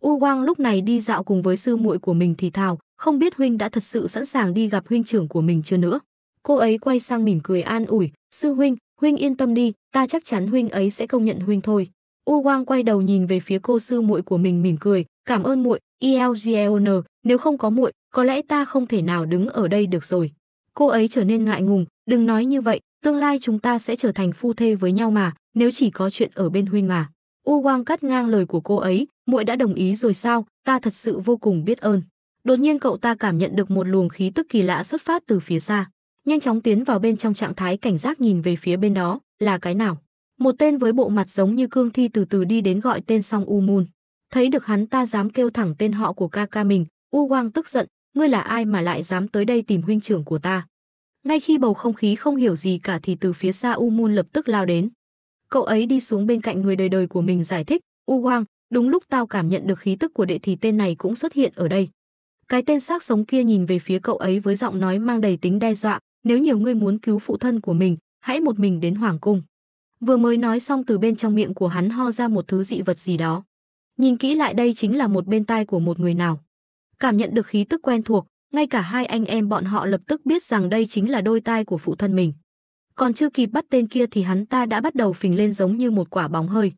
U Quang lúc này đi dạo cùng với sư muội của mình thì thào, không biết huynh đã thật sự sẵn sàng đi gặp huynh trưởng của mình chưa nữa. Cô ấy quay sang mỉm cười an ủi, "Sư huynh, huynh yên tâm đi, ta chắc chắn huynh ấy sẽ công nhận huynh thôi." U Quang quay đầu nhìn về phía cô sư muội của mình mỉm cười, "Cảm ơn muội, Elgion, e nếu không có muội, có lẽ ta không thể nào đứng ở đây được rồi." Cô ấy trở nên ngại ngùng, "Đừng nói như vậy, tương lai chúng ta sẽ trở thành phu thê với nhau mà, nếu chỉ có chuyện ở bên huynh mà." U quang cắt ngang lời của cô ấy, "Muội đã đồng ý rồi sao? Ta thật sự vô cùng biết ơn." Đột nhiên cậu ta cảm nhận được một luồng khí tức kỳ lạ xuất phát từ phía xa, nhanh chóng tiến vào bên trong trạng thái cảnh giác nhìn về phía bên đó, là cái nào? Một tên với bộ mặt giống như cương thi từ từ đi đến gọi tên Song U Moon. Thấy được hắn ta dám kêu thẳng tên họ của ca ca mình, U quang tức giận, ngươi là ai mà lại dám tới đây tìm huynh trưởng của ta? Ngay khi bầu không khí không hiểu gì cả thì từ phía xa U Moon lập tức lao đến, Cậu ấy đi xuống bên cạnh người đời đời của mình giải thích, U quang, đúng lúc tao cảm nhận được khí tức của đệ thì tên này cũng xuất hiện ở đây. Cái tên xác sống kia nhìn về phía cậu ấy với giọng nói mang đầy tính đe dọa, nếu nhiều người muốn cứu phụ thân của mình, hãy một mình đến hoàng cung. Vừa mới nói xong từ bên trong miệng của hắn ho ra một thứ dị vật gì đó. Nhìn kỹ lại đây chính là một bên tai của một người nào. Cảm nhận được khí tức quen thuộc, ngay cả hai anh em bọn họ lập tức biết rằng đây chính là đôi tai của phụ thân mình. Còn chưa kịp bắt tên kia thì hắn ta đã bắt đầu phình lên giống như một quả bóng hơi.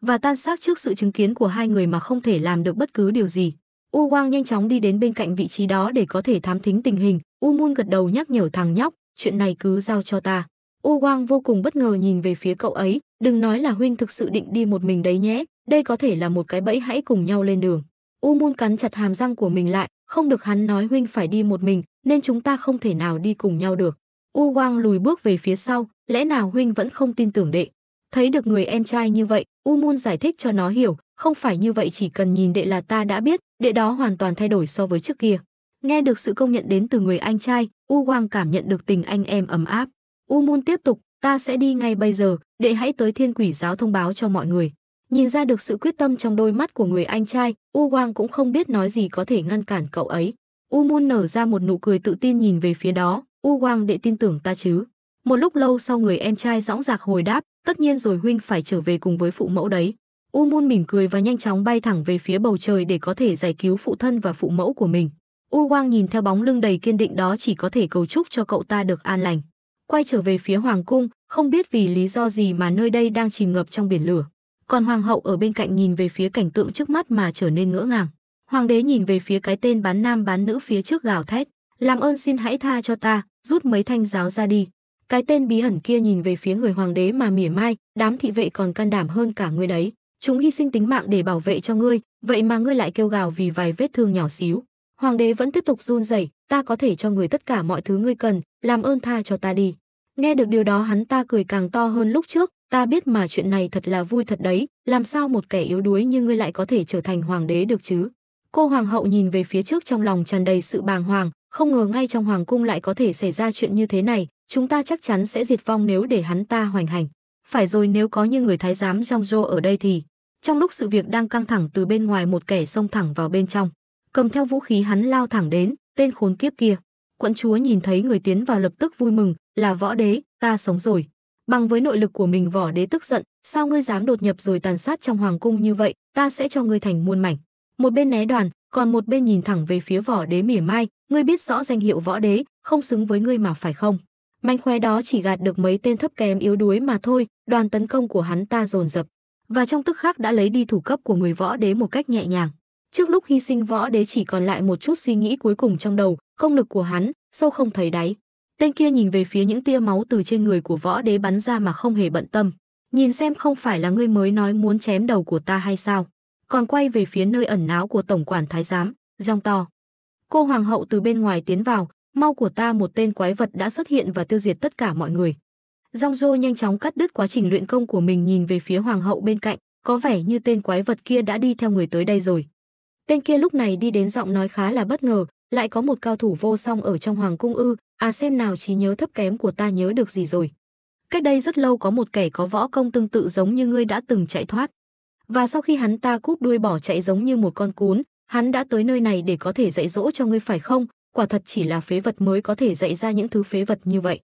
Và tan xác trước sự chứng kiến của hai người mà không thể làm được bất cứ điều gì. U Quang nhanh chóng đi đến bên cạnh vị trí đó để có thể thám thính tình hình. U Moon gật đầu nhắc nhở thằng nhóc, chuyện này cứ giao cho ta. U Quang vô cùng bất ngờ nhìn về phía cậu ấy, đừng nói là huynh thực sự định đi một mình đấy nhé, đây có thể là một cái bẫy hãy cùng nhau lên đường. U Moon cắn chặt hàm răng của mình lại, không được hắn nói huynh phải đi một mình, nên chúng ta không thể nào đi cùng nhau được. U Quang lùi bước về phía sau, lẽ nào huynh vẫn không tin tưởng đệ? Thấy được người em trai như vậy, U Mun giải thích cho nó hiểu, không phải như vậy chỉ cần nhìn đệ là ta đã biết, đệ đó hoàn toàn thay đổi so với trước kia. Nghe được sự công nhận đến từ người anh trai, U Quang cảm nhận được tình anh em ấm áp. U Mun tiếp tục, ta sẽ đi ngay bây giờ, đệ hãy tới thiên quỷ giáo thông báo cho mọi người. Nhìn ra được sự quyết tâm trong đôi mắt của người anh trai, U Quang cũng không biết nói gì có thể ngăn cản cậu ấy. U Mun nở ra một nụ cười tự tin nhìn về phía đó, U Quang đệ tin tưởng ta chứ. Một lúc lâu sau người em trai dõng dạc hồi đáp, tất nhiên rồi huynh phải trở về cùng với phụ mẫu đấy. U môn mỉm cười và nhanh chóng bay thẳng về phía bầu trời để có thể giải cứu phụ thân và phụ mẫu của mình. U Quang nhìn theo bóng lưng đầy kiên định đó chỉ có thể cầu chúc cho cậu ta được an lành. Quay trở về phía hoàng cung, không biết vì lý do gì mà nơi đây đang chìm ngập trong biển lửa. Còn hoàng hậu ở bên cạnh nhìn về phía cảnh tượng trước mắt mà trở nên ngỡ ngàng. Hoàng đế nhìn về phía cái tên bán nam bán nữ phía trước gào thét, "Làm ơn xin hãy tha cho ta, rút mấy thanh giáo ra đi. Cái tên bí ẩn kia nhìn về phía người hoàng đế mà mỉa mai, đám thị vệ còn can đảm hơn cả ngươi đấy. Chúng hy sinh tính mạng để bảo vệ cho ngươi, vậy mà ngươi lại kêu gào vì vài vết thương nhỏ xíu. Hoàng đế vẫn tiếp tục run rẩy, ta có thể cho người tất cả mọi thứ ngươi cần, làm ơn tha cho ta đi. Nghe được điều đó hắn ta cười càng to hơn lúc trước, ta biết mà chuyện này thật là vui thật đấy, làm sao một kẻ yếu đuối như ngươi lại có thể trở thành hoàng đế được chứ? Cô hoàng hậu nhìn về phía trước trong lòng tràn đầy sự bàng hoàng, không ngờ ngay trong hoàng cung lại có thể xảy ra chuyện như thế này, chúng ta chắc chắn sẽ diệt vong nếu để hắn ta hoành hành. Phải rồi nếu có như người thái giám trong rô ở đây thì... Trong lúc sự việc đang căng thẳng từ bên ngoài một kẻ xông thẳng vào bên trong, cầm theo vũ khí hắn lao thẳng đến, tên khốn kiếp kia. Quận chúa nhìn thấy người tiến vào lập tức vui mừng, là võ đế, ta sống rồi. Bằng với nội lực của mình võ đế tức giận, sao ngươi dám đột nhập rồi tàn sát trong hoàng cung như vậy, ta sẽ cho ngươi thành muôn mảnh. Một bên né đoàn, còn một bên nhìn thẳng về phía vỏ đế mỉa mai, ngươi biết rõ danh hiệu võ đế, không xứng với ngươi mà phải không? Manh khoe đó chỉ gạt được mấy tên thấp kém yếu đuối mà thôi, đoàn tấn công của hắn ta dồn dập và trong tức khác đã lấy đi thủ cấp của người võ đế một cách nhẹ nhàng. Trước lúc hy sinh võ đế chỉ còn lại một chút suy nghĩ cuối cùng trong đầu, công lực của hắn, sâu không thấy đáy. Tên kia nhìn về phía những tia máu từ trên người của võ đế bắn ra mà không hề bận tâm. Nhìn xem không phải là ngươi mới nói muốn chém đầu của ta hay sao? còn quay về phía nơi ẩn náu của tổng quản thái giám, rong to. Cô hoàng hậu từ bên ngoài tiến vào, mau của ta một tên quái vật đã xuất hiện và tiêu diệt tất cả mọi người. Rong Dô nhanh chóng cắt đứt quá trình luyện công của mình nhìn về phía hoàng hậu bên cạnh, có vẻ như tên quái vật kia đã đi theo người tới đây rồi. Tên kia lúc này đi đến giọng nói khá là bất ngờ, lại có một cao thủ vô song ở trong hoàng cung ư, à xem nào trí nhớ thấp kém của ta nhớ được gì rồi. Cách đây rất lâu có một kẻ có võ công tương tự giống như ngươi đã từng chạy thoát, và sau khi hắn ta cúp đuôi bỏ chạy giống như một con cún, hắn đã tới nơi này để có thể dạy dỗ cho ngươi phải không? Quả thật chỉ là phế vật mới có thể dạy ra những thứ phế vật như vậy.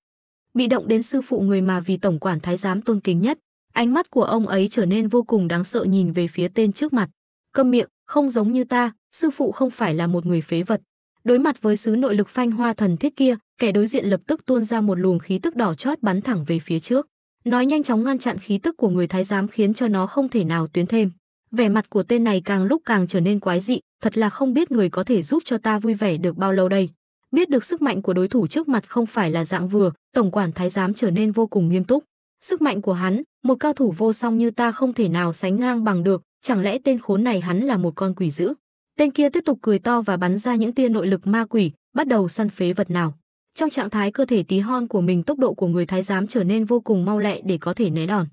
Bị động đến sư phụ người mà vì tổng quản thái giám tôn kính nhất, ánh mắt của ông ấy trở nên vô cùng đáng sợ nhìn về phía tên trước mặt. Câm miệng, không giống như ta, sư phụ không phải là một người phế vật. Đối mặt với sứ nội lực phanh hoa thần thiết kia, kẻ đối diện lập tức tuôn ra một luồng khí tức đỏ chót bắn thẳng về phía trước. Nói nhanh chóng ngăn chặn khí tức của người thái giám khiến cho nó không thể nào tuyến thêm. Vẻ mặt của tên này càng lúc càng trở nên quái dị, thật là không biết người có thể giúp cho ta vui vẻ được bao lâu đây. Biết được sức mạnh của đối thủ trước mặt không phải là dạng vừa, tổng quản thái giám trở nên vô cùng nghiêm túc. Sức mạnh của hắn, một cao thủ vô song như ta không thể nào sánh ngang bằng được, chẳng lẽ tên khốn này hắn là một con quỷ dữ? Tên kia tiếp tục cười to và bắn ra những tia nội lực ma quỷ, bắt đầu săn phế vật nào. Trong trạng thái cơ thể tí hon của mình tốc độ của người thái giám trở nên vô cùng mau lẹ để có thể né đòn.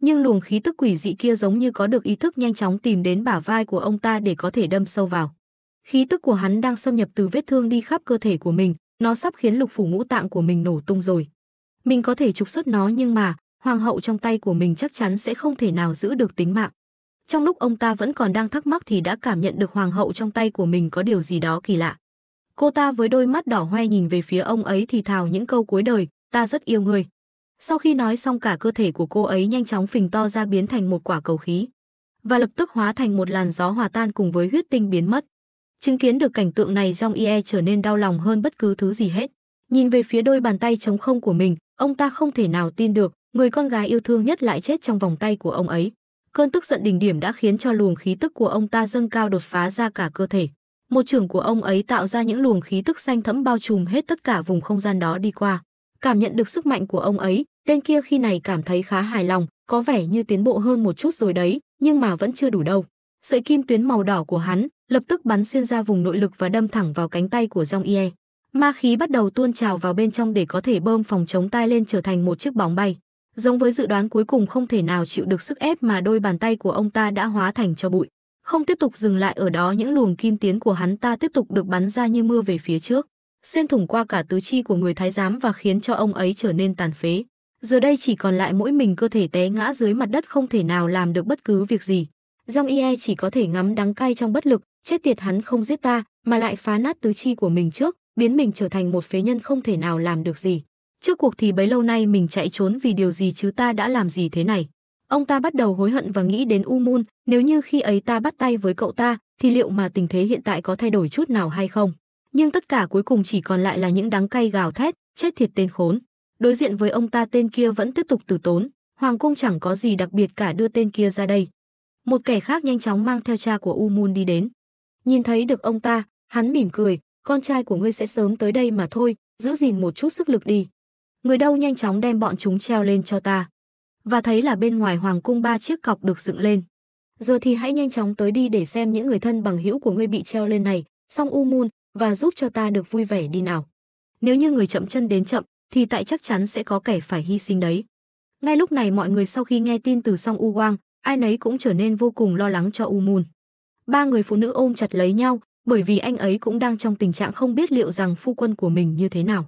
Nhưng luồng khí tức quỷ dị kia giống như có được ý thức nhanh chóng tìm đến bả vai của ông ta để có thể đâm sâu vào. Khí tức của hắn đang xâm nhập từ vết thương đi khắp cơ thể của mình, nó sắp khiến lục phủ ngũ tạng của mình nổ tung rồi. Mình có thể trục xuất nó nhưng mà, hoàng hậu trong tay của mình chắc chắn sẽ không thể nào giữ được tính mạng. Trong lúc ông ta vẫn còn đang thắc mắc thì đã cảm nhận được hoàng hậu trong tay của mình có điều gì đó kỳ lạ. Cô ta với đôi mắt đỏ hoe nhìn về phía ông ấy thì thào những câu cuối đời, ta rất yêu người. Sau khi nói xong cả cơ thể của cô ấy nhanh chóng phình to ra biến thành một quả cầu khí và lập tức hóa thành một làn gió hòa tan cùng với huyết tinh biến mất. Chứng kiến được cảnh tượng này Jong Ie trở nên đau lòng hơn bất cứ thứ gì hết. Nhìn về phía đôi bàn tay trống không của mình, ông ta không thể nào tin được, người con gái yêu thương nhất lại chết trong vòng tay của ông ấy. Cơn tức giận đỉnh điểm đã khiến cho luồng khí tức của ông ta dâng cao đột phá ra cả cơ thể. Một trưởng của ông ấy tạo ra những luồng khí tức xanh thẫm bao trùm hết tất cả vùng không gian đó đi qua. Cảm nhận được sức mạnh của ông ấy, tên kia khi này cảm thấy khá hài lòng, có vẻ như tiến bộ hơn một chút rồi đấy, nhưng mà vẫn chưa đủ đâu. Sợi kim tuyến màu đỏ của hắn lập tức bắn xuyên ra vùng nội lực và đâm thẳng vào cánh tay của Jong Ie. Ma khí bắt đầu tuôn trào vào bên trong để có thể bơm phòng chống tai lên trở thành một chiếc bóng bay. Giống với dự đoán cuối cùng không thể nào chịu được sức ép mà đôi bàn tay của ông ta đã hóa thành cho bụi. Không tiếp tục dừng lại ở đó những luồng kim tiến của hắn ta tiếp tục được bắn ra như mưa về phía trước, xuyên thủng qua cả tứ chi của người thái giám và khiến cho ông ấy trở nên tàn phế. Giờ đây chỉ còn lại mỗi mình cơ thể té ngã dưới mặt đất không thể nào làm được bất cứ việc gì. Dòng Ie chỉ có thể ngắm đắng cay trong bất lực, chết tiệt hắn không giết ta mà lại phá nát tứ chi của mình trước, biến mình trở thành một phế nhân không thể nào làm được gì. Trước cuộc thì bấy lâu nay mình chạy trốn vì điều gì chứ ta đã làm gì thế này? Ông ta bắt đầu hối hận và nghĩ đến U Mun, nếu như khi ấy ta bắt tay với cậu ta, thì liệu mà tình thế hiện tại có thay đổi chút nào hay không? Nhưng tất cả cuối cùng chỉ còn lại là những đắng cay gào thét, chết thiệt tên khốn. Đối diện với ông ta tên kia vẫn tiếp tục tử tốn, Hoàng Cung chẳng có gì đặc biệt cả đưa tên kia ra đây. Một kẻ khác nhanh chóng mang theo cha của U Mun đi đến. Nhìn thấy được ông ta, hắn mỉm cười, con trai của ngươi sẽ sớm tới đây mà thôi, giữ gìn một chút sức lực đi. Người đâu nhanh chóng đem bọn chúng treo lên cho ta và thấy là bên ngoài hoàng cung ba chiếc cọc được dựng lên. Giờ thì hãy nhanh chóng tới đi để xem những người thân bằng hữu của ngươi bị treo lên này, xong U Moon, và giúp cho ta được vui vẻ đi nào. Nếu như người chậm chân đến chậm, thì tại chắc chắn sẽ có kẻ phải hy sinh đấy. Ngay lúc này mọi người sau khi nghe tin từ song U quang, ai nấy cũng trở nên vô cùng lo lắng cho U Moon. Ba người phụ nữ ôm chặt lấy nhau, bởi vì anh ấy cũng đang trong tình trạng không biết liệu rằng phu quân của mình như thế nào.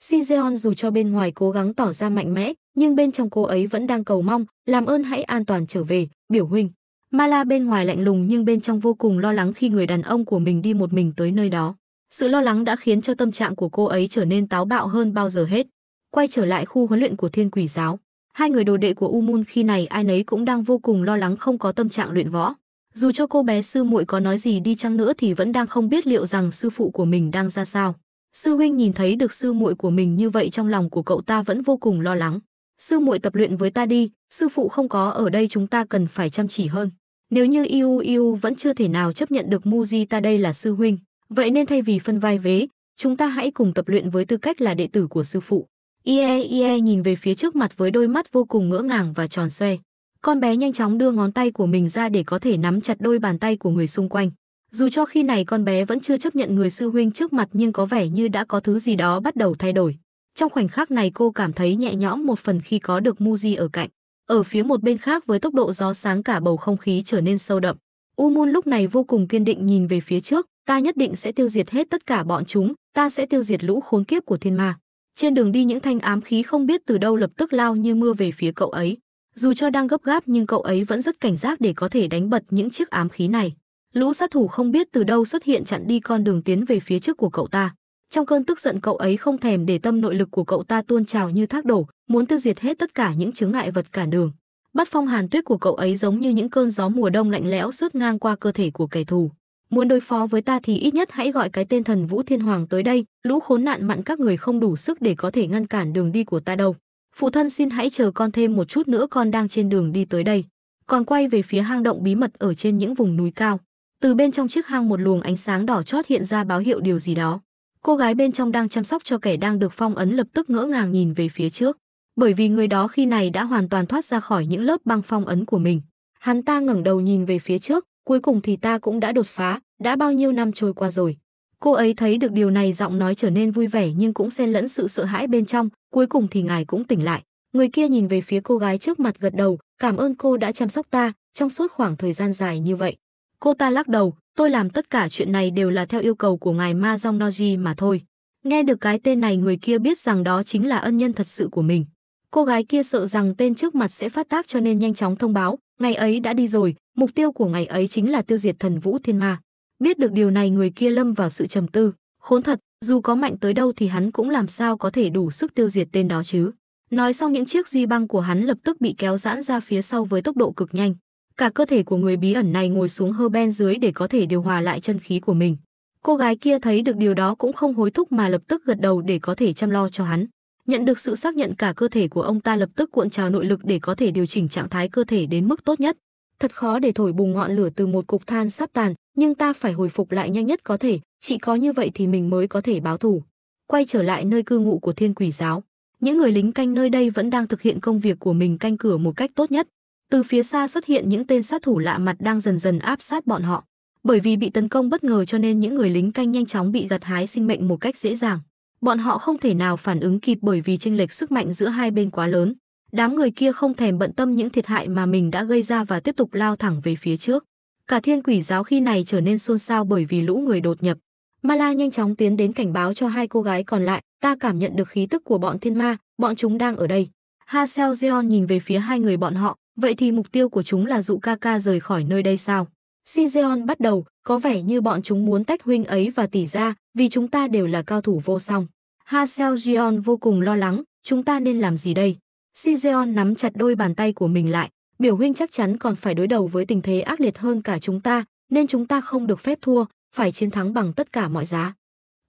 Sizeon dù cho bên ngoài cố gắng tỏ ra mạnh mẽ, nhưng bên trong cô ấy vẫn đang cầu mong, làm ơn hãy an toàn trở về, biểu huynh. Mala bên ngoài lạnh lùng nhưng bên trong vô cùng lo lắng khi người đàn ông của mình đi một mình tới nơi đó. Sự lo lắng đã khiến cho tâm trạng của cô ấy trở nên táo bạo hơn bao giờ hết. Quay trở lại khu huấn luyện của Thiên Quỷ giáo, hai người đồ đệ của Umun khi này ai nấy cũng đang vô cùng lo lắng không có tâm trạng luyện võ. Dù cho cô bé sư muội có nói gì đi chăng nữa thì vẫn đang không biết liệu rằng sư phụ của mình đang ra sao. Sư huynh nhìn thấy được sư muội của mình như vậy trong lòng của cậu ta vẫn vô cùng lo lắng. Sư muội tập luyện với ta đi, sư phụ không có ở đây chúng ta cần phải chăm chỉ hơn. Nếu như Iu Iu vẫn chưa thể nào chấp nhận được Muji ta đây là sư huynh, vậy nên thay vì phân vai vế, chúng ta hãy cùng tập luyện với tư cách là đệ tử của sư phụ. Ie Ie nhìn về phía trước mặt với đôi mắt vô cùng ngỡ ngàng và tròn xoe. Con bé nhanh chóng đưa ngón tay của mình ra để có thể nắm chặt đôi bàn tay của người xung quanh. Dù cho khi này con bé vẫn chưa chấp nhận người sư huynh trước mặt nhưng có vẻ như đã có thứ gì đó bắt đầu thay đổi. Trong khoảnh khắc này cô cảm thấy nhẹ nhõm một phần khi có được Muji ở cạnh. Ở phía một bên khác với tốc độ gió sáng cả bầu không khí trở nên sâu đậm. U Moon lúc này vô cùng kiên định nhìn về phía trước, ta nhất định sẽ tiêu diệt hết tất cả bọn chúng, ta sẽ tiêu diệt lũ khốn kiếp của thiên ma. Trên đường đi những thanh ám khí không biết từ đâu lập tức lao như mưa về phía cậu ấy. Dù cho đang gấp gáp nhưng cậu ấy vẫn rất cảnh giác để có thể đánh bật những chiếc ám khí này lũ sát thủ không biết từ đâu xuất hiện chặn đi con đường tiến về phía trước của cậu ta. Trong cơn tức giận cậu ấy không thèm để tâm nội lực của cậu ta tuôn trào như thác đổ, muốn tiêu diệt hết tất cả những chướng ngại vật cản đường. Bắt phong hàn tuyết của cậu ấy giống như những cơn gió mùa đông lạnh lẽo sướt ngang qua cơ thể của kẻ thù. Muốn đối phó với ta thì ít nhất hãy gọi cái tên thần Vũ Thiên Hoàng tới đây, lũ khốn nạn mặn các người không đủ sức để có thể ngăn cản đường đi của ta đâu. Phụ thân xin hãy chờ con thêm một chút nữa con đang trên đường đi tới đây. Còn quay về phía hang động bí mật ở trên những vùng núi cao từ bên trong chiếc hang một luồng ánh sáng đỏ chót hiện ra báo hiệu điều gì đó. Cô gái bên trong đang chăm sóc cho kẻ đang được phong ấn lập tức ngỡ ngàng nhìn về phía trước, bởi vì người đó khi này đã hoàn toàn thoát ra khỏi những lớp băng phong ấn của mình. Hắn ta ngẩng đầu nhìn về phía trước, cuối cùng thì ta cũng đã đột phá, đã bao nhiêu năm trôi qua rồi. Cô ấy thấy được điều này giọng nói trở nên vui vẻ nhưng cũng xen lẫn sự sợ hãi bên trong, cuối cùng thì ngài cũng tỉnh lại. Người kia nhìn về phía cô gái trước mặt gật đầu, cảm ơn cô đã chăm sóc ta trong suốt khoảng thời gian dài như vậy. Cô ta lắc đầu, tôi làm tất cả chuyện này đều là theo yêu cầu của ngài Ma Dong Noji mà thôi. Nghe được cái tên này người kia biết rằng đó chính là ân nhân thật sự của mình. Cô gái kia sợ rằng tên trước mặt sẽ phát tác cho nên nhanh chóng thông báo, ngày ấy đã đi rồi, mục tiêu của ngày ấy chính là tiêu diệt thần vũ thiên ma. Biết được điều này người kia lâm vào sự trầm tư. Khốn thật, dù có mạnh tới đâu thì hắn cũng làm sao có thể đủ sức tiêu diệt tên đó chứ. Nói xong những chiếc duy băng của hắn lập tức bị kéo giãn ra phía sau với tốc độ cực nhanh. Cả cơ thể của người bí ẩn này ngồi xuống hơ ben dưới để có thể điều hòa lại chân khí của mình. Cô gái kia thấy được điều đó cũng không hối thúc mà lập tức gật đầu để có thể chăm lo cho hắn. Nhận được sự xác nhận cả cơ thể của ông ta lập tức cuộn trào nội lực để có thể điều chỉnh trạng thái cơ thể đến mức tốt nhất. Thật khó để thổi bùng ngọn lửa từ một cục than sắp tàn, nhưng ta phải hồi phục lại nhanh nhất có thể, chỉ có như vậy thì mình mới có thể báo thù. Quay trở lại nơi cư ngụ của thiên quỷ giáo. Những người lính canh nơi đây vẫn đang thực hiện công việc của mình canh cửa một cách tốt nhất từ phía xa xuất hiện những tên sát thủ lạ mặt đang dần dần áp sát bọn họ. Bởi vì bị tấn công bất ngờ cho nên những người lính canh nhanh chóng bị gặt hái sinh mệnh một cách dễ dàng. Bọn họ không thể nào phản ứng kịp bởi vì chênh lệch sức mạnh giữa hai bên quá lớn. Đám người kia không thèm bận tâm những thiệt hại mà mình đã gây ra và tiếp tục lao thẳng về phía trước. Cả thiên quỷ giáo khi này trở nên xôn xao bởi vì lũ người đột nhập. Mala nhanh chóng tiến đến cảnh báo cho hai cô gái còn lại, ta cảm nhận được khí tức của bọn thiên ma, bọn chúng đang ở đây. Ha Seo Jeon nhìn về phía hai người bọn họ, Vậy thì mục tiêu của chúng là dụ Kaka rời khỏi nơi đây sao? Sigeon bắt đầu, có vẻ như bọn chúng muốn tách huynh ấy và tỷ ra, vì chúng ta đều là cao thủ vô song. Ha Seojeon vô cùng lo lắng, chúng ta nên làm gì đây? Sigeon nắm chặt đôi bàn tay của mình lại, biểu huynh chắc chắn còn phải đối đầu với tình thế ác liệt hơn cả chúng ta, nên chúng ta không được phép thua, phải chiến thắng bằng tất cả mọi giá.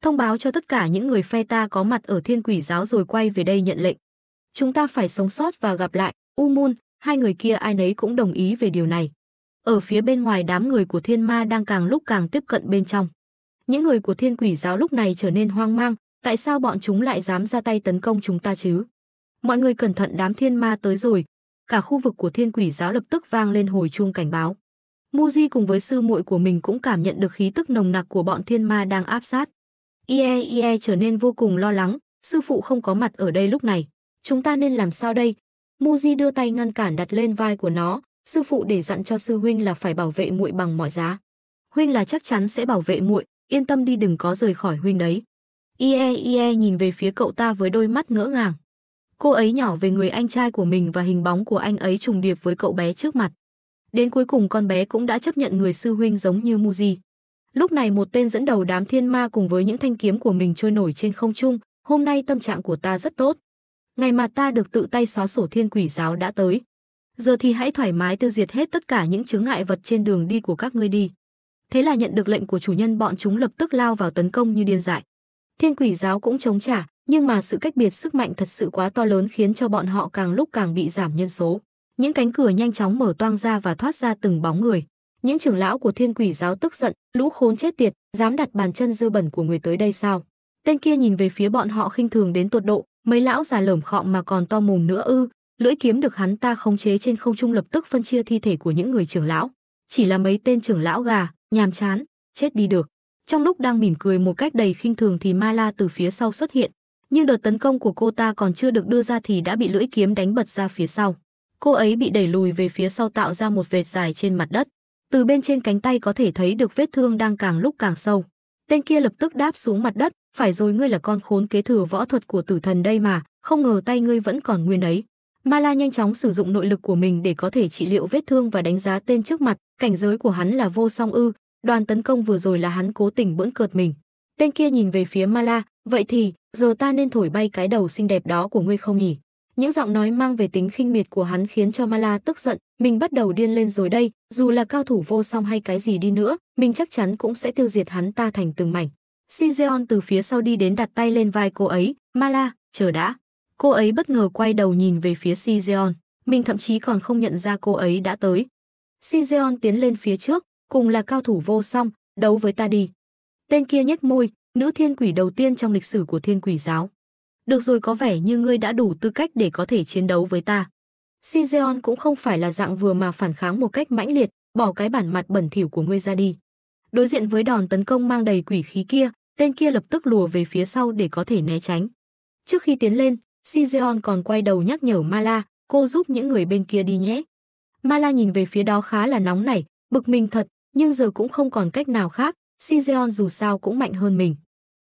Thông báo cho tất cả những người phe ta có mặt ở thiên quỷ giáo rồi quay về đây nhận lệnh. Chúng ta phải sống sót và gặp lại, U Umun, hai người kia ai nấy cũng đồng ý về điều này. Ở phía bên ngoài đám người của thiên ma đang càng lúc càng tiếp cận bên trong. Những người của thiên quỷ giáo lúc này trở nên hoang mang, tại sao bọn chúng lại dám ra tay tấn công chúng ta chứ? Mọi người cẩn thận đám thiên ma tới rồi. Cả khu vực của thiên quỷ giáo lập tức vang lên hồi chuông cảnh báo. Muji cùng với sư muội của mình cũng cảm nhận được khí tức nồng nặc của bọn thiên ma đang áp sát. Ie Ie trở nên vô cùng lo lắng, sư phụ không có mặt ở đây lúc này. Chúng ta nên làm sao đây? Muji đưa tay ngăn cản đặt lên vai của nó, sư phụ để dặn cho sư huynh là phải bảo vệ muội bằng mọi giá. Huynh là chắc chắn sẽ bảo vệ muội, yên tâm đi đừng có rời khỏi huynh đấy. Ie Ie nhìn về phía cậu ta với đôi mắt ngỡ ngàng. Cô ấy nhỏ về người anh trai của mình và hình bóng của anh ấy trùng điệp với cậu bé trước mặt. Đến cuối cùng con bé cũng đã chấp nhận người sư huynh giống như Muji. Lúc này một tên dẫn đầu đám thiên ma cùng với những thanh kiếm của mình trôi nổi trên không trung, hôm nay tâm trạng của ta rất tốt ngày mà ta được tự tay xóa sổ thiên quỷ giáo đã tới. Giờ thì hãy thoải mái tiêu diệt hết tất cả những chướng ngại vật trên đường đi của các ngươi đi. Thế là nhận được lệnh của chủ nhân bọn chúng lập tức lao vào tấn công như điên dại. Thiên quỷ giáo cũng chống trả, nhưng mà sự cách biệt sức mạnh thật sự quá to lớn khiến cho bọn họ càng lúc càng bị giảm nhân số. Những cánh cửa nhanh chóng mở toang ra và thoát ra từng bóng người. Những trưởng lão của thiên quỷ giáo tức giận, lũ khốn chết tiệt, dám đặt bàn chân dơ bẩn của người tới đây sao? Tên kia nhìn về phía bọn họ khinh thường đến tột độ, mấy lão già lởm khọm mà còn to mồm nữa ư, lưỡi kiếm được hắn ta khống chế trên không trung lập tức phân chia thi thể của những người trưởng lão. Chỉ là mấy tên trưởng lão gà, nhàm chán, chết đi được. Trong lúc đang mỉm cười một cách đầy khinh thường thì Ma La từ phía sau xuất hiện, nhưng đợt tấn công của cô ta còn chưa được đưa ra thì đã bị lưỡi kiếm đánh bật ra phía sau. Cô ấy bị đẩy lùi về phía sau tạo ra một vệt dài trên mặt đất. Từ bên trên cánh tay có thể thấy được vết thương đang càng lúc càng sâu. Tên kia lập tức đáp xuống mặt đất, phải rồi ngươi là con khốn kế thừa võ thuật của tử thần đây mà, không ngờ tay ngươi vẫn còn nguyên ấy. Mala nhanh chóng sử dụng nội lực của mình để có thể trị liệu vết thương và đánh giá tên trước mặt, cảnh giới của hắn là vô song ư, đoàn tấn công vừa rồi là hắn cố tình bỡn cợt mình. Tên kia nhìn về phía Mala, vậy thì, giờ ta nên thổi bay cái đầu xinh đẹp đó của ngươi không nhỉ? Những giọng nói mang về tính khinh miệt của hắn khiến cho Mala tức giận, mình bắt đầu điên lên rồi đây, dù là cao thủ vô song hay cái gì đi nữa, mình chắc chắn cũng sẽ tiêu diệt hắn ta thành từng mảnh. Sigeon từ phía sau đi đến đặt tay lên vai cô ấy, Mala, chờ đã. Cô ấy bất ngờ quay đầu nhìn về phía Sigeon, mình thậm chí còn không nhận ra cô ấy đã tới. Sigeon tiến lên phía trước, cùng là cao thủ vô song, đấu với ta đi. Tên kia nhếch môi, nữ thiên quỷ đầu tiên trong lịch sử của thiên quỷ giáo. Được rồi có vẻ như ngươi đã đủ tư cách để có thể chiến đấu với ta. Sigeon cũng không phải là dạng vừa mà phản kháng một cách mãnh liệt, bỏ cái bản mặt bẩn thỉu của ngươi ra đi. Đối diện với đòn tấn công mang đầy quỷ khí kia, tên kia lập tức lùa về phía sau để có thể né tránh. Trước khi tiến lên, Sizeon còn quay đầu nhắc nhở Mala, cô giúp những người bên kia đi nhé. Mala nhìn về phía đó khá là nóng nảy, bực mình thật, nhưng giờ cũng không còn cách nào khác, Sizeon dù sao cũng mạnh hơn mình.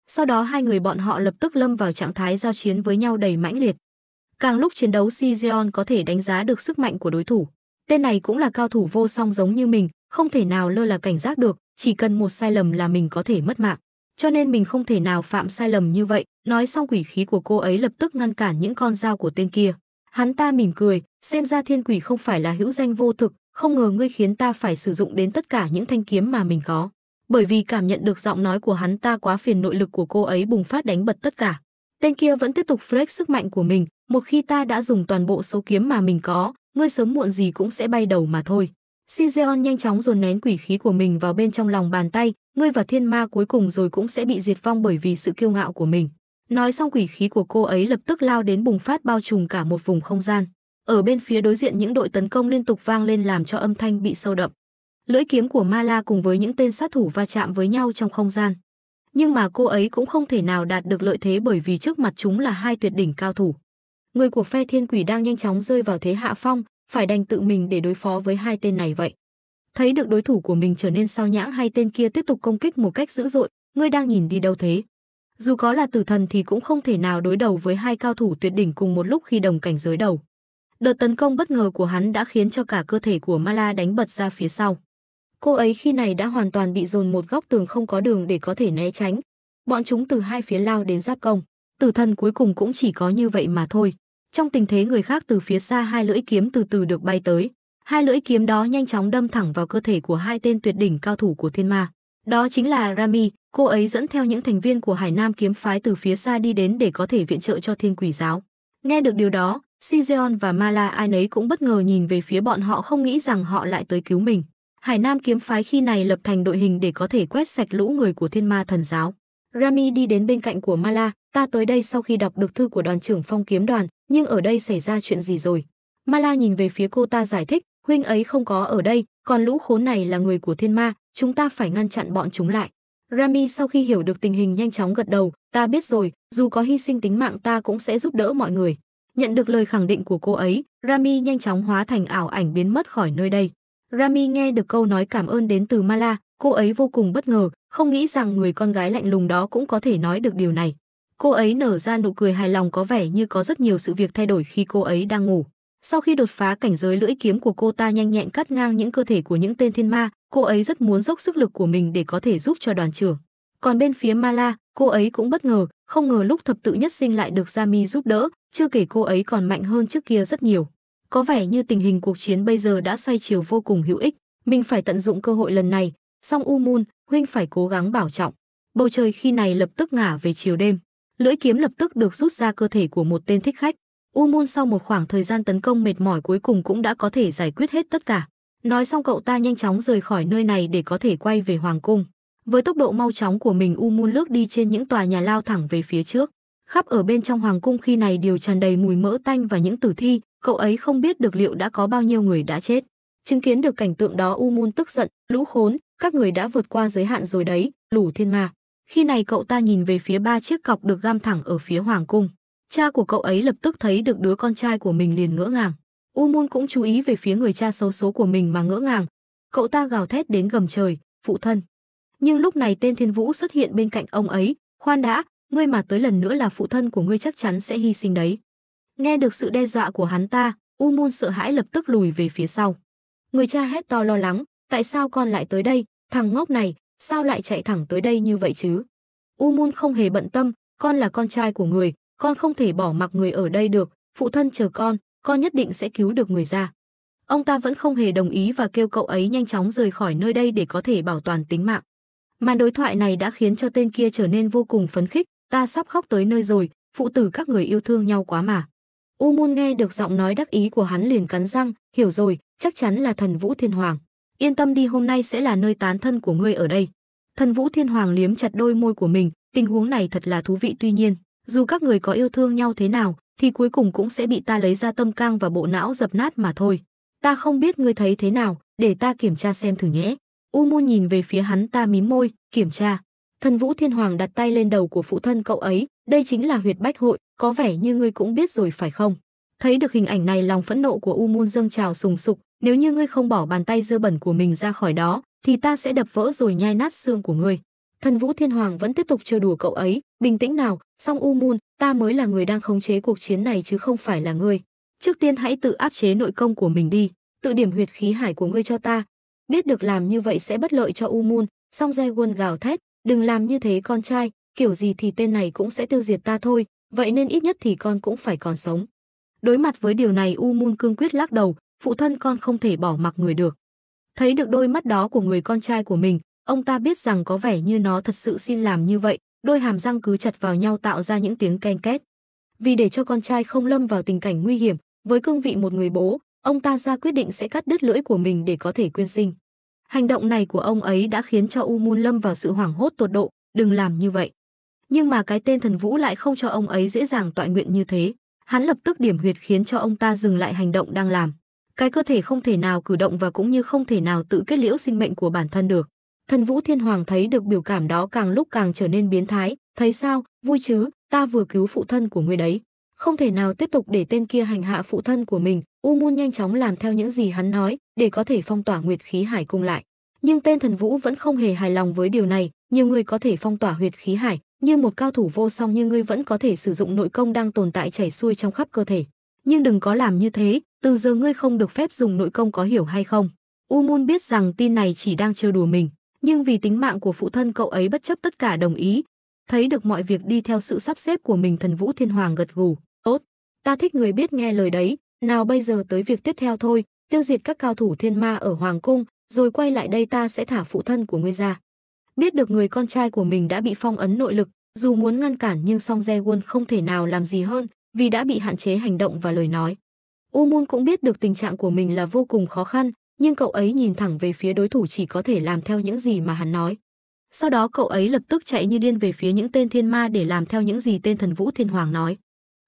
Sau đó hai người bọn họ lập tức lâm vào trạng thái giao chiến với nhau đầy mãnh liệt. Càng lúc chiến đấu Sizeon có thể đánh giá được sức mạnh của đối thủ. Tên này cũng là cao thủ vô song giống như mình, không thể nào lơ là cảnh giác được, chỉ cần một sai lầm là mình có thể mất mạng cho nên mình không thể nào phạm sai lầm như vậy. Nói xong quỷ khí của cô ấy lập tức ngăn cản những con dao của tên kia. Hắn ta mỉm cười, xem ra thiên quỷ không phải là hữu danh vô thực, không ngờ ngươi khiến ta phải sử dụng đến tất cả những thanh kiếm mà mình có. Bởi vì cảm nhận được giọng nói của hắn ta quá phiền nội lực của cô ấy bùng phát đánh bật tất cả. Tên kia vẫn tiếp tục flex sức mạnh của mình, một khi ta đã dùng toàn bộ số kiếm mà mình có, ngươi sớm muộn gì cũng sẽ bay đầu mà thôi. Sigeon nhanh chóng dồn nén quỷ khí của mình vào bên trong lòng bàn tay, ngươi và thiên ma cuối cùng rồi cũng sẽ bị diệt vong bởi vì sự kiêu ngạo của mình. Nói xong quỷ khí của cô ấy lập tức lao đến bùng phát bao trùm cả một vùng không gian. Ở bên phía đối diện những đội tấn công liên tục vang lên làm cho âm thanh bị sâu đậm. Lưỡi kiếm của Mala cùng với những tên sát thủ va chạm với nhau trong không gian. Nhưng mà cô ấy cũng không thể nào đạt được lợi thế bởi vì trước mặt chúng là hai tuyệt đỉnh cao thủ. Người của phe thiên quỷ đang nhanh chóng rơi vào thế hạ phong, phải đành tự mình để đối phó với hai tên này vậy. Thấy được đối thủ của mình trở nên sao nhãng hai tên kia tiếp tục công kích một cách dữ dội, ngươi đang nhìn đi đâu thế? Dù có là tử thần thì cũng không thể nào đối đầu với hai cao thủ tuyệt đỉnh cùng một lúc khi đồng cảnh giới đầu. Đợt tấn công bất ngờ của hắn đã khiến cho cả cơ thể của Mala đánh bật ra phía sau. Cô ấy khi này đã hoàn toàn bị dồn một góc tường không có đường để có thể né tránh. Bọn chúng từ hai phía lao đến giáp công. Tử thần cuối cùng cũng chỉ có như vậy mà thôi. Trong tình thế người khác từ phía xa hai lưỡi kiếm từ từ được bay tới, hai lưỡi kiếm đó nhanh chóng đâm thẳng vào cơ thể của hai tên tuyệt đỉnh cao thủ của thiên ma. Đó chính là Rami, cô ấy dẫn theo những thành viên của Hải Nam kiếm phái từ phía xa đi đến để có thể viện trợ cho Thiên Quỷ giáo. Nghe được điều đó, Sizeon và Mala ai nấy cũng bất ngờ nhìn về phía bọn họ không nghĩ rằng họ lại tới cứu mình. Hải Nam kiếm phái khi này lập thành đội hình để có thể quét sạch lũ người của Thiên Ma thần giáo. Rami đi đến bên cạnh của Mala, ta tới đây sau khi đọc được thư của đoàn trưởng phong kiếm đoàn, nhưng ở đây xảy ra chuyện gì rồi? Mala nhìn về phía cô ta giải thích, huynh ấy không có ở đây, còn lũ khốn này là người của thiên ma, chúng ta phải ngăn chặn bọn chúng lại. Rami sau khi hiểu được tình hình nhanh chóng gật đầu, ta biết rồi, dù có hy sinh tính mạng ta cũng sẽ giúp đỡ mọi người. Nhận được lời khẳng định của cô ấy, Rami nhanh chóng hóa thành ảo ảnh biến mất khỏi nơi đây. Rami nghe được câu nói cảm ơn đến từ Mala, cô ấy vô cùng bất ngờ, không nghĩ rằng người con gái lạnh lùng đó cũng có thể nói được điều này. Cô ấy nở ra nụ cười hài lòng có vẻ như có rất nhiều sự việc thay đổi khi cô ấy đang ngủ. Sau khi đột phá cảnh giới lưỡi kiếm của cô ta nhanh nhẹn cắt ngang những cơ thể của những tên thiên ma, cô ấy rất muốn dốc sức lực của mình để có thể giúp cho đoàn trưởng. Còn bên phía Mala, cô ấy cũng bất ngờ, không ngờ lúc thập tự nhất sinh lại được Jami giúp đỡ, chưa kể cô ấy còn mạnh hơn trước kia rất nhiều. Có vẻ như tình hình cuộc chiến bây giờ đã xoay chiều vô cùng hữu ích, mình phải tận dụng cơ hội lần này, song U Moon, huynh phải cố gắng bảo trọng. Bầu trời khi này lập tức ngả về chiều đêm lưỡi kiếm lập tức được rút ra cơ thể của một tên thích khách. U Moon sau một khoảng thời gian tấn công mệt mỏi cuối cùng cũng đã có thể giải quyết hết tất cả. Nói xong cậu ta nhanh chóng rời khỏi nơi này để có thể quay về hoàng cung. Với tốc độ mau chóng của mình U Moon lướt đi trên những tòa nhà lao thẳng về phía trước. Khắp ở bên trong hoàng cung khi này đều tràn đầy mùi mỡ tanh và những tử thi, cậu ấy không biết được liệu đã có bao nhiêu người đã chết. Chứng kiến được cảnh tượng đó U Moon tức giận, lũ khốn, các người đã vượt qua giới hạn rồi đấy, lũ thiên ma. Khi này cậu ta nhìn về phía ba chiếc cọc được gam thẳng ở phía hoàng cung. Cha của cậu ấy lập tức thấy được đứa con trai của mình liền ngỡ ngàng. U Mun cũng chú ý về phía người cha xấu số của mình mà ngỡ ngàng. Cậu ta gào thét đến gầm trời, phụ thân. Nhưng lúc này tên Thiên Vũ xuất hiện bên cạnh ông ấy, khoan đã, ngươi mà tới lần nữa là phụ thân của ngươi chắc chắn sẽ hy sinh đấy. Nghe được sự đe dọa của hắn ta, U Mun sợ hãi lập tức lùi về phía sau. Người cha hét to lo lắng, tại sao con lại tới đây, thằng ngốc này, sao lại chạy thẳng tới đây như vậy chứ? U Mun không hề bận tâm, con là con trai của người, con không thể bỏ mặc người ở đây được, phụ thân chờ con, con nhất định sẽ cứu được người ra. Ông ta vẫn không hề đồng ý và kêu cậu ấy nhanh chóng rời khỏi nơi đây để có thể bảo toàn tính mạng. Màn đối thoại này đã khiến cho tên kia trở nên vô cùng phấn khích, ta sắp khóc tới nơi rồi, phụ tử các người yêu thương nhau quá mà. U Mun nghe được giọng nói đắc ý của hắn liền cắn răng, hiểu rồi, chắc chắn là thần Vũ Thiên Hoàng yên tâm đi hôm nay sẽ là nơi tán thân của ngươi ở đây. Thần Vũ Thiên Hoàng liếm chặt đôi môi của mình, tình huống này thật là thú vị tuy nhiên, dù các người có yêu thương nhau thế nào, thì cuối cùng cũng sẽ bị ta lấy ra tâm cang và bộ não dập nát mà thôi. Ta không biết ngươi thấy thế nào, để ta kiểm tra xem thử nhé. U Mu nhìn về phía hắn ta mím môi, kiểm tra. Thần Vũ Thiên Hoàng đặt tay lên đầu của phụ thân cậu ấy, đây chính là huyệt bách hội, có vẻ như ngươi cũng biết rồi phải không? Thấy được hình ảnh này lòng phẫn nộ của U Mun dâng trào sùng sục, nếu như ngươi không bỏ bàn tay dơ bẩn của mình ra khỏi đó, thì ta sẽ đập vỡ rồi nhai nát xương của ngươi. Thần Vũ Thiên Hoàng vẫn tiếp tục chơi đùa cậu ấy, bình tĩnh nào, song U Mun, ta mới là người đang khống chế cuộc chiến này chứ không phải là ngươi. Trước tiên hãy tự áp chế nội công của mình đi, tự điểm huyệt khí hải của ngươi cho ta. Biết được làm như vậy sẽ bất lợi cho U Mun, song Jaegun gào thét, đừng làm như thế con trai, kiểu gì thì tên này cũng sẽ tiêu diệt ta thôi, vậy nên ít nhất thì con cũng phải còn sống. Đối mặt với điều này U Mun cương quyết lắc đầu, phụ thân con không thể bỏ mặc người được. Thấy được đôi mắt đó của người con trai của mình, ông ta biết rằng có vẻ như nó thật sự xin làm như vậy, đôi hàm răng cứ chặt vào nhau tạo ra những tiếng ken két. Vì để cho con trai không lâm vào tình cảnh nguy hiểm, với cương vị một người bố, ông ta ra quyết định sẽ cắt đứt lưỡi của mình để có thể quyên sinh. Hành động này của ông ấy đã khiến cho U Mun lâm vào sự hoảng hốt tột độ, đừng làm như vậy. Nhưng mà cái tên thần vũ lại không cho ông ấy dễ dàng tọa nguyện như thế hắn lập tức điểm huyệt khiến cho ông ta dừng lại hành động đang làm. Cái cơ thể không thể nào cử động và cũng như không thể nào tự kết liễu sinh mệnh của bản thân được. Thần Vũ Thiên Hoàng thấy được biểu cảm đó càng lúc càng trở nên biến thái, thấy sao, vui chứ, ta vừa cứu phụ thân của ngươi đấy. Không thể nào tiếp tục để tên kia hành hạ phụ thân của mình, U Mun nhanh chóng làm theo những gì hắn nói, để có thể phong tỏa nguyệt khí hải cung lại. Nhưng tên thần vũ vẫn không hề hài lòng với điều này, nhiều người có thể phong tỏa huyệt khí hải, như một cao thủ vô song như ngươi vẫn có thể sử dụng nội công đang tồn tại chảy xuôi trong khắp cơ thể nhưng đừng có làm như thế từ giờ ngươi không được phép dùng nội công có hiểu hay không u mun biết rằng tin này chỉ đang trêu đùa mình nhưng vì tính mạng của phụ thân cậu ấy bất chấp tất cả đồng ý thấy được mọi việc đi theo sự sắp xếp của mình thần vũ thiên hoàng gật gù tốt ta thích người biết nghe lời đấy nào bây giờ tới việc tiếp theo thôi tiêu diệt các cao thủ thiên ma ở hoàng cung rồi quay lại đây ta sẽ thả phụ thân của ngươi ra Biết được người con trai của mình đã bị phong ấn nội lực, dù muốn ngăn cản nhưng Song Jae-won không thể nào làm gì hơn vì đã bị hạn chế hành động và lời nói. U Moon cũng biết được tình trạng của mình là vô cùng khó khăn, nhưng cậu ấy nhìn thẳng về phía đối thủ chỉ có thể làm theo những gì mà hắn nói. Sau đó cậu ấy lập tức chạy như điên về phía những tên thiên ma để làm theo những gì tên thần vũ thiên hoàng nói.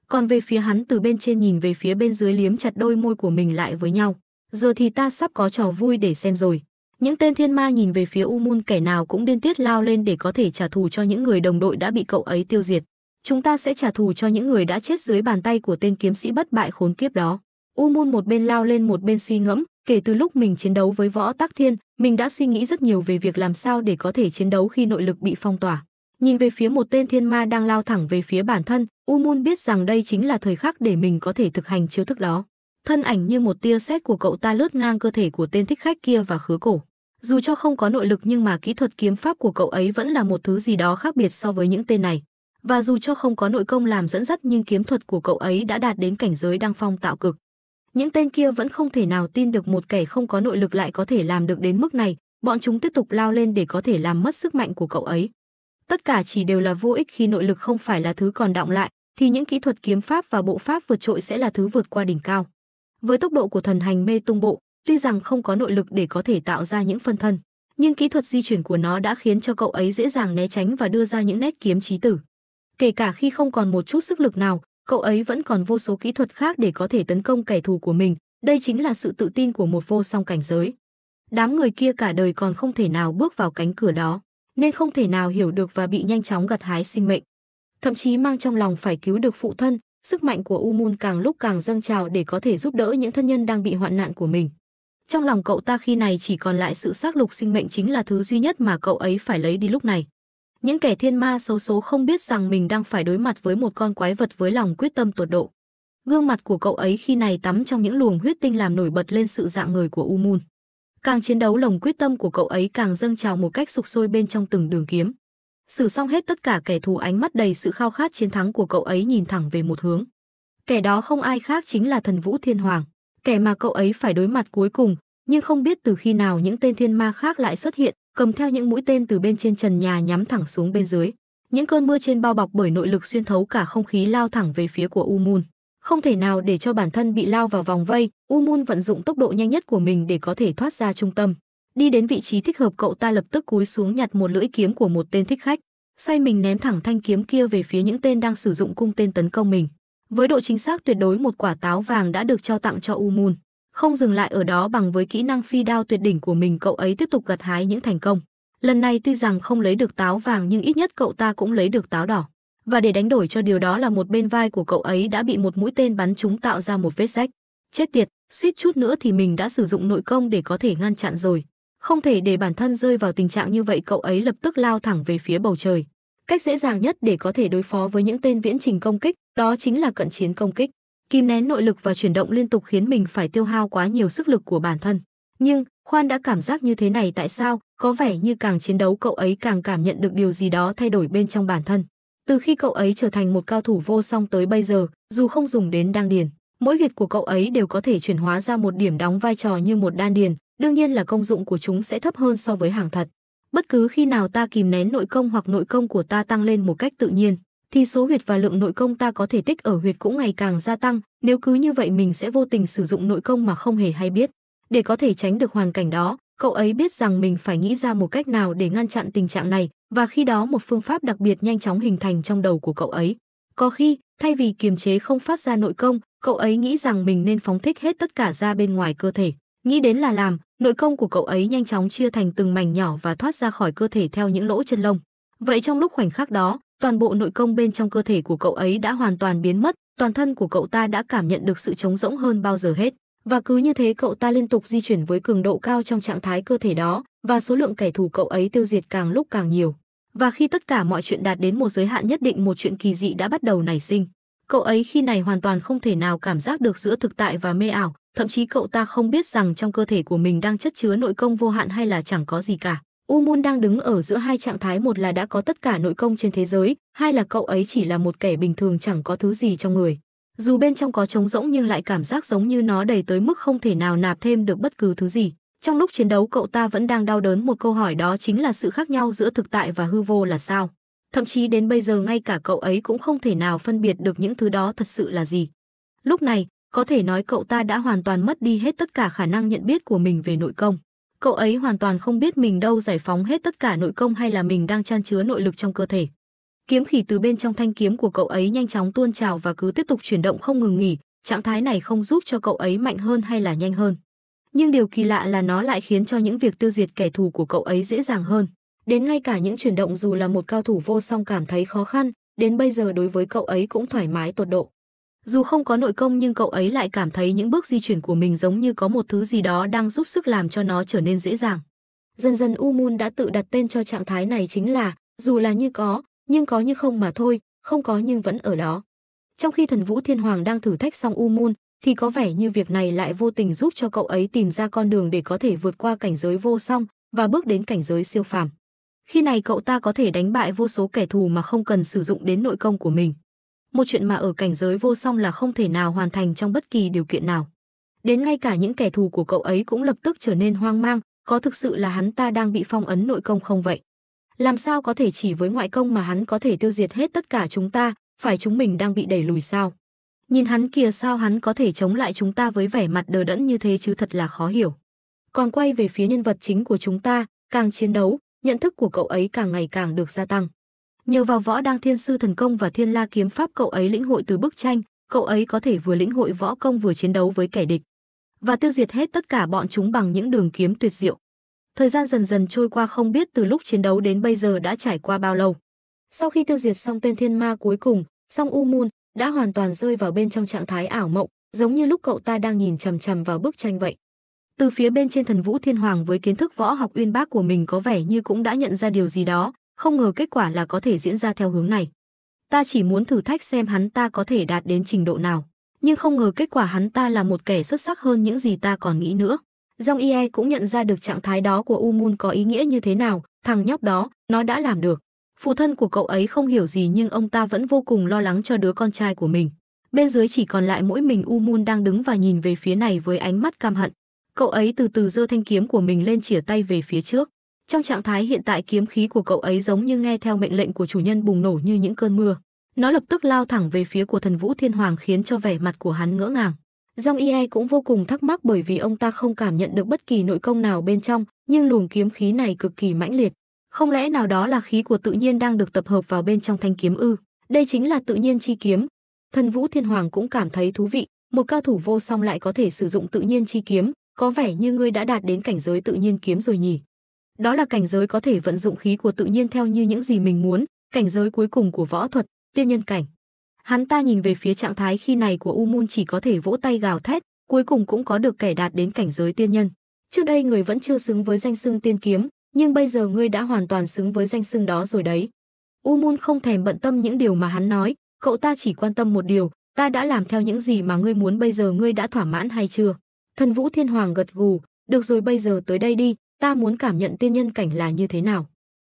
Còn về phía hắn từ bên trên nhìn về phía bên dưới liếm chặt đôi môi của mình lại với nhau. Giờ thì ta sắp có trò vui để xem rồi. Những tên thiên ma nhìn về phía U Mun kẻ nào cũng điên tiết lao lên để có thể trả thù cho những người đồng đội đã bị cậu ấy tiêu diệt. Chúng ta sẽ trả thù cho những người đã chết dưới bàn tay của tên kiếm sĩ bất bại khốn kiếp đó. U Mun một bên lao lên một bên suy ngẫm, kể từ lúc mình chiến đấu với võ tắc thiên, mình đã suy nghĩ rất nhiều về việc làm sao để có thể chiến đấu khi nội lực bị phong tỏa. Nhìn về phía một tên thiên ma đang lao thẳng về phía bản thân, U Mun biết rằng đây chính là thời khắc để mình có thể thực hành chiêu thức đó thân ảnh như một tia sét của cậu ta lướt ngang cơ thể của tên thích khách kia và khứa cổ. Dù cho không có nội lực nhưng mà kỹ thuật kiếm pháp của cậu ấy vẫn là một thứ gì đó khác biệt so với những tên này. Và dù cho không có nội công làm dẫn dắt nhưng kiếm thuật của cậu ấy đã đạt đến cảnh giới đăng phong tạo cực. Những tên kia vẫn không thể nào tin được một kẻ không có nội lực lại có thể làm được đến mức này, bọn chúng tiếp tục lao lên để có thể làm mất sức mạnh của cậu ấy. Tất cả chỉ đều là vô ích khi nội lực không phải là thứ còn đọng lại, thì những kỹ thuật kiếm pháp và bộ pháp vượt trội sẽ là thứ vượt qua đỉnh cao. Với tốc độ của thần hành mê tung bộ, tuy rằng không có nội lực để có thể tạo ra những phân thân, nhưng kỹ thuật di chuyển của nó đã khiến cho cậu ấy dễ dàng né tránh và đưa ra những nét kiếm chí tử. Kể cả khi không còn một chút sức lực nào, cậu ấy vẫn còn vô số kỹ thuật khác để có thể tấn công kẻ thù của mình, đây chính là sự tự tin của một vô song cảnh giới. Đám người kia cả đời còn không thể nào bước vào cánh cửa đó, nên không thể nào hiểu được và bị nhanh chóng gặt hái sinh mệnh. Thậm chí mang trong lòng phải cứu được phụ thân, Sức mạnh của U Umun càng lúc càng dâng trào để có thể giúp đỡ những thân nhân đang bị hoạn nạn của mình. Trong lòng cậu ta khi này chỉ còn lại sự xác lục sinh mệnh chính là thứ duy nhất mà cậu ấy phải lấy đi lúc này. Những kẻ thiên ma xấu số không biết rằng mình đang phải đối mặt với một con quái vật với lòng quyết tâm tột độ. Gương mặt của cậu ấy khi này tắm trong những luồng huyết tinh làm nổi bật lên sự dạng người của U Umun. Càng chiến đấu lòng quyết tâm của cậu ấy càng dâng trào một cách sục sôi bên trong từng đường kiếm. Xử xong hết tất cả kẻ thù ánh mắt đầy sự khao khát chiến thắng của cậu ấy nhìn thẳng về một hướng. Kẻ đó không ai khác chính là thần vũ thiên hoàng, kẻ mà cậu ấy phải đối mặt cuối cùng, nhưng không biết từ khi nào những tên thiên ma khác lại xuất hiện, cầm theo những mũi tên từ bên trên trần nhà nhắm thẳng xuống bên dưới. Những cơn mưa trên bao bọc bởi nội lực xuyên thấu cả không khí lao thẳng về phía của U Moon. Không thể nào để cho bản thân bị lao vào vòng vây, U Moon vận dụng tốc độ nhanh nhất của mình để có thể thoát ra trung tâm đi đến vị trí thích hợp cậu ta lập tức cúi xuống nhặt một lưỡi kiếm của một tên thích khách xoay mình ném thẳng thanh kiếm kia về phía những tên đang sử dụng cung tên tấn công mình với độ chính xác tuyệt đối một quả táo vàng đã được trao tặng cho u Moon. không dừng lại ở đó bằng với kỹ năng phi đao tuyệt đỉnh của mình cậu ấy tiếp tục gặt hái những thành công lần này tuy rằng không lấy được táo vàng nhưng ít nhất cậu ta cũng lấy được táo đỏ và để đánh đổi cho điều đó là một bên vai của cậu ấy đã bị một mũi tên bắn trúng tạo ra một vết rách chết tiệt suýt chút nữa thì mình đã sử dụng nội công để có thể ngăn chặn rồi không thể để bản thân rơi vào tình trạng như vậy cậu ấy lập tức lao thẳng về phía bầu trời. Cách dễ dàng nhất để có thể đối phó với những tên viễn trình công kích, đó chính là cận chiến công kích. Kim nén nội lực và chuyển động liên tục khiến mình phải tiêu hao quá nhiều sức lực của bản thân. Nhưng, Khoan đã cảm giác như thế này tại sao, có vẻ như càng chiến đấu cậu ấy càng cảm nhận được điều gì đó thay đổi bên trong bản thân. Từ khi cậu ấy trở thành một cao thủ vô song tới bây giờ, dù không dùng đến đan điền, mỗi việc của cậu ấy đều có thể chuyển hóa ra một điểm đóng vai trò như một đan điền, đương nhiên là công dụng của chúng sẽ thấp hơn so với hàng thật. Bất cứ khi nào ta kìm nén nội công hoặc nội công của ta tăng lên một cách tự nhiên, thì số huyệt và lượng nội công ta có thể tích ở huyệt cũng ngày càng gia tăng, nếu cứ như vậy mình sẽ vô tình sử dụng nội công mà không hề hay biết. Để có thể tránh được hoàn cảnh đó, cậu ấy biết rằng mình phải nghĩ ra một cách nào để ngăn chặn tình trạng này, và khi đó một phương pháp đặc biệt nhanh chóng hình thành trong đầu của cậu ấy. Có khi, thay vì kiềm chế không phát ra nội công, cậu ấy nghĩ rằng mình nên phóng thích hết tất cả ra bên ngoài cơ thể. Nghĩ đến là làm, nội công của cậu ấy nhanh chóng chia thành từng mảnh nhỏ và thoát ra khỏi cơ thể theo những lỗ chân lông. Vậy trong lúc khoảnh khắc đó, toàn bộ nội công bên trong cơ thể của cậu ấy đã hoàn toàn biến mất, toàn thân của cậu ta đã cảm nhận được sự trống rỗng hơn bao giờ hết. Và cứ như thế cậu ta liên tục di chuyển với cường độ cao trong trạng thái cơ thể đó, và số lượng kẻ thù cậu ấy tiêu diệt càng lúc càng nhiều. Và khi tất cả mọi chuyện đạt đến một giới hạn nhất định một chuyện kỳ dị đã bắt đầu nảy sinh. Cậu ấy khi này hoàn toàn không thể nào cảm giác được giữa thực tại và mê ảo, thậm chí cậu ta không biết rằng trong cơ thể của mình đang chất chứa nội công vô hạn hay là chẳng có gì cả. U Moon đang đứng ở giữa hai trạng thái một là đã có tất cả nội công trên thế giới, hai là cậu ấy chỉ là một kẻ bình thường chẳng có thứ gì trong người. Dù bên trong có trống rỗng nhưng lại cảm giác giống như nó đầy tới mức không thể nào nạp thêm được bất cứ thứ gì. Trong lúc chiến đấu cậu ta vẫn đang đau đớn một câu hỏi đó chính là sự khác nhau giữa thực tại và hư vô là sao. Thậm chí đến bây giờ ngay cả cậu ấy cũng không thể nào phân biệt được những thứ đó thật sự là gì. Lúc này, có thể nói cậu ta đã hoàn toàn mất đi hết tất cả khả năng nhận biết của mình về nội công. Cậu ấy hoàn toàn không biết mình đâu giải phóng hết tất cả nội công hay là mình đang chan chứa nội lực trong cơ thể. Kiếm khí từ bên trong thanh kiếm của cậu ấy nhanh chóng tuôn trào và cứ tiếp tục chuyển động không ngừng nghỉ, trạng thái này không giúp cho cậu ấy mạnh hơn hay là nhanh hơn. Nhưng điều kỳ lạ là nó lại khiến cho những việc tiêu diệt kẻ thù của cậu ấy dễ dàng hơn. Đến ngay cả những chuyển động dù là một cao thủ vô song cảm thấy khó khăn, đến bây giờ đối với cậu ấy cũng thoải mái tột độ. Dù không có nội công nhưng cậu ấy lại cảm thấy những bước di chuyển của mình giống như có một thứ gì đó đang giúp sức làm cho nó trở nên dễ dàng. Dần dần U Moon đã tự đặt tên cho trạng thái này chính là dù là như có, nhưng có như không mà thôi, không có nhưng vẫn ở đó. Trong khi thần vũ thiên hoàng đang thử thách xong U Moon, thì có vẻ như việc này lại vô tình giúp cho cậu ấy tìm ra con đường để có thể vượt qua cảnh giới vô song và bước đến cảnh giới siêu phàm. Khi này cậu ta có thể đánh bại vô số kẻ thù mà không cần sử dụng đến nội công của mình một chuyện mà ở cảnh giới vô song là không thể nào hoàn thành trong bất kỳ điều kiện nào. Đến ngay cả những kẻ thù của cậu ấy cũng lập tức trở nên hoang mang, có thực sự là hắn ta đang bị phong ấn nội công không vậy? Làm sao có thể chỉ với ngoại công mà hắn có thể tiêu diệt hết tất cả chúng ta, phải chúng mình đang bị đẩy lùi sao? Nhìn hắn kìa sao hắn có thể chống lại chúng ta với vẻ mặt đờ đẫn như thế chứ thật là khó hiểu. Còn quay về phía nhân vật chính của chúng ta, càng chiến đấu, nhận thức của cậu ấy càng ngày càng được gia tăng. Nhờ vào võ đang thiên sư thần công và thiên la kiếm pháp cậu ấy lĩnh hội từ bức tranh, cậu ấy có thể vừa lĩnh hội võ công vừa chiến đấu với kẻ địch và tiêu diệt hết tất cả bọn chúng bằng những đường kiếm tuyệt diệu. Thời gian dần dần trôi qua không biết từ lúc chiến đấu đến bây giờ đã trải qua bao lâu. Sau khi tiêu diệt xong tên thiên ma cuối cùng, Song U Moon đã hoàn toàn rơi vào bên trong trạng thái ảo mộng, giống như lúc cậu ta đang nhìn chằm chằm vào bức tranh vậy. Từ phía bên trên thần vũ thiên hoàng với kiến thức võ học uyên bác của mình có vẻ như cũng đã nhận ra điều gì đó, không ngờ kết quả là có thể diễn ra theo hướng này. Ta chỉ muốn thử thách xem hắn ta có thể đạt đến trình độ nào, nhưng không ngờ kết quả hắn ta là một kẻ xuất sắc hơn những gì ta còn nghĩ nữa. Dòng IE cũng nhận ra được trạng thái đó của U Moon có ý nghĩa như thế nào, thằng nhóc đó, nó đã làm được. Phụ thân của cậu ấy không hiểu gì nhưng ông ta vẫn vô cùng lo lắng cho đứa con trai của mình. Bên dưới chỉ còn lại mỗi mình U Moon đang đứng và nhìn về phía này với ánh mắt cam hận. Cậu ấy từ từ giơ thanh kiếm của mình lên chỉa tay về phía trước. Trong trạng thái hiện tại kiếm khí của cậu ấy giống như nghe theo mệnh lệnh của chủ nhân bùng nổ như những cơn mưa. Nó lập tức lao thẳng về phía của Thần Vũ Thiên Hoàng khiến cho vẻ mặt của hắn ngỡ ngàng. Dòng IE cũng vô cùng thắc mắc bởi vì ông ta không cảm nhận được bất kỳ nội công nào bên trong, nhưng luồng kiếm khí này cực kỳ mãnh liệt. Không lẽ nào đó là khí của tự nhiên đang được tập hợp vào bên trong thanh kiếm ư? Đây chính là tự nhiên chi kiếm. Thần Vũ Thiên Hoàng cũng cảm thấy thú vị, một cao thủ vô song lại có thể sử dụng tự nhiên chi kiếm, có vẻ như ngươi đã đạt đến cảnh giới tự nhiên kiếm rồi nhỉ? Đó là cảnh giới có thể vận dụng khí của tự nhiên theo như những gì mình muốn, cảnh giới cuối cùng của võ thuật, tiên nhân cảnh. Hắn ta nhìn về phía trạng thái khi này của U Môn chỉ có thể vỗ tay gào thét, cuối cùng cũng có được kẻ đạt đến cảnh giới tiên nhân. Trước đây người vẫn chưa xứng với danh xưng tiên kiếm, nhưng bây giờ ngươi đã hoàn toàn xứng với danh xưng đó rồi đấy. U Môn không thèm bận tâm những điều mà hắn nói, cậu ta chỉ quan tâm một điều, ta đã làm theo những gì mà ngươi muốn bây giờ ngươi đã thỏa mãn hay chưa. Thần Vũ Thiên Hoàng gật gù, được rồi bây giờ tới đây đi, ta muốn cảm nhận tiên nhân cảnh là như thế nào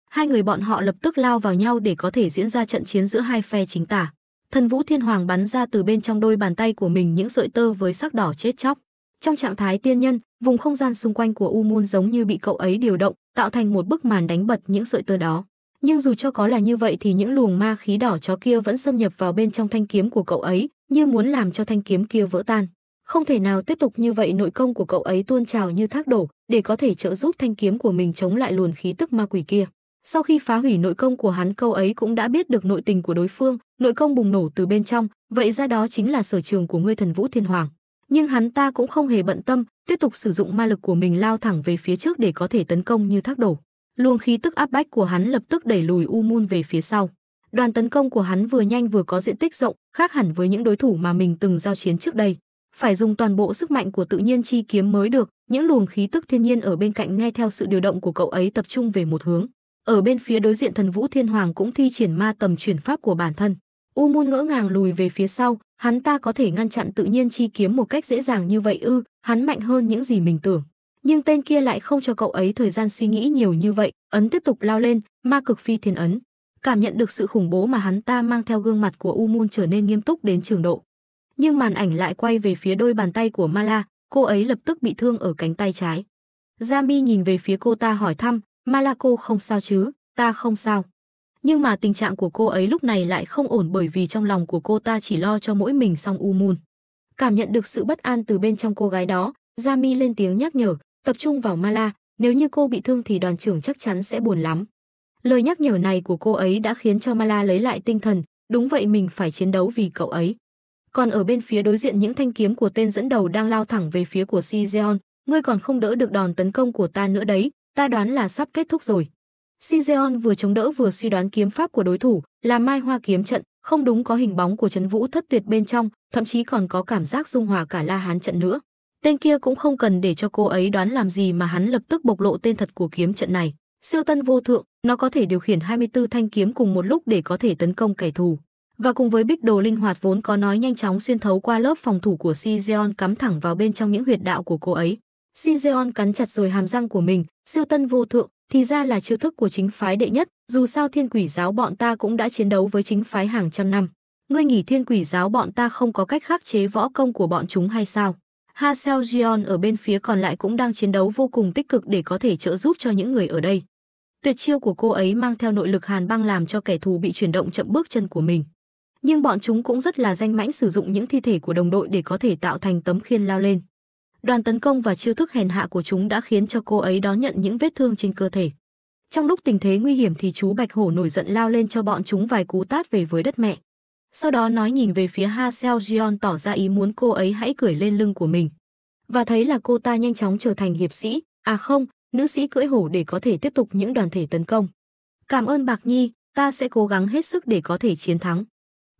hai người bọn họ lập tức lao vào nhau để có thể diễn ra trận chiến giữa hai phe chính tả thần vũ thiên hoàng bắn ra từ bên trong đôi bàn tay của mình những sợi tơ với sắc đỏ chết chóc trong trạng thái tiên nhân vùng không gian xung quanh của u môn giống như bị cậu ấy điều động tạo thành một bức màn đánh bật những sợi tơ đó nhưng dù cho có là như vậy thì những luồng ma khí đỏ chó kia vẫn xâm nhập vào bên trong thanh kiếm của cậu ấy như muốn làm cho thanh kiếm kia vỡ tan không thể nào tiếp tục như vậy nội công của cậu ấy tuôn trào như thác đổ để có thể trợ giúp thanh kiếm của mình chống lại luồn khí tức ma quỷ kia. Sau khi phá hủy nội công của hắn câu ấy cũng đã biết được nội tình của đối phương, nội công bùng nổ từ bên trong, vậy ra đó chính là sở trường của ngươi thần vũ thiên hoàng. Nhưng hắn ta cũng không hề bận tâm, tiếp tục sử dụng ma lực của mình lao thẳng về phía trước để có thể tấn công như thác đổ. Luồng khí tức áp bách của hắn lập tức đẩy lùi U Moon về phía sau. Đoàn tấn công của hắn vừa nhanh vừa có diện tích rộng, khác hẳn với những đối thủ mà mình từng giao chiến trước đây phải dùng toàn bộ sức mạnh của tự nhiên chi kiếm mới được, những luồng khí tức thiên nhiên ở bên cạnh nghe theo sự điều động của cậu ấy tập trung về một hướng. Ở bên phía đối diện Thần Vũ Thiên Hoàng cũng thi triển ma tầm chuyển pháp của bản thân. U môn ngỡ ngàng lùi về phía sau, hắn ta có thể ngăn chặn tự nhiên chi kiếm một cách dễ dàng như vậy ư, hắn mạnh hơn những gì mình tưởng. Nhưng tên kia lại không cho cậu ấy thời gian suy nghĩ nhiều như vậy, ấn tiếp tục lao lên, ma cực phi thiên ấn. Cảm nhận được sự khủng bố mà hắn ta mang theo gương mặt của U môn trở nên nghiêm túc đến trường độ nhưng màn ảnh lại quay về phía đôi bàn tay của Mala, cô ấy lập tức bị thương ở cánh tay trái. Jambi nhìn về phía cô ta hỏi thăm, Mala cô không sao chứ, ta không sao. Nhưng mà tình trạng của cô ấy lúc này lại không ổn bởi vì trong lòng của cô ta chỉ lo cho mỗi mình song U Moon. Cảm nhận được sự bất an từ bên trong cô gái đó, Jami lên tiếng nhắc nhở, tập trung vào Mala, nếu như cô bị thương thì đoàn trưởng chắc chắn sẽ buồn lắm. Lời nhắc nhở này của cô ấy đã khiến cho Mala lấy lại tinh thần, đúng vậy mình phải chiến đấu vì cậu ấy. Còn ở bên phía đối diện những thanh kiếm của tên dẫn đầu đang lao thẳng về phía của Sigeon, ngươi còn không đỡ được đòn tấn công của ta nữa đấy, ta đoán là sắp kết thúc rồi. Sigeon vừa chống đỡ vừa suy đoán kiếm pháp của đối thủ, là Mai Hoa kiếm trận, không đúng có hình bóng của Trấn Vũ Thất Tuyệt bên trong, thậm chí còn có cảm giác dung hòa cả La Hán trận nữa. Tên kia cũng không cần để cho cô ấy đoán làm gì mà hắn lập tức bộc lộ tên thật của kiếm trận này. Siêu tân vô thượng, nó có thể điều khiển 24 thanh kiếm cùng một lúc để có thể tấn công kẻ thù. Và cùng với bích đồ linh hoạt vốn có nói nhanh chóng xuyên thấu qua lớp phòng thủ của Sigeon cắm thẳng vào bên trong những huyệt đạo của cô ấy. Sigeon cắn chặt rồi hàm răng của mình, siêu tân vô thượng, thì ra là chiêu thức của chính phái đệ nhất, dù sao thiên quỷ giáo bọn ta cũng đã chiến đấu với chính phái hàng trăm năm. Ngươi nghỉ thiên quỷ giáo bọn ta không có cách khắc chế võ công của bọn chúng hay sao? Ha Seo Jeon ở bên phía còn lại cũng đang chiến đấu vô cùng tích cực để có thể trợ giúp cho những người ở đây. Tuyệt chiêu của cô ấy mang theo nội lực hàn băng làm cho kẻ thù bị chuyển động chậm bước chân của mình nhưng bọn chúng cũng rất là danh mãnh sử dụng những thi thể của đồng đội để có thể tạo thành tấm khiên lao lên. Đoàn tấn công và chiêu thức hèn hạ của chúng đã khiến cho cô ấy đón nhận những vết thương trên cơ thể. Trong lúc tình thế nguy hiểm thì chú Bạch Hổ nổi giận lao lên cho bọn chúng vài cú tát về với đất mẹ. Sau đó nói nhìn về phía Ha Seo Jeon tỏ ra ý muốn cô ấy hãy cưỡi lên lưng của mình. Và thấy là cô ta nhanh chóng trở thành hiệp sĩ, à không, nữ sĩ cưỡi hổ để có thể tiếp tục những đoàn thể tấn công. Cảm ơn Bạc Nhi, ta sẽ cố gắng hết sức để có thể chiến thắng.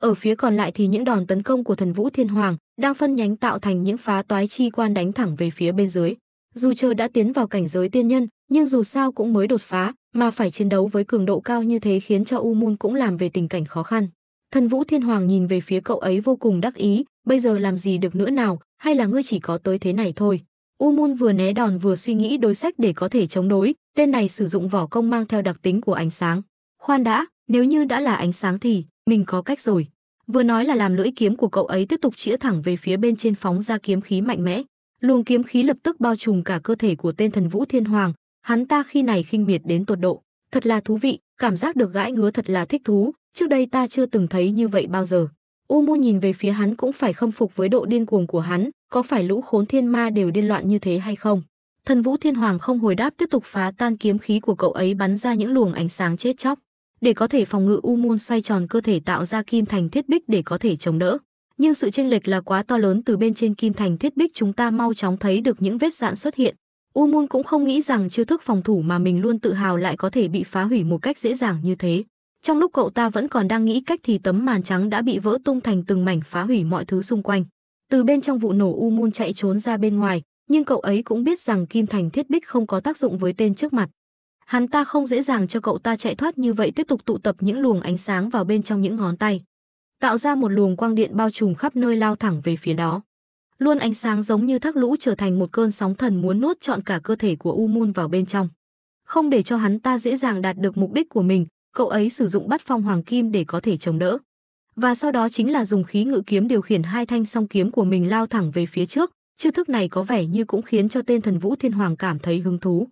Ở phía còn lại thì những đòn tấn công của thần vũ thiên hoàng đang phân nhánh tạo thành những phá toái chi quan đánh thẳng về phía bên dưới. Dù chờ đã tiến vào cảnh giới tiên nhân, nhưng dù sao cũng mới đột phá, mà phải chiến đấu với cường độ cao như thế khiến cho U môn cũng làm về tình cảnh khó khăn. Thần Vũ Thiên Hoàng nhìn về phía cậu ấy vô cùng đắc ý, bây giờ làm gì được nữa nào, hay là ngươi chỉ có tới thế này thôi. U môn vừa né đòn vừa suy nghĩ đối sách để có thể chống đối, tên này sử dụng vỏ công mang theo đặc tính của ánh sáng. Khoan đã, nếu như đã là ánh sáng thì mình có cách rồi vừa nói là làm lưỡi kiếm của cậu ấy tiếp tục chĩa thẳng về phía bên trên phóng ra kiếm khí mạnh mẽ luồng kiếm khí lập tức bao trùm cả cơ thể của tên thần vũ thiên hoàng hắn ta khi này khinh miệt đến tột độ thật là thú vị cảm giác được gãi ngứa thật là thích thú trước đây ta chưa từng thấy như vậy bao giờ u mu nhìn về phía hắn cũng phải khâm phục với độ điên cuồng của hắn có phải lũ khốn thiên ma đều điên loạn như thế hay không thần vũ thiên hoàng không hồi đáp tiếp tục phá tan kiếm khí của cậu ấy bắn ra những luồng ánh sáng chết chóc để có thể phòng ngự U Moon xoay tròn cơ thể tạo ra kim thành thiết bích để có thể chống đỡ. Nhưng sự chênh lệch là quá to lớn từ bên trên kim thành thiết bích chúng ta mau chóng thấy được những vết dạn xuất hiện. U Moon cũng không nghĩ rằng chiêu thức phòng thủ mà mình luôn tự hào lại có thể bị phá hủy một cách dễ dàng như thế. Trong lúc cậu ta vẫn còn đang nghĩ cách thì tấm màn trắng đã bị vỡ tung thành từng mảnh phá hủy mọi thứ xung quanh. Từ bên trong vụ nổ U Moon chạy trốn ra bên ngoài, nhưng cậu ấy cũng biết rằng kim thành thiết bích không có tác dụng với tên trước mặt. Hắn ta không dễ dàng cho cậu ta chạy thoát như vậy tiếp tục tụ tập những luồng ánh sáng vào bên trong những ngón tay. Tạo ra một luồng quang điện bao trùm khắp nơi lao thẳng về phía đó. Luôn ánh sáng giống như thác lũ trở thành một cơn sóng thần muốn nuốt trọn cả cơ thể của U Moon vào bên trong. Không để cho hắn ta dễ dàng đạt được mục đích của mình, cậu ấy sử dụng bắt phong hoàng kim để có thể chống đỡ. Và sau đó chính là dùng khí ngự kiếm điều khiển hai thanh song kiếm của mình lao thẳng về phía trước, chiêu thức này có vẻ như cũng khiến cho tên thần vũ thiên hoàng cảm thấy hứng thú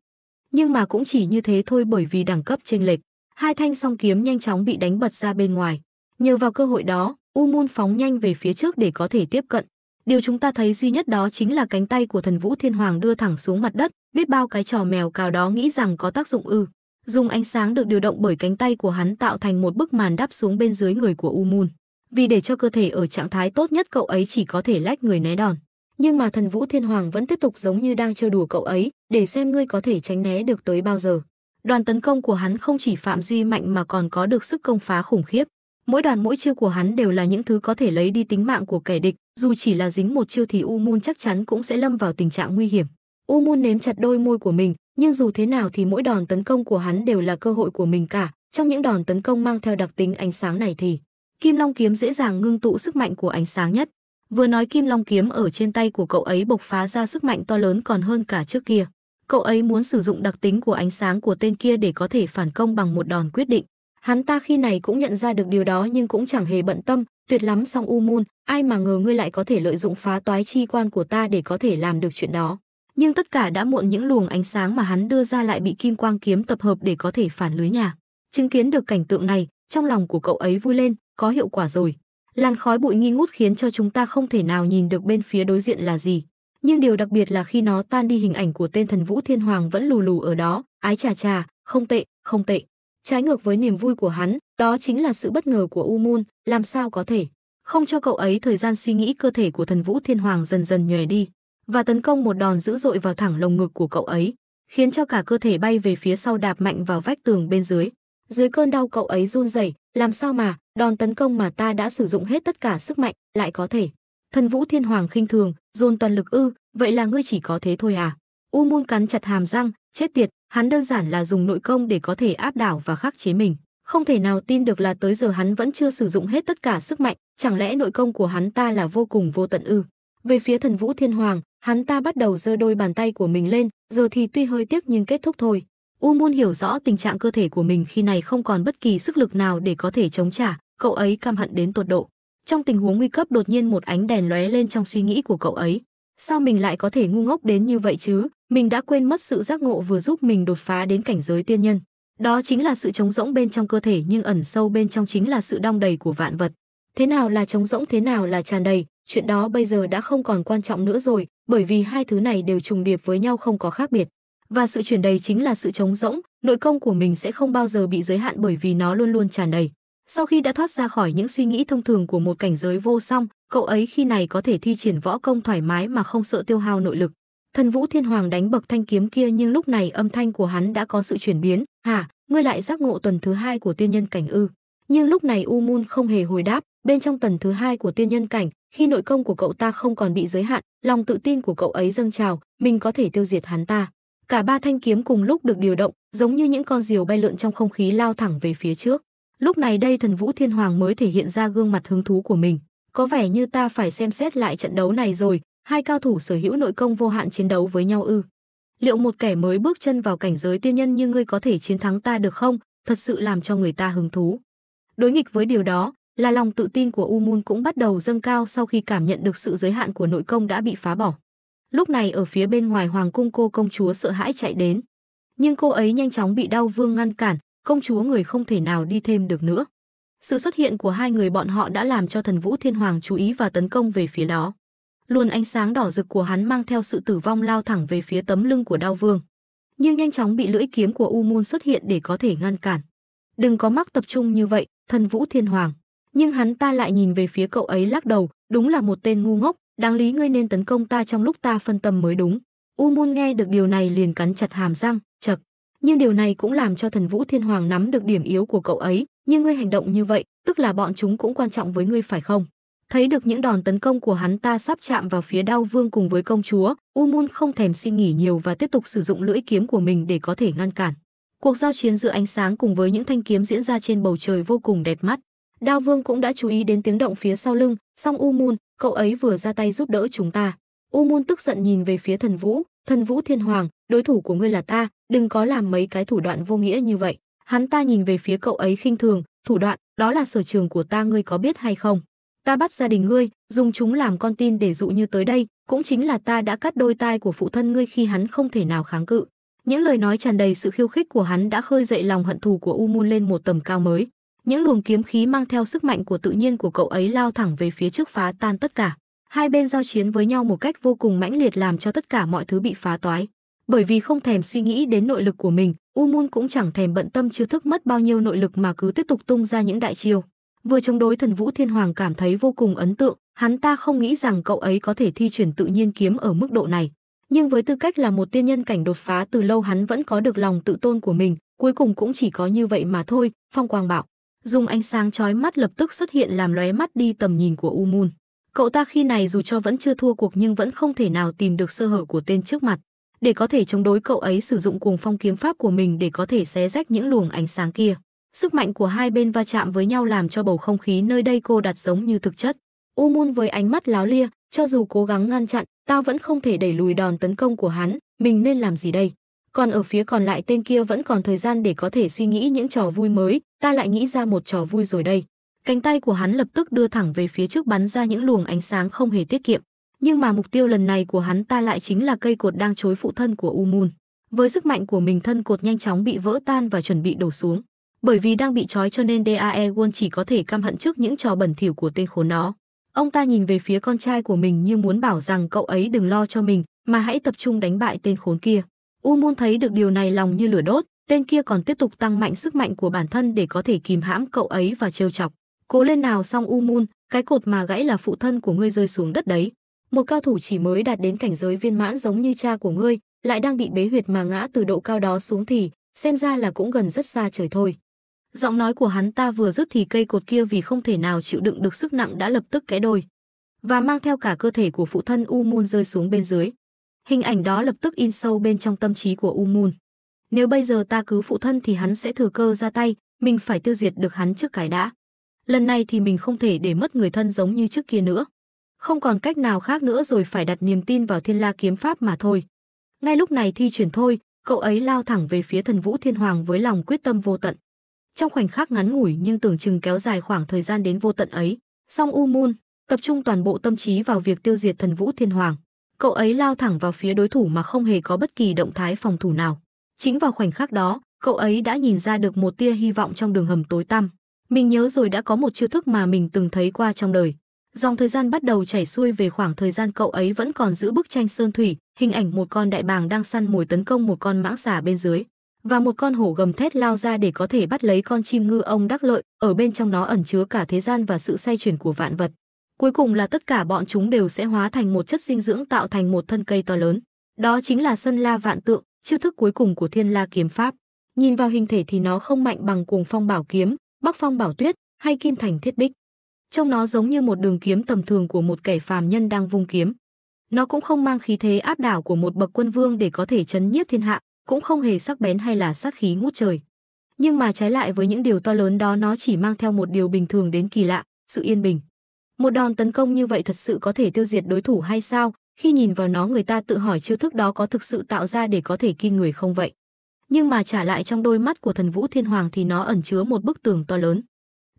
nhưng mà cũng chỉ như thế thôi bởi vì đẳng cấp chênh lệch. Hai thanh song kiếm nhanh chóng bị đánh bật ra bên ngoài. Nhờ vào cơ hội đó, U Moon phóng nhanh về phía trước để có thể tiếp cận. Điều chúng ta thấy duy nhất đó chính là cánh tay của thần vũ thiên hoàng đưa thẳng xuống mặt đất, biết bao cái trò mèo cào đó nghĩ rằng có tác dụng ư. Dùng ánh sáng được điều động bởi cánh tay của hắn tạo thành một bức màn đắp xuống bên dưới người của U Moon. Vì để cho cơ thể ở trạng thái tốt nhất cậu ấy chỉ có thể lách người né đòn nhưng mà thần vũ thiên hoàng vẫn tiếp tục giống như đang chơi đùa cậu ấy để xem ngươi có thể tránh né được tới bao giờ đoàn tấn công của hắn không chỉ phạm duy mạnh mà còn có được sức công phá khủng khiếp mỗi đoàn mỗi chiêu của hắn đều là những thứ có thể lấy đi tính mạng của kẻ địch dù chỉ là dính một chiêu thì u mun chắc chắn cũng sẽ lâm vào tình trạng nguy hiểm u mun nếm chặt đôi môi của mình nhưng dù thế nào thì mỗi đòn tấn công của hắn đều là cơ hội của mình cả trong những đòn tấn công mang theo đặc tính ánh sáng này thì kim long kiếm dễ dàng ngưng tụ sức mạnh của ánh sáng nhất Vừa nói kim long kiếm ở trên tay của cậu ấy bộc phá ra sức mạnh to lớn còn hơn cả trước kia. Cậu ấy muốn sử dụng đặc tính của ánh sáng của tên kia để có thể phản công bằng một đòn quyết định. Hắn ta khi này cũng nhận ra được điều đó nhưng cũng chẳng hề bận tâm, tuyệt lắm song U Moon, ai mà ngờ ngươi lại có thể lợi dụng phá toái chi quan của ta để có thể làm được chuyện đó. Nhưng tất cả đã muộn những luồng ánh sáng mà hắn đưa ra lại bị kim quang kiếm tập hợp để có thể phản lưới nhà. Chứng kiến được cảnh tượng này, trong lòng của cậu ấy vui lên, có hiệu quả rồi. Làn khói bụi nghi ngút khiến cho chúng ta không thể nào nhìn được bên phía đối diện là gì. Nhưng điều đặc biệt là khi nó tan đi hình ảnh của tên thần Vũ Thiên Hoàng vẫn lù lù ở đó, ái chà chà, không tệ, không tệ. Trái ngược với niềm vui của hắn, đó chính là sự bất ngờ của U Moon, làm sao có thể. Không cho cậu ấy thời gian suy nghĩ cơ thể của thần Vũ Thiên Hoàng dần dần nhòe đi, và tấn công một đòn dữ dội vào thẳng lồng ngực của cậu ấy, khiến cho cả cơ thể bay về phía sau đạp mạnh vào vách tường bên dưới. Dưới cơn đau cậu ấy run rẩy, làm sao mà, đòn tấn công mà ta đã sử dụng hết tất cả sức mạnh, lại có thể. Thần Vũ Thiên Hoàng khinh thường, dồn toàn lực ư, vậy là ngươi chỉ có thế thôi à? U môn cắn chặt hàm răng, chết tiệt, hắn đơn giản là dùng nội công để có thể áp đảo và khắc chế mình. Không thể nào tin được là tới giờ hắn vẫn chưa sử dụng hết tất cả sức mạnh, chẳng lẽ nội công của hắn ta là vô cùng vô tận ư? Về phía thần vũ thiên hoàng, hắn ta bắt đầu giơ đôi bàn tay của mình lên, giờ thì tuy hơi tiếc nhưng kết thúc thôi. U Mun hiểu rõ tình trạng cơ thể của mình khi này không còn bất kỳ sức lực nào để có thể chống trả, cậu ấy căm hận đến tột độ. Trong tình huống nguy cấp đột nhiên một ánh đèn lóe lên trong suy nghĩ của cậu ấy. Sao mình lại có thể ngu ngốc đến như vậy chứ? Mình đã quên mất sự giác ngộ vừa giúp mình đột phá đến cảnh giới tiên nhân. Đó chính là sự trống rỗng bên trong cơ thể nhưng ẩn sâu bên trong chính là sự đong đầy của vạn vật. Thế nào là trống rỗng thế nào là tràn đầy, chuyện đó bây giờ đã không còn quan trọng nữa rồi, bởi vì hai thứ này đều trùng điệp với nhau không có khác biệt và sự chuyển đầy chính là sự trống rỗng, nội công của mình sẽ không bao giờ bị giới hạn bởi vì nó luôn luôn tràn đầy. Sau khi đã thoát ra khỏi những suy nghĩ thông thường của một cảnh giới vô song, cậu ấy khi này có thể thi triển võ công thoải mái mà không sợ tiêu hao nội lực. Thần Vũ Thiên Hoàng đánh bậc thanh kiếm kia nhưng lúc này âm thanh của hắn đã có sự chuyển biến, "Hả, ngươi lại giác ngộ tuần thứ hai của tiên nhân cảnh ư?" Nhưng lúc này U Mun không hề hồi đáp, bên trong tầng thứ hai của tiên nhân cảnh, khi nội công của cậu ta không còn bị giới hạn, lòng tự tin của cậu ấy dâng trào, mình có thể tiêu diệt hắn ta cả ba thanh kiếm cùng lúc được điều động giống như những con diều bay lượn trong không khí lao thẳng về phía trước lúc này đây thần vũ thiên hoàng mới thể hiện ra gương mặt hứng thú của mình có vẻ như ta phải xem xét lại trận đấu này rồi hai cao thủ sở hữu nội công vô hạn chiến đấu với nhau ư liệu một kẻ mới bước chân vào cảnh giới tiên nhân như ngươi có thể chiến thắng ta được không thật sự làm cho người ta hứng thú đối nghịch với điều đó là lòng tự tin của u mun cũng bắt đầu dâng cao sau khi cảm nhận được sự giới hạn của nội công đã bị phá bỏ Lúc này ở phía bên ngoài hoàng cung cô công chúa sợ hãi chạy đến. Nhưng cô ấy nhanh chóng bị đau vương ngăn cản, công chúa người không thể nào đi thêm được nữa. Sự xuất hiện của hai người bọn họ đã làm cho thần vũ thiên hoàng chú ý và tấn công về phía đó. Luôn ánh sáng đỏ rực của hắn mang theo sự tử vong lao thẳng về phía tấm lưng của đau vương. Nhưng nhanh chóng bị lưỡi kiếm của U Môn xuất hiện để có thể ngăn cản. Đừng có mắc tập trung như vậy, thần vũ thiên hoàng. Nhưng hắn ta lại nhìn về phía cậu ấy lắc đầu, đúng là một tên ngu ngốc, đáng lý ngươi nên tấn công ta trong lúc ta phân tâm mới đúng. U Mun nghe được điều này liền cắn chặt hàm răng, chật. Nhưng điều này cũng làm cho thần vũ thiên hoàng nắm được điểm yếu của cậu ấy, nhưng ngươi hành động như vậy, tức là bọn chúng cũng quan trọng với ngươi phải không? Thấy được những đòn tấn công của hắn ta sắp chạm vào phía đao vương cùng với công chúa, U Mun không thèm suy nghĩ nhiều và tiếp tục sử dụng lưỡi kiếm của mình để có thể ngăn cản. Cuộc giao chiến giữa ánh sáng cùng với những thanh kiếm diễn ra trên bầu trời vô cùng đẹp mắt. Đao Vương cũng đã chú ý đến tiếng động phía sau lưng, song U Mun cậu ấy vừa ra tay giúp đỡ chúng ta. U Mun tức giận nhìn về phía thần vũ, thần vũ thiên hoàng, đối thủ của ngươi là ta, đừng có làm mấy cái thủ đoạn vô nghĩa như vậy. Hắn ta nhìn về phía cậu ấy khinh thường, thủ đoạn, đó là sở trường của ta ngươi có biết hay không? Ta bắt gia đình ngươi, dùng chúng làm con tin để dụ như tới đây, cũng chính là ta đã cắt đôi tai của phụ thân ngươi khi hắn không thể nào kháng cự. Những lời nói tràn đầy sự khiêu khích của hắn đã khơi dậy lòng hận thù của U Mun lên một tầm cao mới những luồng kiếm khí mang theo sức mạnh của tự nhiên của cậu ấy lao thẳng về phía trước phá tan tất cả hai bên giao chiến với nhau một cách vô cùng mãnh liệt làm cho tất cả mọi thứ bị phá toái bởi vì không thèm suy nghĩ đến nội lực của mình U umun cũng chẳng thèm bận tâm chưa thức mất bao nhiêu nội lực mà cứ tiếp tục tung ra những đại chiêu vừa chống đối thần vũ thiên hoàng cảm thấy vô cùng ấn tượng hắn ta không nghĩ rằng cậu ấy có thể thi chuyển tự nhiên kiếm ở mức độ này nhưng với tư cách là một tiên nhân cảnh đột phá từ lâu hắn vẫn có được lòng tự tôn của mình cuối cùng cũng chỉ có như vậy mà thôi phong quang bảo dùng ánh sáng chói mắt lập tức xuất hiện làm lóe mắt đi tầm nhìn của U Moon. Cậu ta khi này dù cho vẫn chưa thua cuộc nhưng vẫn không thể nào tìm được sơ hở của tên trước mặt. Để có thể chống đối cậu ấy sử dụng cuồng phong kiếm pháp của mình để có thể xé rách những luồng ánh sáng kia. Sức mạnh của hai bên va chạm với nhau làm cho bầu không khí nơi đây cô đặt giống như thực chất. U Moon với ánh mắt láo lia, cho dù cố gắng ngăn chặn, tao vẫn không thể đẩy lùi đòn tấn công của hắn, mình nên làm gì đây? Còn ở phía còn lại tên kia vẫn còn thời gian để có thể suy nghĩ những trò vui mới, ta lại nghĩ ra một trò vui rồi đây. Cánh tay của hắn lập tức đưa thẳng về phía trước bắn ra những luồng ánh sáng không hề tiết kiệm. Nhưng mà mục tiêu lần này của hắn ta lại chính là cây cột đang chối phụ thân của U Moon. Với sức mạnh của mình thân cột nhanh chóng bị vỡ tan và chuẩn bị đổ xuống. Bởi vì đang bị trói cho nên DAE Won chỉ có thể căm hận trước những trò bẩn thỉu của tên khốn nó. Ông ta nhìn về phía con trai của mình như muốn bảo rằng cậu ấy đừng lo cho mình, mà hãy tập trung đánh bại tên khốn kia. U Moon thấy được điều này lòng như lửa đốt, tên kia còn tiếp tục tăng mạnh sức mạnh của bản thân để có thể kìm hãm cậu ấy và trêu chọc. Cố lên nào xong U Moon, cái cột mà gãy là phụ thân của ngươi rơi xuống đất đấy. Một cao thủ chỉ mới đạt đến cảnh giới viên mãn giống như cha của ngươi, lại đang bị bế huyệt mà ngã từ độ cao đó xuống thì, xem ra là cũng gần rất xa trời thôi. Giọng nói của hắn ta vừa dứt thì cây cột kia vì không thể nào chịu đựng được sức nặng đã lập tức kẽ đôi và mang theo cả cơ thể của phụ thân U Moon rơi xuống bên dưới. Hình ảnh đó lập tức in sâu bên trong tâm trí của U Moon nếu bây giờ ta cứ phụ thân thì hắn sẽ thừa cơ ra tay, mình phải tiêu diệt được hắn trước cái đã. Lần này thì mình không thể để mất người thân giống như trước kia nữa. Không còn cách nào khác nữa rồi phải đặt niềm tin vào thiên la kiếm pháp mà thôi. Ngay lúc này thi chuyển thôi, cậu ấy lao thẳng về phía thần vũ thiên hoàng với lòng quyết tâm vô tận. Trong khoảnh khắc ngắn ngủi nhưng tưởng chừng kéo dài khoảng thời gian đến vô tận ấy, song U Moon tập trung toàn bộ tâm trí vào việc tiêu diệt thần vũ thiên hoàng. Cậu ấy lao thẳng vào phía đối thủ mà không hề có bất kỳ động thái phòng thủ nào. Chính vào khoảnh khắc đó, cậu ấy đã nhìn ra được một tia hy vọng trong đường hầm tối tăm. Mình nhớ rồi đã có một chiêu thức mà mình từng thấy qua trong đời. Dòng thời gian bắt đầu chảy xuôi về khoảng thời gian cậu ấy vẫn còn giữ bức tranh sơn thủy, hình ảnh một con đại bàng đang săn mồi tấn công một con mãng xà bên dưới và một con hổ gầm thét lao ra để có thể bắt lấy con chim ngư ông đắc lợi, ở bên trong nó ẩn chứa cả thế gian và sự xoay chuyển của vạn vật. Cuối cùng là tất cả bọn chúng đều sẽ hóa thành một chất dinh dưỡng tạo thành một thân cây to lớn. Đó chính là sân la vạn tượng, chiêu thức cuối cùng của Thiên La kiếm pháp. Nhìn vào hình thể thì nó không mạnh bằng Cuồng Phong Bảo kiếm, Bắc Phong Bảo Tuyết hay Kim Thành Thiết Bích. Trông nó giống như một đường kiếm tầm thường của một kẻ phàm nhân đang vung kiếm. Nó cũng không mang khí thế áp đảo của một bậc quân vương để có thể chấn nhiếp thiên hạ, cũng không hề sắc bén hay là sát khí ngút trời. Nhưng mà trái lại với những điều to lớn đó nó chỉ mang theo một điều bình thường đến kỳ lạ, sự yên bình. Một đòn tấn công như vậy thật sự có thể tiêu diệt đối thủ hay sao? Khi nhìn vào nó người ta tự hỏi chiêu thức đó có thực sự tạo ra để có thể kinh người không vậy. Nhưng mà trả lại trong đôi mắt của thần vũ thiên hoàng thì nó ẩn chứa một bức tường to lớn.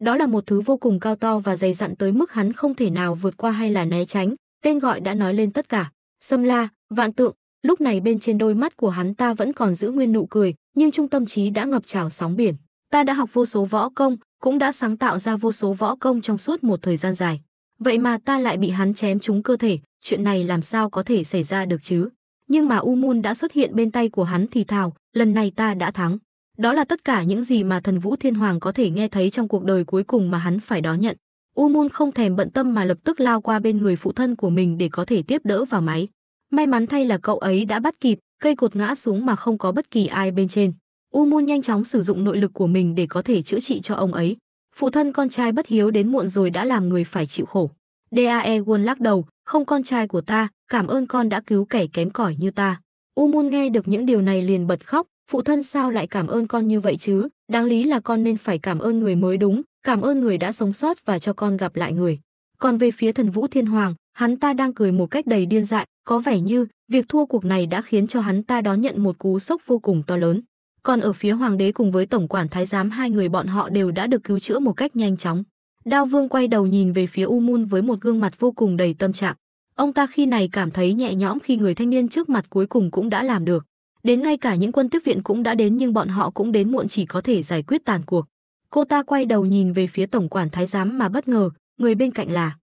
Đó là một thứ vô cùng cao to và dày dặn tới mức hắn không thể nào vượt qua hay là né tránh, tên gọi đã nói lên tất cả. Sâm la, vạn tượng, lúc này bên trên đôi mắt của hắn ta vẫn còn giữ nguyên nụ cười, nhưng trung tâm trí đã ngập trào sóng biển. Ta đã học vô số võ công, cũng đã sáng tạo ra vô số võ công trong suốt một thời gian dài. Vậy mà ta lại bị hắn chém trúng cơ thể, chuyện này làm sao có thể xảy ra được chứ? Nhưng mà U Mun đã xuất hiện bên tay của hắn thì thào, lần này ta đã thắng. Đó là tất cả những gì mà thần Vũ Thiên Hoàng có thể nghe thấy trong cuộc đời cuối cùng mà hắn phải đón nhận. U Mun không thèm bận tâm mà lập tức lao qua bên người phụ thân của mình để có thể tiếp đỡ vào máy. May mắn thay là cậu ấy đã bắt kịp, cây cột ngã xuống mà không có bất kỳ ai bên trên. U Mun nhanh chóng sử dụng nội lực của mình để có thể chữa trị cho ông ấy. Phụ thân con trai bất hiếu đến muộn rồi đã làm người phải chịu khổ. DAE Won lắc đầu, không con trai của ta, cảm ơn con đã cứu kẻ kém cỏi như ta. U Mun nghe được những điều này liền bật khóc, phụ thân sao lại cảm ơn con như vậy chứ, đáng lý là con nên phải cảm ơn người mới đúng, cảm ơn người đã sống sót và cho con gặp lại người. Còn về phía thần vũ thiên hoàng, hắn ta đang cười một cách đầy điên dại, có vẻ như việc thua cuộc này đã khiến cho hắn ta đón nhận một cú sốc vô cùng to lớn. Còn ở phía hoàng đế cùng với tổng quản thái giám hai người bọn họ đều đã được cứu chữa một cách nhanh chóng. Đao Vương quay đầu nhìn về phía U Mun với một gương mặt vô cùng đầy tâm trạng. Ông ta khi này cảm thấy nhẹ nhõm khi người thanh niên trước mặt cuối cùng cũng đã làm được. Đến ngay cả những quân tiếp viện cũng đã đến nhưng bọn họ cũng đến muộn chỉ có thể giải quyết tàn cuộc. Cô ta quay đầu nhìn về phía tổng quản thái giám mà bất ngờ, người bên cạnh là.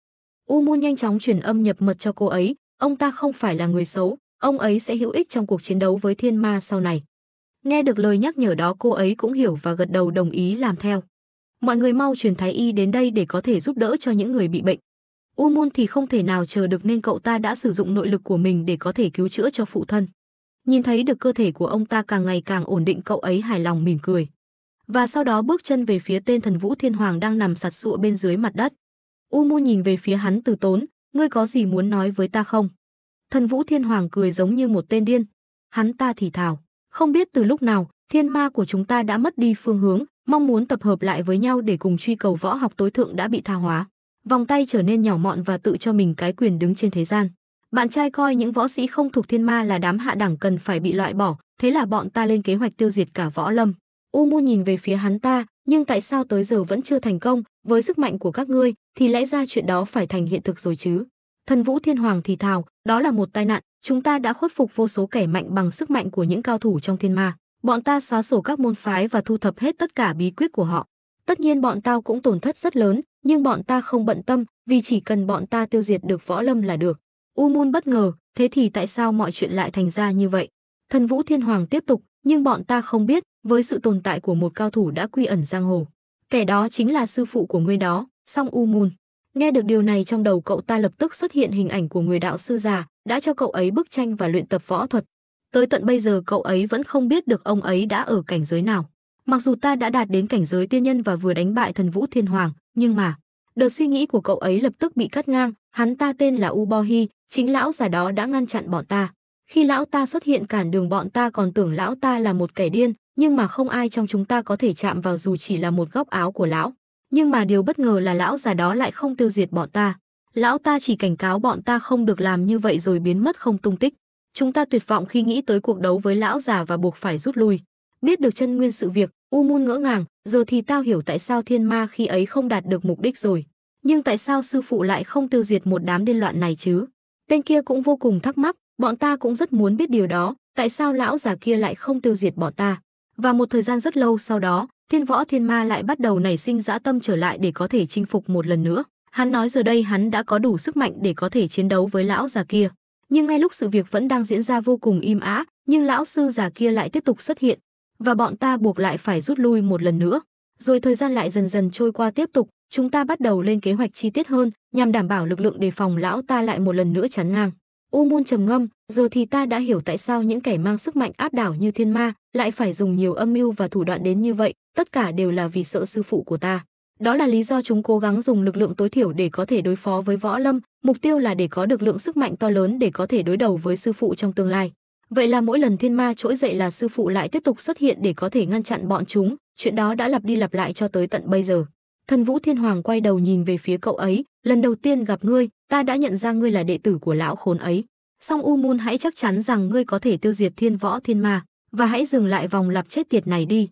U Mun nhanh chóng truyền âm nhập mật cho cô ấy, ông ta không phải là người xấu, ông ấy sẽ hữu ích trong cuộc chiến đấu với thiên ma sau này. Nghe được lời nhắc nhở đó cô ấy cũng hiểu và gật đầu đồng ý làm theo mọi người mau truyền thái y đến đây để có thể giúp đỡ cho những người bị bệnh. U Môn thì không thể nào chờ được nên cậu ta đã sử dụng nội lực của mình để có thể cứu chữa cho phụ thân. Nhìn thấy được cơ thể của ông ta càng ngày càng ổn định cậu ấy hài lòng mỉm cười. Và sau đó bước chân về phía tên thần vũ thiên hoàng đang nằm sạt sụa bên dưới mặt đất. U Môn nhìn về phía hắn từ tốn, ngươi có gì muốn nói với ta không? Thần vũ thiên hoàng cười giống như một tên điên. Hắn ta thì thào, không biết từ lúc nào, thiên ma của chúng ta đã mất đi phương hướng, mong muốn tập hợp lại với nhau để cùng truy cầu võ học tối thượng đã bị tha hóa. Vòng tay trở nên nhỏ mọn và tự cho mình cái quyền đứng trên thế gian. Bạn trai coi những võ sĩ không thuộc thiên ma là đám hạ đẳng cần phải bị loại bỏ, thế là bọn ta lên kế hoạch tiêu diệt cả võ lâm. U Mu nhìn về phía hắn ta, nhưng tại sao tới giờ vẫn chưa thành công, với sức mạnh của các ngươi thì lẽ ra chuyện đó phải thành hiện thực rồi chứ. Thần Vũ Thiên Hoàng thì thào, đó là một tai nạn, chúng ta đã khuất phục vô số kẻ mạnh bằng sức mạnh của những cao thủ trong thiên ma bọn ta xóa sổ các môn phái và thu thập hết tất cả bí quyết của họ. Tất nhiên bọn tao cũng tổn thất rất lớn, nhưng bọn ta không bận tâm, vì chỉ cần bọn ta tiêu diệt được võ lâm là được. U Mun bất ngờ, thế thì tại sao mọi chuyện lại thành ra như vậy? Thần Vũ Thiên Hoàng tiếp tục, nhưng bọn ta không biết, với sự tồn tại của một cao thủ đã quy ẩn giang hồ. Kẻ đó chính là sư phụ của người đó, song U Mun. Nghe được điều này trong đầu cậu ta lập tức xuất hiện hình ảnh của người đạo sư già, đã cho cậu ấy bức tranh và luyện tập võ thuật. Tới tận bây giờ cậu ấy vẫn không biết được ông ấy đã ở cảnh giới nào. Mặc dù ta đã đạt đến cảnh giới tiên nhân và vừa đánh bại thần vũ thiên hoàng, nhưng mà... Đợt suy nghĩ của cậu ấy lập tức bị cắt ngang, hắn ta tên là Ubohi, chính lão già đó đã ngăn chặn bọn ta. Khi lão ta xuất hiện cản đường bọn ta còn tưởng lão ta là một kẻ điên, nhưng mà không ai trong chúng ta có thể chạm vào dù chỉ là một góc áo của lão. Nhưng mà điều bất ngờ là lão già đó lại không tiêu diệt bọn ta. Lão ta chỉ cảnh cáo bọn ta không được làm như vậy rồi biến mất không tung tích. Chúng ta tuyệt vọng khi nghĩ tới cuộc đấu với lão già và buộc phải rút lui. Biết được chân nguyên sự việc, U Mun ngỡ ngàng, giờ thì tao hiểu tại sao thiên ma khi ấy không đạt được mục đích rồi. Nhưng tại sao sư phụ lại không tiêu diệt một đám điên loạn này chứ? Tên kia cũng vô cùng thắc mắc, bọn ta cũng rất muốn biết điều đó, tại sao lão già kia lại không tiêu diệt bọn ta? Và một thời gian rất lâu sau đó, thiên võ thiên ma lại bắt đầu nảy sinh dã tâm trở lại để có thể chinh phục một lần nữa. Hắn nói giờ đây hắn đã có đủ sức mạnh để có thể chiến đấu với lão già kia nhưng ngay lúc sự việc vẫn đang diễn ra vô cùng im ã, nhưng lão sư già kia lại tiếp tục xuất hiện, và bọn ta buộc lại phải rút lui một lần nữa. Rồi thời gian lại dần dần trôi qua tiếp tục, chúng ta bắt đầu lên kế hoạch chi tiết hơn, nhằm đảm bảo lực lượng đề phòng lão ta lại một lần nữa chắn ngang. U Môn trầm ngâm, giờ thì ta đã hiểu tại sao những kẻ mang sức mạnh áp đảo như thiên ma lại phải dùng nhiều âm mưu và thủ đoạn đến như vậy, tất cả đều là vì sợ sư phụ của ta. Đó là lý do chúng cố gắng dùng lực lượng tối thiểu để có thể đối phó với võ lâm, mục tiêu là để có được lượng sức mạnh to lớn để có thể đối đầu với sư phụ trong tương lai. Vậy là mỗi lần thiên ma trỗi dậy là sư phụ lại tiếp tục xuất hiện để có thể ngăn chặn bọn chúng, chuyện đó đã lặp đi lặp lại cho tới tận bây giờ. Thần Vũ Thiên Hoàng quay đầu nhìn về phía cậu ấy, lần đầu tiên gặp ngươi, ta đã nhận ra ngươi là đệ tử của lão khốn ấy. Song U Moon hãy chắc chắn rằng ngươi có thể tiêu diệt thiên võ thiên ma, và hãy dừng lại vòng lặp chết tiệt này đi.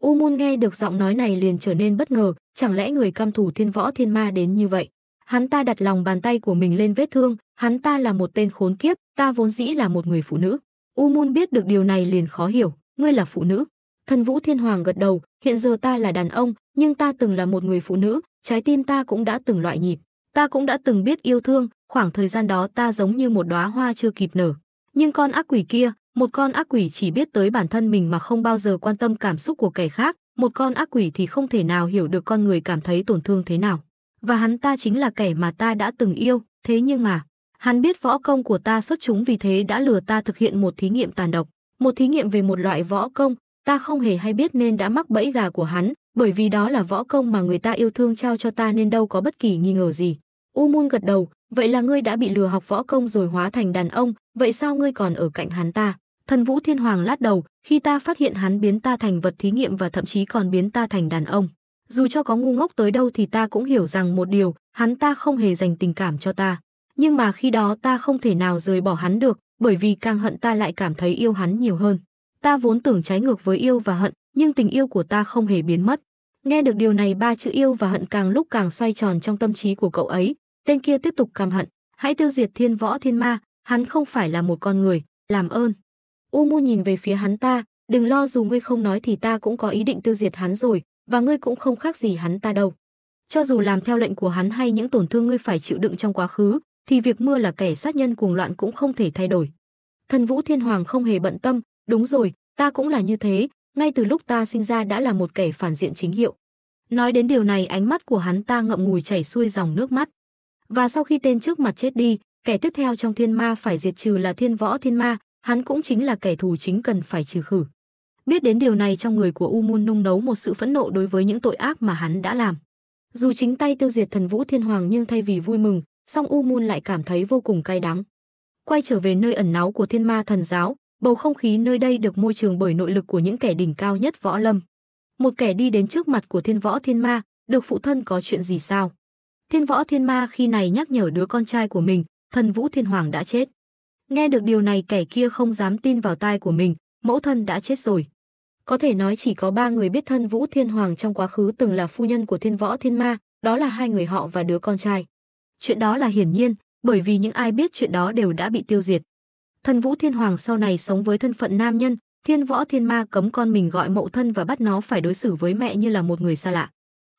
U Moon nghe được giọng nói này liền trở nên bất ngờ, chẳng lẽ người cam thủ thiên võ thiên ma đến như vậy? hắn ta đặt lòng bàn tay của mình lên vết thương, hắn ta là một tên khốn kiếp, ta vốn dĩ là một người phụ nữ. U Mun biết được điều này liền khó hiểu, ngươi là phụ nữ. Thần Vũ Thiên Hoàng gật đầu, hiện giờ ta là đàn ông, nhưng ta từng là một người phụ nữ, trái tim ta cũng đã từng loại nhịp, ta cũng đã từng biết yêu thương, khoảng thời gian đó ta giống như một đóa hoa chưa kịp nở. Nhưng con ác quỷ kia, một con ác quỷ chỉ biết tới bản thân mình mà không bao giờ quan tâm cảm xúc của kẻ khác, một con ác quỷ thì không thể nào hiểu được con người cảm thấy tổn thương thế nào và hắn ta chính là kẻ mà ta đã từng yêu, thế nhưng mà, hắn biết võ công của ta xuất chúng vì thế đã lừa ta thực hiện một thí nghiệm tàn độc, một thí nghiệm về một loại võ công, ta không hề hay biết nên đã mắc bẫy gà của hắn, bởi vì đó là võ công mà người ta yêu thương trao cho ta nên đâu có bất kỳ nghi ngờ gì. U Mun gật đầu, vậy là ngươi đã bị lừa học võ công rồi hóa thành đàn ông, vậy sao ngươi còn ở cạnh hắn ta? Thần Vũ Thiên Hoàng lát đầu, khi ta phát hiện hắn biến ta thành vật thí nghiệm và thậm chí còn biến ta thành đàn ông, dù cho có ngu ngốc tới đâu thì ta cũng hiểu rằng một điều, hắn ta không hề dành tình cảm cho ta. Nhưng mà khi đó ta không thể nào rời bỏ hắn được, bởi vì càng hận ta lại cảm thấy yêu hắn nhiều hơn. Ta vốn tưởng trái ngược với yêu và hận, nhưng tình yêu của ta không hề biến mất. Nghe được điều này ba chữ yêu và hận càng lúc càng xoay tròn trong tâm trí của cậu ấy. Tên kia tiếp tục căm hận, hãy tiêu diệt thiên võ thiên ma, hắn không phải là một con người, làm ơn. U Mu nhìn về phía hắn ta, đừng lo dù ngươi không nói thì ta cũng có ý định tiêu diệt hắn rồi, và ngươi cũng không khác gì hắn ta đâu. Cho dù làm theo lệnh của hắn hay những tổn thương ngươi phải chịu đựng trong quá khứ, thì việc mưa là kẻ sát nhân cuồng loạn cũng không thể thay đổi. Thần Vũ Thiên Hoàng không hề bận tâm, đúng rồi, ta cũng là như thế, ngay từ lúc ta sinh ra đã là một kẻ phản diện chính hiệu. Nói đến điều này ánh mắt của hắn ta ngậm ngùi chảy xuôi dòng nước mắt. Và sau khi tên trước mặt chết đi, kẻ tiếp theo trong thiên ma phải diệt trừ là thiên võ thiên ma, hắn cũng chính là kẻ thù chính cần phải trừ khử. Biết đến điều này trong người của U Mun nung nấu một sự phẫn nộ đối với những tội ác mà hắn đã làm. Dù chính tay tiêu diệt thần vũ thiên hoàng nhưng thay vì vui mừng, song U Mun lại cảm thấy vô cùng cay đắng. Quay trở về nơi ẩn náu của thiên ma thần giáo, bầu không khí nơi đây được môi trường bởi nội lực của những kẻ đỉnh cao nhất võ lâm. Một kẻ đi đến trước mặt của thiên võ thiên ma, được phụ thân có chuyện gì sao? Thiên võ thiên ma khi này nhắc nhở đứa con trai của mình, thần vũ thiên hoàng đã chết. Nghe được điều này kẻ kia không dám tin vào tai của mình, mẫu thân đã chết rồi. Có thể nói chỉ có ba người biết thân Vũ Thiên Hoàng trong quá khứ từng là phu nhân của Thiên Võ Thiên Ma, đó là hai người họ và đứa con trai. Chuyện đó là hiển nhiên, bởi vì những ai biết chuyện đó đều đã bị tiêu diệt. Thân Vũ Thiên Hoàng sau này sống với thân phận nam nhân, Thiên Võ Thiên Ma cấm con mình gọi mẫu thân và bắt nó phải đối xử với mẹ như là một người xa lạ.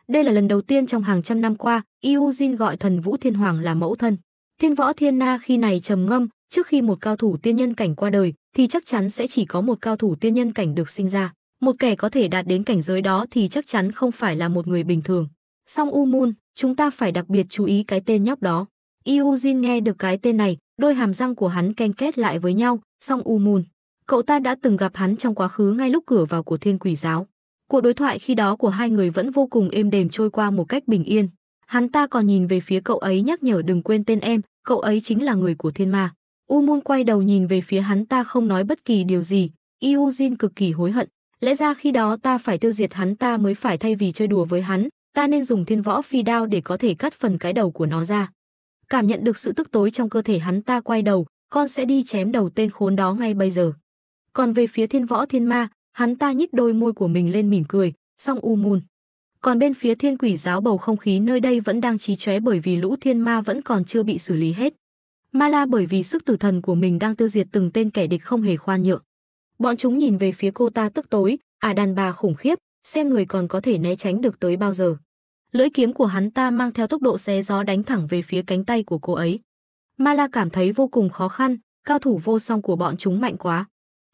Đây là lần đầu tiên trong hàng trăm năm qua, Eugene gọi thần Vũ Thiên Hoàng là mẫu thân. Thiên Võ Thiên Na khi này trầm ngâm, trước khi một cao thủ tiên nhân cảnh qua đời, thì chắc chắn sẽ chỉ có một cao thủ tiên nhân cảnh được sinh ra. Một kẻ có thể đạt đến cảnh giới đó thì chắc chắn không phải là một người bình thường. Song U Moon, chúng ta phải đặc biệt chú ý cái tên nhóc đó. Eugene nghe được cái tên này, đôi hàm răng của hắn ken kết lại với nhau, song U Moon. Cậu ta đã từng gặp hắn trong quá khứ ngay lúc cửa vào của thiên quỷ giáo. Cuộc đối thoại khi đó của hai người vẫn vô cùng êm đềm trôi qua một cách bình yên. Hắn ta còn nhìn về phía cậu ấy nhắc nhở đừng quên tên em, cậu ấy chính là người của thiên ma. U Umun quay đầu nhìn về phía hắn ta không nói bất kỳ điều gì, Yu Jin cực kỳ hối hận. Lẽ ra khi đó ta phải tiêu diệt hắn ta mới phải thay vì chơi đùa với hắn, ta nên dùng thiên võ phi đao để có thể cắt phần cái đầu của nó ra. Cảm nhận được sự tức tối trong cơ thể hắn ta quay đầu, con sẽ đi chém đầu tên khốn đó ngay bây giờ. Còn về phía thiên võ thiên ma, hắn ta nhích đôi môi của mình lên mỉm cười, song u mùn. Còn bên phía thiên quỷ giáo bầu không khí nơi đây vẫn đang trí chóe bởi vì lũ thiên ma vẫn còn chưa bị xử lý hết. Mala bởi vì sức tử thần của mình đang tiêu diệt từng tên kẻ địch không hề khoan nhượng. Bọn chúng nhìn về phía cô ta tức tối, à đàn bà khủng khiếp, xem người còn có thể né tránh được tới bao giờ. Lưỡi kiếm của hắn ta mang theo tốc độ xé gió đánh thẳng về phía cánh tay của cô ấy. Mala cảm thấy vô cùng khó khăn, cao thủ vô song của bọn chúng mạnh quá.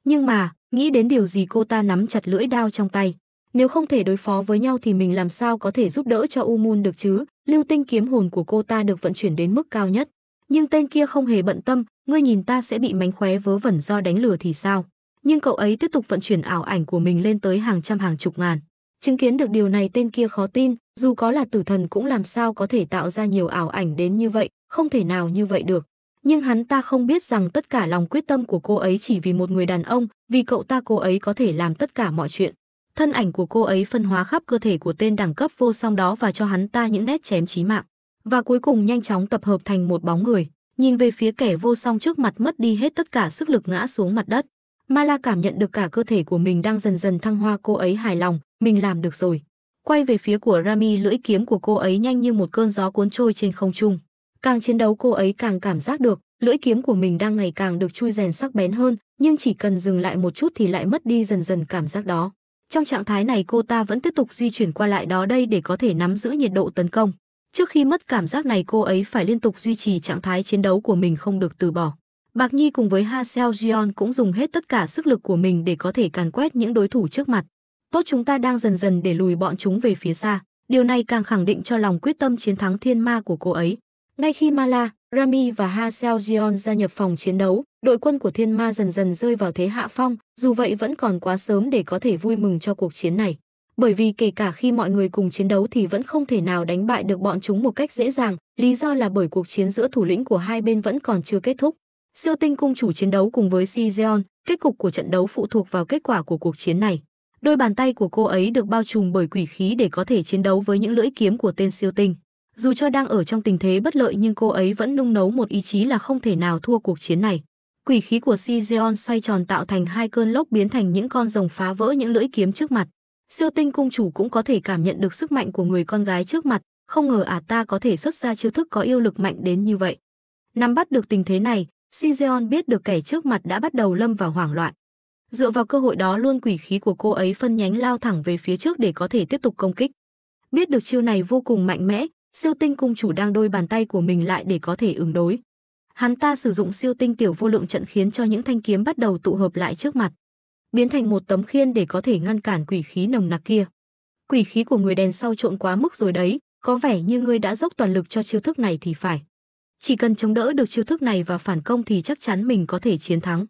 Nhưng mà, nghĩ đến điều gì cô ta nắm chặt lưỡi đao trong tay. Nếu không thể đối phó với nhau thì mình làm sao có thể giúp đỡ cho Umun được chứ? Lưu tinh kiếm hồn của cô ta được vận chuyển đến mức cao nhất nhưng tên kia không hề bận tâm ngươi nhìn ta sẽ bị mánh khóe vớ vẩn do đánh lừa thì sao nhưng cậu ấy tiếp tục vận chuyển ảo ảnh của mình lên tới hàng trăm hàng chục ngàn chứng kiến được điều này tên kia khó tin dù có là tử thần cũng làm sao có thể tạo ra nhiều ảo ảnh đến như vậy không thể nào như vậy được nhưng hắn ta không biết rằng tất cả lòng quyết tâm của cô ấy chỉ vì một người đàn ông vì cậu ta cô ấy có thể làm tất cả mọi chuyện thân ảnh của cô ấy phân hóa khắp cơ thể của tên đẳng cấp vô song đó và cho hắn ta những nét chém chí mạng và cuối cùng nhanh chóng tập hợp thành một bóng người, nhìn về phía kẻ vô song trước mặt mất đi hết tất cả sức lực ngã xuống mặt đất. Mala cảm nhận được cả cơ thể của mình đang dần dần thăng hoa cô ấy hài lòng, mình làm được rồi. Quay về phía của Rami lưỡi kiếm của cô ấy nhanh như một cơn gió cuốn trôi trên không trung. Càng chiến đấu cô ấy càng cảm giác được, lưỡi kiếm của mình đang ngày càng được chui rèn sắc bén hơn, nhưng chỉ cần dừng lại một chút thì lại mất đi dần dần cảm giác đó. Trong trạng thái này cô ta vẫn tiếp tục di chuyển qua lại đó đây để có thể nắm giữ nhiệt độ tấn công. Trước khi mất cảm giác này cô ấy phải liên tục duy trì trạng thái chiến đấu của mình không được từ bỏ. Bạc Nhi cùng với Ha Seo Jeon cũng dùng hết tất cả sức lực của mình để có thể càn quét những đối thủ trước mặt. Tốt chúng ta đang dần dần để lùi bọn chúng về phía xa. Điều này càng khẳng định cho lòng quyết tâm chiến thắng thiên ma của cô ấy. Ngay khi Mala, Rami và Ha Seo Jeon gia nhập phòng chiến đấu, đội quân của thiên ma dần dần rơi vào thế hạ phong, dù vậy vẫn còn quá sớm để có thể vui mừng cho cuộc chiến này bởi vì kể cả khi mọi người cùng chiến đấu thì vẫn không thể nào đánh bại được bọn chúng một cách dễ dàng, lý do là bởi cuộc chiến giữa thủ lĩnh của hai bên vẫn còn chưa kết thúc. Siêu tinh cung chủ chiến đấu cùng với Sigeon, kết cục của trận đấu phụ thuộc vào kết quả của cuộc chiến này. Đôi bàn tay của cô ấy được bao trùm bởi quỷ khí để có thể chiến đấu với những lưỡi kiếm của tên siêu tinh. Dù cho đang ở trong tình thế bất lợi nhưng cô ấy vẫn nung nấu một ý chí là không thể nào thua cuộc chiến này. Quỷ khí của Sigeon xoay tròn tạo thành hai cơn lốc biến thành những con rồng phá vỡ những lưỡi kiếm trước mặt. Siêu tinh cung chủ cũng có thể cảm nhận được sức mạnh của người con gái trước mặt, không ngờ ả à ta có thể xuất ra chiêu thức có yêu lực mạnh đến như vậy. Nắm bắt được tình thế này, Sigeon biết được kẻ trước mặt đã bắt đầu lâm vào hoảng loạn. Dựa vào cơ hội đó luôn quỷ khí của cô ấy phân nhánh lao thẳng về phía trước để có thể tiếp tục công kích. Biết được chiêu này vô cùng mạnh mẽ, siêu tinh cung chủ đang đôi bàn tay của mình lại để có thể ứng đối. Hắn ta sử dụng siêu tinh tiểu vô lượng trận khiến cho những thanh kiếm bắt đầu tụ hợp lại trước mặt biến thành một tấm khiên để có thể ngăn cản quỷ khí nồng nặc kia. Quỷ khí của người đèn sau trộn quá mức rồi đấy, có vẻ như ngươi đã dốc toàn lực cho chiêu thức này thì phải. Chỉ cần chống đỡ được chiêu thức này và phản công thì chắc chắn mình có thể chiến thắng.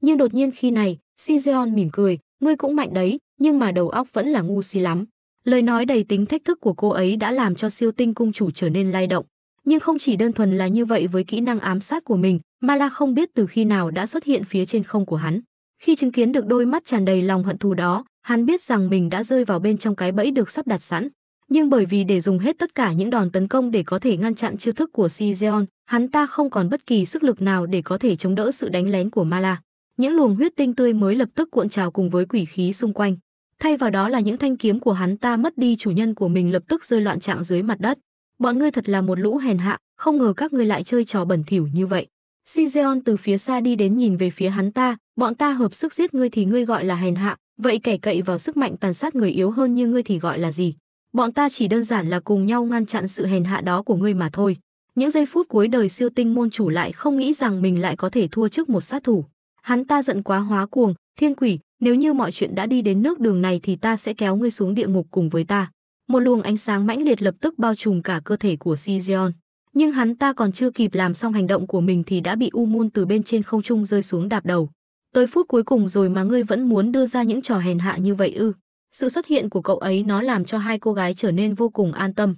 Nhưng đột nhiên khi này, Sizeon mỉm cười, ngươi cũng mạnh đấy, nhưng mà đầu óc vẫn là ngu si lắm. Lời nói đầy tính thách thức của cô ấy đã làm cho siêu tinh cung chủ trở nên lay động. Nhưng không chỉ đơn thuần là như vậy với kỹ năng ám sát của mình, Mala không biết từ khi nào đã xuất hiện phía trên không của hắn. Khi chứng kiến được đôi mắt tràn đầy lòng hận thù đó, hắn biết rằng mình đã rơi vào bên trong cái bẫy được sắp đặt sẵn. Nhưng bởi vì để dùng hết tất cả những đòn tấn công để có thể ngăn chặn chiêu thức của Sigeon, hắn ta không còn bất kỳ sức lực nào để có thể chống đỡ sự đánh lén của Mala. Những luồng huyết tinh tươi mới lập tức cuộn trào cùng với quỷ khí xung quanh. Thay vào đó là những thanh kiếm của hắn ta mất đi chủ nhân của mình lập tức rơi loạn trạng dưới mặt đất. Bọn ngươi thật là một lũ hèn hạ, không ngờ các ngươi lại chơi trò bẩn thỉu như vậy. Sigeon từ phía xa đi đến nhìn về phía hắn ta, bọn ta hợp sức giết ngươi thì ngươi gọi là hèn hạ, vậy kẻ cậy vào sức mạnh tàn sát người yếu hơn như ngươi thì gọi là gì? Bọn ta chỉ đơn giản là cùng nhau ngăn chặn sự hèn hạ đó của ngươi mà thôi. Những giây phút cuối đời siêu tinh môn chủ lại không nghĩ rằng mình lại có thể thua trước một sát thủ. Hắn ta giận quá hóa cuồng, thiên quỷ, nếu như mọi chuyện đã đi đến nước đường này thì ta sẽ kéo ngươi xuống địa ngục cùng với ta. Một luồng ánh sáng mãnh liệt lập tức bao trùm cả cơ thể của Sigeon nhưng hắn ta còn chưa kịp làm xong hành động của mình thì đã bị U Mun từ bên trên không trung rơi xuống đạp đầu. Tới phút cuối cùng rồi mà ngươi vẫn muốn đưa ra những trò hèn hạ như vậy ư? Sự xuất hiện của cậu ấy nó làm cho hai cô gái trở nên vô cùng an tâm.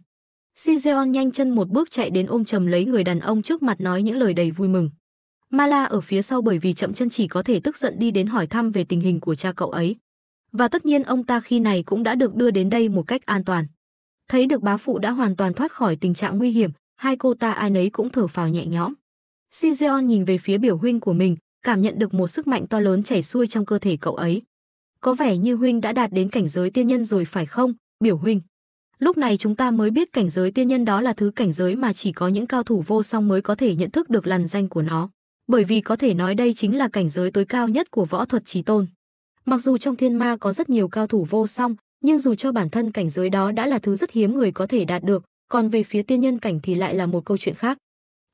Sigeon nhanh chân một bước chạy đến ôm chầm lấy người đàn ông trước mặt nói những lời đầy vui mừng. Mala ở phía sau bởi vì chậm chân chỉ có thể tức giận đi đến hỏi thăm về tình hình của cha cậu ấy. Và tất nhiên ông ta khi này cũng đã được đưa đến đây một cách an toàn. Thấy được bá phụ đã hoàn toàn thoát khỏi tình trạng nguy hiểm, hai cô ta ai nấy cũng thở phào nhẹ nhõm. Sigeon nhìn về phía biểu huynh của mình, cảm nhận được một sức mạnh to lớn chảy xuôi trong cơ thể cậu ấy. Có vẻ như huynh đã đạt đến cảnh giới tiên nhân rồi phải không, biểu huynh? Lúc này chúng ta mới biết cảnh giới tiên nhân đó là thứ cảnh giới mà chỉ có những cao thủ vô song mới có thể nhận thức được làn danh của nó. Bởi vì có thể nói đây chính là cảnh giới tối cao nhất của võ thuật trí tôn. Mặc dù trong thiên ma có rất nhiều cao thủ vô song, nhưng dù cho bản thân cảnh giới đó đã là thứ rất hiếm người có thể đạt được, còn về phía tiên nhân cảnh thì lại là một câu chuyện khác.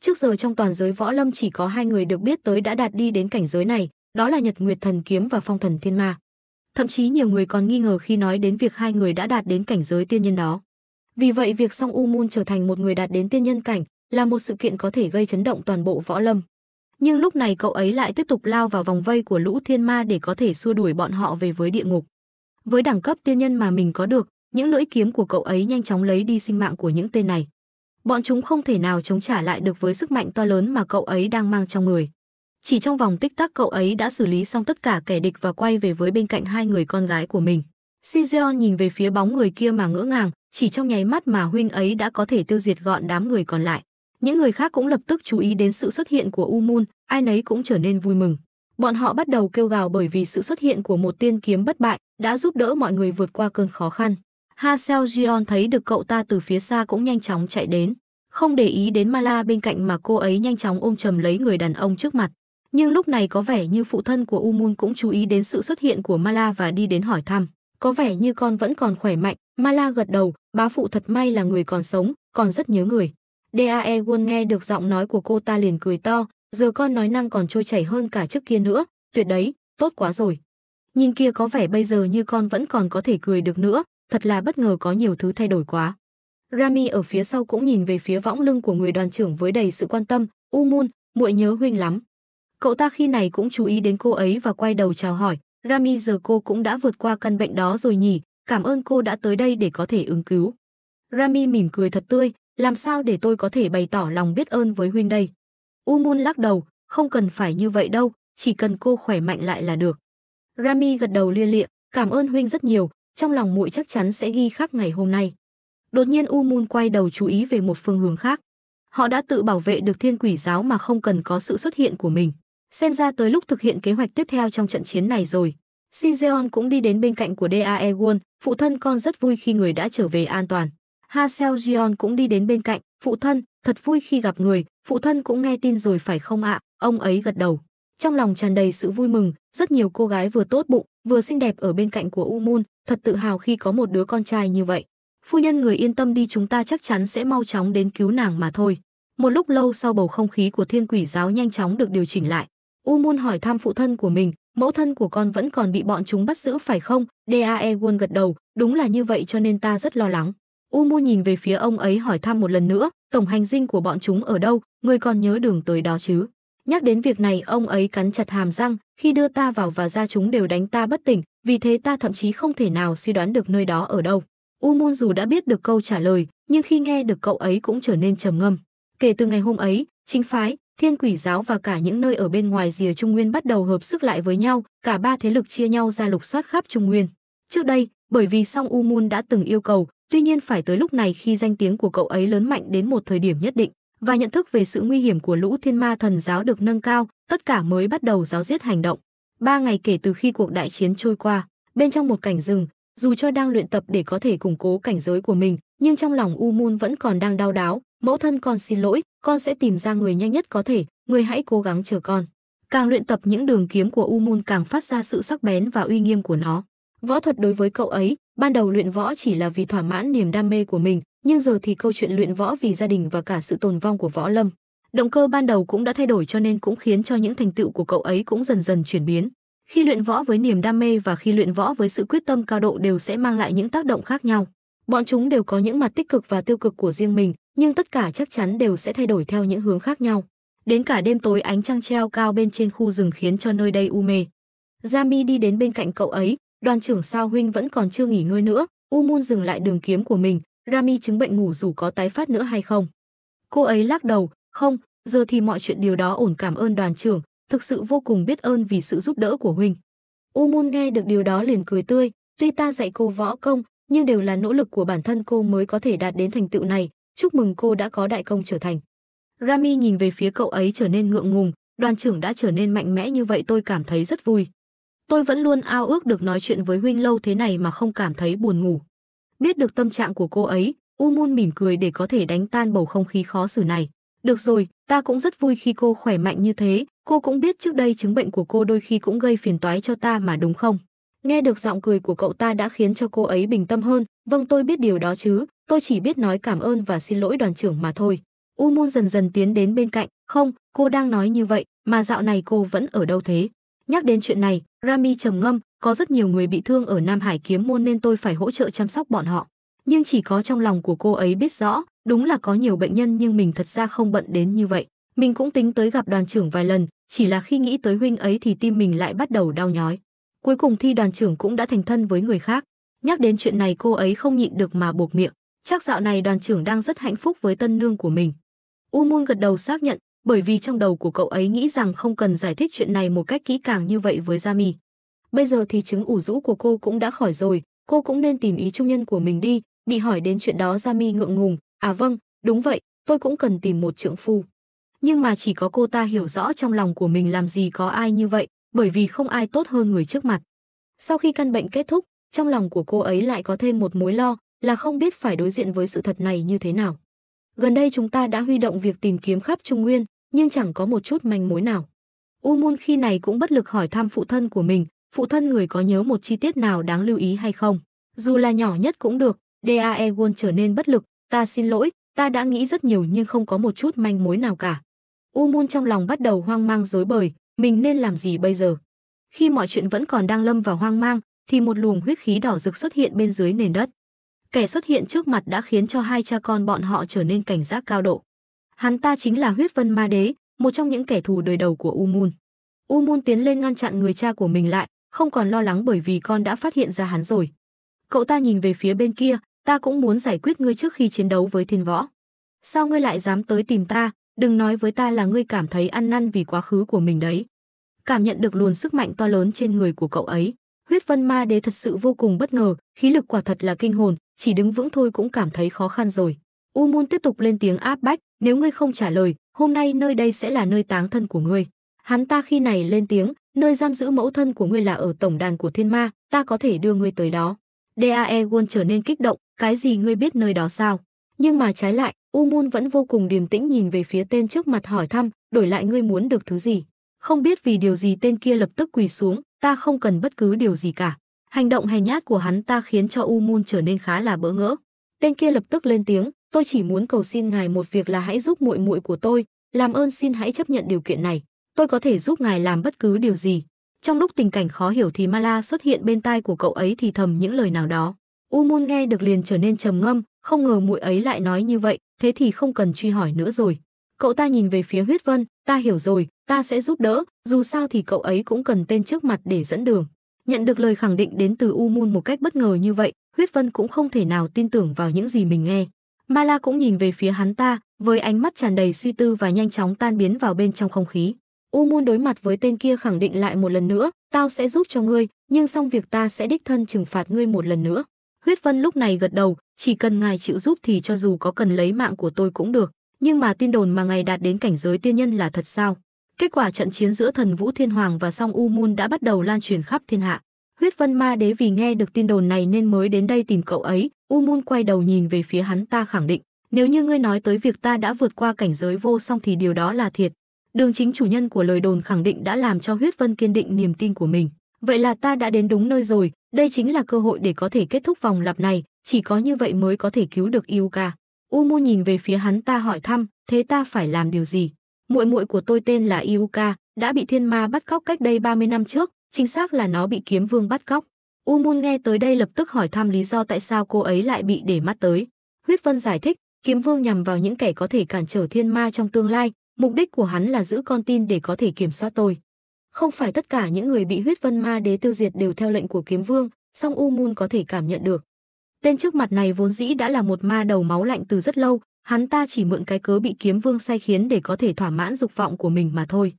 Trước giờ trong toàn giới võ lâm chỉ có hai người được biết tới đã đạt đi đến cảnh giới này, đó là Nhật Nguyệt Thần Kiếm và Phong Thần Thiên Ma. Thậm chí nhiều người còn nghi ngờ khi nói đến việc hai người đã đạt đến cảnh giới tiên nhân đó. Vì vậy việc Song U Moon trở thành một người đạt đến tiên nhân cảnh là một sự kiện có thể gây chấn động toàn bộ võ lâm. Nhưng lúc này cậu ấy lại tiếp tục lao vào vòng vây của lũ thiên ma để có thể xua đuổi bọn họ về với địa ngục. Với đẳng cấp tiên nhân mà mình có được, những lưỡi kiếm của cậu ấy nhanh chóng lấy đi sinh mạng của những tên này. Bọn chúng không thể nào chống trả lại được với sức mạnh to lớn mà cậu ấy đang mang trong người. Chỉ trong vòng tích tắc cậu ấy đã xử lý xong tất cả kẻ địch và quay về với bên cạnh hai người con gái của mình. Sigeon nhìn về phía bóng người kia mà ngỡ ngàng, chỉ trong nháy mắt mà huynh ấy đã có thể tiêu diệt gọn đám người còn lại. Những người khác cũng lập tức chú ý đến sự xuất hiện của Umun, ai nấy cũng trở nên vui mừng. Bọn họ bắt đầu kêu gào bởi vì sự xuất hiện của một tiên kiếm bất bại đã giúp đỡ mọi người vượt qua cơn khó khăn. Ha Seo Jeon thấy được cậu ta từ phía xa cũng nhanh chóng chạy đến. Không để ý đến Mala bên cạnh mà cô ấy nhanh chóng ôm chầm lấy người đàn ông trước mặt. Nhưng lúc này có vẻ như phụ thân của Umun cũng chú ý đến sự xuất hiện của Mala và đi đến hỏi thăm. Có vẻ như con vẫn còn khỏe mạnh, Mala gật đầu, bá phụ thật may là người còn sống, còn rất nhớ người. Dae Won nghe được giọng nói của cô ta liền cười to, giờ con nói năng còn trôi chảy hơn cả trước kia nữa, tuyệt đấy, tốt quá rồi. Nhìn kia có vẻ bây giờ như con vẫn còn có thể cười được nữa, thật là bất ngờ có nhiều thứ thay đổi quá. Rami ở phía sau cũng nhìn về phía võng lưng của người đoàn trưởng với đầy sự quan tâm, "U Mun, muội nhớ huynh lắm." Cậu ta khi này cũng chú ý đến cô ấy và quay đầu chào hỏi, "Rami giờ cô cũng đã vượt qua căn bệnh đó rồi nhỉ, cảm ơn cô đã tới đây để có thể ứng cứu." Rami mỉm cười thật tươi, "Làm sao để tôi có thể bày tỏ lòng biết ơn với huynh đây?" U Mun lắc đầu, "Không cần phải như vậy đâu, chỉ cần cô khỏe mạnh lại là được." Rami gật đầu lia lịa, "Cảm ơn huynh rất nhiều, trong lòng muội chắc chắn sẽ ghi khắc ngày hôm nay. Đột nhiên U Moon quay đầu chú ý về một phương hướng khác. Họ đã tự bảo vệ được Thiên Quỷ giáo mà không cần có sự xuất hiện của mình. Xem ra tới lúc thực hiện kế hoạch tiếp theo trong trận chiến này rồi. Sizeon cũng đi đến bên cạnh của Dae Won, phụ thân con rất vui khi người đã trở về an toàn. Ha Seo Jeon cũng đi đến bên cạnh, phụ thân, thật vui khi gặp người, phụ thân cũng nghe tin rồi phải không ạ, ông ấy gật đầu. Trong lòng tràn đầy sự vui mừng, rất nhiều cô gái vừa tốt bụng, vừa xinh đẹp ở bên cạnh của U Môn, thật tự hào khi có một đứa con trai như vậy. Phu nhân người yên tâm đi chúng ta chắc chắn sẽ mau chóng đến cứu nàng mà thôi. Một lúc lâu sau bầu không khí của thiên quỷ giáo nhanh chóng được điều chỉnh lại. U Môn hỏi thăm phụ thân của mình, mẫu thân của con vẫn còn bị bọn chúng bắt giữ phải không? Dae Won gật đầu, đúng là như vậy cho nên ta rất lo lắng. U Môn nhìn về phía ông ấy hỏi thăm một lần nữa, tổng hành dinh của bọn chúng ở đâu, người còn nhớ đường tới đó chứ? Nhắc đến việc này ông ấy cắn chặt hàm răng, khi đưa ta vào và ra chúng đều đánh ta bất tỉnh, vì thế ta thậm chí không thể nào suy đoán được nơi đó ở đâu. U Mun dù đã biết được câu trả lời, nhưng khi nghe được cậu ấy cũng trở nên trầm ngâm. Kể từ ngày hôm ấy, chính phái, thiên quỷ giáo và cả những nơi ở bên ngoài rìa Trung Nguyên bắt đầu hợp sức lại với nhau, cả ba thế lực chia nhau ra lục soát khắp Trung Nguyên. Trước đây, bởi vì song U Mun đã từng yêu cầu, tuy nhiên phải tới lúc này khi danh tiếng của cậu ấy lớn mạnh đến một thời điểm nhất định, và nhận thức về sự nguy hiểm của lũ thiên ma thần giáo được nâng cao, tất cả mới bắt đầu giáo giết hành động. Ba ngày kể từ khi cuộc đại chiến trôi qua, bên trong một cảnh rừng, dù cho đang luyện tập để có thể củng cố cảnh giới của mình, nhưng trong lòng U Moon vẫn còn đang đau đáo, mẫu thân con xin lỗi, con sẽ tìm ra người nhanh nhất có thể, người hãy cố gắng chờ con. Càng luyện tập những đường kiếm của U Moon càng phát ra sự sắc bén và uy nghiêm của nó. Võ thuật đối với cậu ấy, ban đầu luyện võ chỉ là vì thỏa mãn niềm đam mê của mình, nhưng giờ thì câu chuyện luyện võ vì gia đình và cả sự tồn vong của võ lâm động cơ ban đầu cũng đã thay đổi cho nên cũng khiến cho những thành tựu của cậu ấy cũng dần dần chuyển biến khi luyện võ với niềm đam mê và khi luyện võ với sự quyết tâm cao độ đều sẽ mang lại những tác động khác nhau bọn chúng đều có những mặt tích cực và tiêu cực của riêng mình nhưng tất cả chắc chắn đều sẽ thay đổi theo những hướng khác nhau đến cả đêm tối ánh trăng treo cao bên trên khu rừng khiến cho nơi đây u mê Jami đi đến bên cạnh cậu ấy đoàn trưởng sao huynh vẫn còn chưa nghỉ ngơi nữa u mun dừng lại đường kiếm của mình Rami chứng bệnh ngủ dù có tái phát nữa hay không. Cô ấy lắc đầu, không, giờ thì mọi chuyện điều đó ổn cảm ơn đoàn trưởng, thực sự vô cùng biết ơn vì sự giúp đỡ của huynh. Umun nghe được điều đó liền cười tươi, tuy ta dạy cô võ công, nhưng đều là nỗ lực của bản thân cô mới có thể đạt đến thành tựu này, chúc mừng cô đã có đại công trở thành. Rami nhìn về phía cậu ấy trở nên ngượng ngùng, đoàn trưởng đã trở nên mạnh mẽ như vậy tôi cảm thấy rất vui. Tôi vẫn luôn ao ước được nói chuyện với huynh lâu thế này mà không cảm thấy buồn ngủ. Biết được tâm trạng của cô ấy, U Moon mỉm cười để có thể đánh tan bầu không khí khó xử này. Được rồi, ta cũng rất vui khi cô khỏe mạnh như thế, cô cũng biết trước đây chứng bệnh của cô đôi khi cũng gây phiền toái cho ta mà đúng không? Nghe được giọng cười của cậu ta đã khiến cho cô ấy bình tâm hơn, vâng tôi biết điều đó chứ, tôi chỉ biết nói cảm ơn và xin lỗi đoàn trưởng mà thôi. U Moon dần dần tiến đến bên cạnh, không, cô đang nói như vậy, mà dạo này cô vẫn ở đâu thế? Nhắc đến chuyện này, Rami trầm ngâm, có rất nhiều người bị thương ở Nam Hải kiếm môn nên tôi phải hỗ trợ chăm sóc bọn họ. Nhưng chỉ có trong lòng của cô ấy biết rõ, đúng là có nhiều bệnh nhân nhưng mình thật ra không bận đến như vậy. Mình cũng tính tới gặp đoàn trưởng vài lần, chỉ là khi nghĩ tới huynh ấy thì tim mình lại bắt đầu đau nhói. Cuối cùng thi đoàn trưởng cũng đã thành thân với người khác. Nhắc đến chuyện này cô ấy không nhịn được mà buộc miệng. Chắc dạo này đoàn trưởng đang rất hạnh phúc với tân nương của mình. U Moon gật đầu xác nhận, bởi vì trong đầu của cậu ấy nghĩ rằng không cần giải thích chuyện này một cách kỹ càng như vậy với Gia Mi bây giờ thì chứng ủ rũ của cô cũng đã khỏi rồi, cô cũng nên tìm ý trung nhân của mình đi. Bị hỏi đến chuyện đó Gia Mi ngượng ngùng, à vâng, đúng vậy, tôi cũng cần tìm một trượng phu. Nhưng mà chỉ có cô ta hiểu rõ trong lòng của mình làm gì có ai như vậy, bởi vì không ai tốt hơn người trước mặt. Sau khi căn bệnh kết thúc, trong lòng của cô ấy lại có thêm một mối lo, là không biết phải đối diện với sự thật này như thế nào. Gần đây chúng ta đã huy động việc tìm kiếm khắp Trung Nguyên, nhưng chẳng có một chút manh mối nào. U Mun khi này cũng bất lực hỏi thăm phụ thân của mình, phụ thân người có nhớ một chi tiết nào đáng lưu ý hay không? Dù là nhỏ nhất cũng được, DAE Won trở nên bất lực, ta xin lỗi, ta đã nghĩ rất nhiều nhưng không có một chút manh mối nào cả. U Moon trong lòng bắt đầu hoang mang rối bời, mình nên làm gì bây giờ? Khi mọi chuyện vẫn còn đang lâm vào hoang mang, thì một luồng huyết khí đỏ rực xuất hiện bên dưới nền đất. Kẻ xuất hiện trước mặt đã khiến cho hai cha con bọn họ trở nên cảnh giác cao độ. Hắn ta chính là huyết vân ma đế, một trong những kẻ thù đời đầu của U Moon. U Moon tiến lên ngăn chặn người cha của mình lại, không còn lo lắng bởi vì con đã phát hiện ra hắn rồi. Cậu ta nhìn về phía bên kia, ta cũng muốn giải quyết ngươi trước khi chiến đấu với thiên võ. Sao ngươi lại dám tới tìm ta, đừng nói với ta là ngươi cảm thấy ăn năn vì quá khứ của mình đấy. Cảm nhận được luồn sức mạnh to lớn trên người của cậu ấy, huyết vân ma đế thật sự vô cùng bất ngờ, khí lực quả thật là kinh hồn, chỉ đứng vững thôi cũng cảm thấy khó khăn rồi. U Moon tiếp tục lên tiếng áp bách, nếu ngươi không trả lời, hôm nay nơi đây sẽ là nơi táng thân của ngươi. Hắn ta khi này lên tiếng, nơi giam giữ mẫu thân của ngươi là ở tổng đàn của thiên ma, ta có thể đưa ngươi tới đó. DAE Won trở nên kích động, cái gì ngươi biết nơi đó sao? Nhưng mà trái lại, U Moon vẫn vô cùng điềm tĩnh nhìn về phía tên trước mặt hỏi thăm, đổi lại ngươi muốn được thứ gì? Không biết vì điều gì tên kia lập tức quỳ xuống, ta không cần bất cứ điều gì cả. Hành động hèn nhát của hắn ta khiến cho U Moon trở nên khá là bỡ ngỡ. Tên kia lập tức lên tiếng, tôi chỉ muốn cầu xin ngài một việc là hãy giúp muội muội của tôi, làm ơn xin hãy chấp nhận điều kiện này tôi có thể giúp ngài làm bất cứ điều gì. Trong lúc tình cảnh khó hiểu thì Mala xuất hiện bên tai của cậu ấy thì thầm những lời nào đó. U Mun nghe được liền trở nên trầm ngâm, không ngờ muội ấy lại nói như vậy, thế thì không cần truy hỏi nữa rồi. Cậu ta nhìn về phía huyết vân, ta hiểu rồi, ta sẽ giúp đỡ, dù sao thì cậu ấy cũng cần tên trước mặt để dẫn đường. Nhận được lời khẳng định đến từ U Mun một cách bất ngờ như vậy, huyết vân cũng không thể nào tin tưởng vào những gì mình nghe. Mala cũng nhìn về phía hắn ta, với ánh mắt tràn đầy suy tư và nhanh chóng tan biến vào bên trong không khí. U Mun đối mặt với tên kia khẳng định lại một lần nữa, tao sẽ giúp cho ngươi, nhưng xong việc ta sẽ đích thân trừng phạt ngươi một lần nữa. Huyết Vân lúc này gật đầu, chỉ cần ngài chịu giúp thì cho dù có cần lấy mạng của tôi cũng được, nhưng mà tin đồn mà ngài đạt đến cảnh giới tiên nhân là thật sao? Kết quả trận chiến giữa thần Vũ Thiên Hoàng và Song U Mun đã bắt đầu lan truyền khắp thiên hạ. Huyết Vân Ma Đế vì nghe được tin đồn này nên mới đến đây tìm cậu ấy, U Mun quay đầu nhìn về phía hắn ta khẳng định, nếu như ngươi nói tới việc ta đã vượt qua cảnh giới vô song thì điều đó là thiệt, Đường chính chủ nhân của lời đồn khẳng định đã làm cho Huyết Vân kiên định niềm tin của mình. Vậy là ta đã đến đúng nơi rồi, đây chính là cơ hội để có thể kết thúc vòng lặp này, chỉ có như vậy mới có thể cứu được Yuka. mu nhìn về phía hắn ta hỏi thăm, thế ta phải làm điều gì? Muội muội của tôi tên là Yuka, đã bị thiên ma bắt cóc cách đây 30 năm trước, chính xác là nó bị kiếm vương bắt cóc. u Umun nghe tới đây lập tức hỏi thăm lý do tại sao cô ấy lại bị để mắt tới. Huyết Vân giải thích, kiếm vương nhằm vào những kẻ có thể cản trở thiên ma trong tương lai, Mục đích của hắn là giữ con tin để có thể kiểm soát tôi. Không phải tất cả những người bị huyết vân ma đế tiêu diệt đều theo lệnh của kiếm vương, song U Mun có thể cảm nhận được. Tên trước mặt này vốn dĩ đã là một ma đầu máu lạnh từ rất lâu, hắn ta chỉ mượn cái cớ bị kiếm vương sai khiến để có thể thỏa mãn dục vọng của mình mà thôi.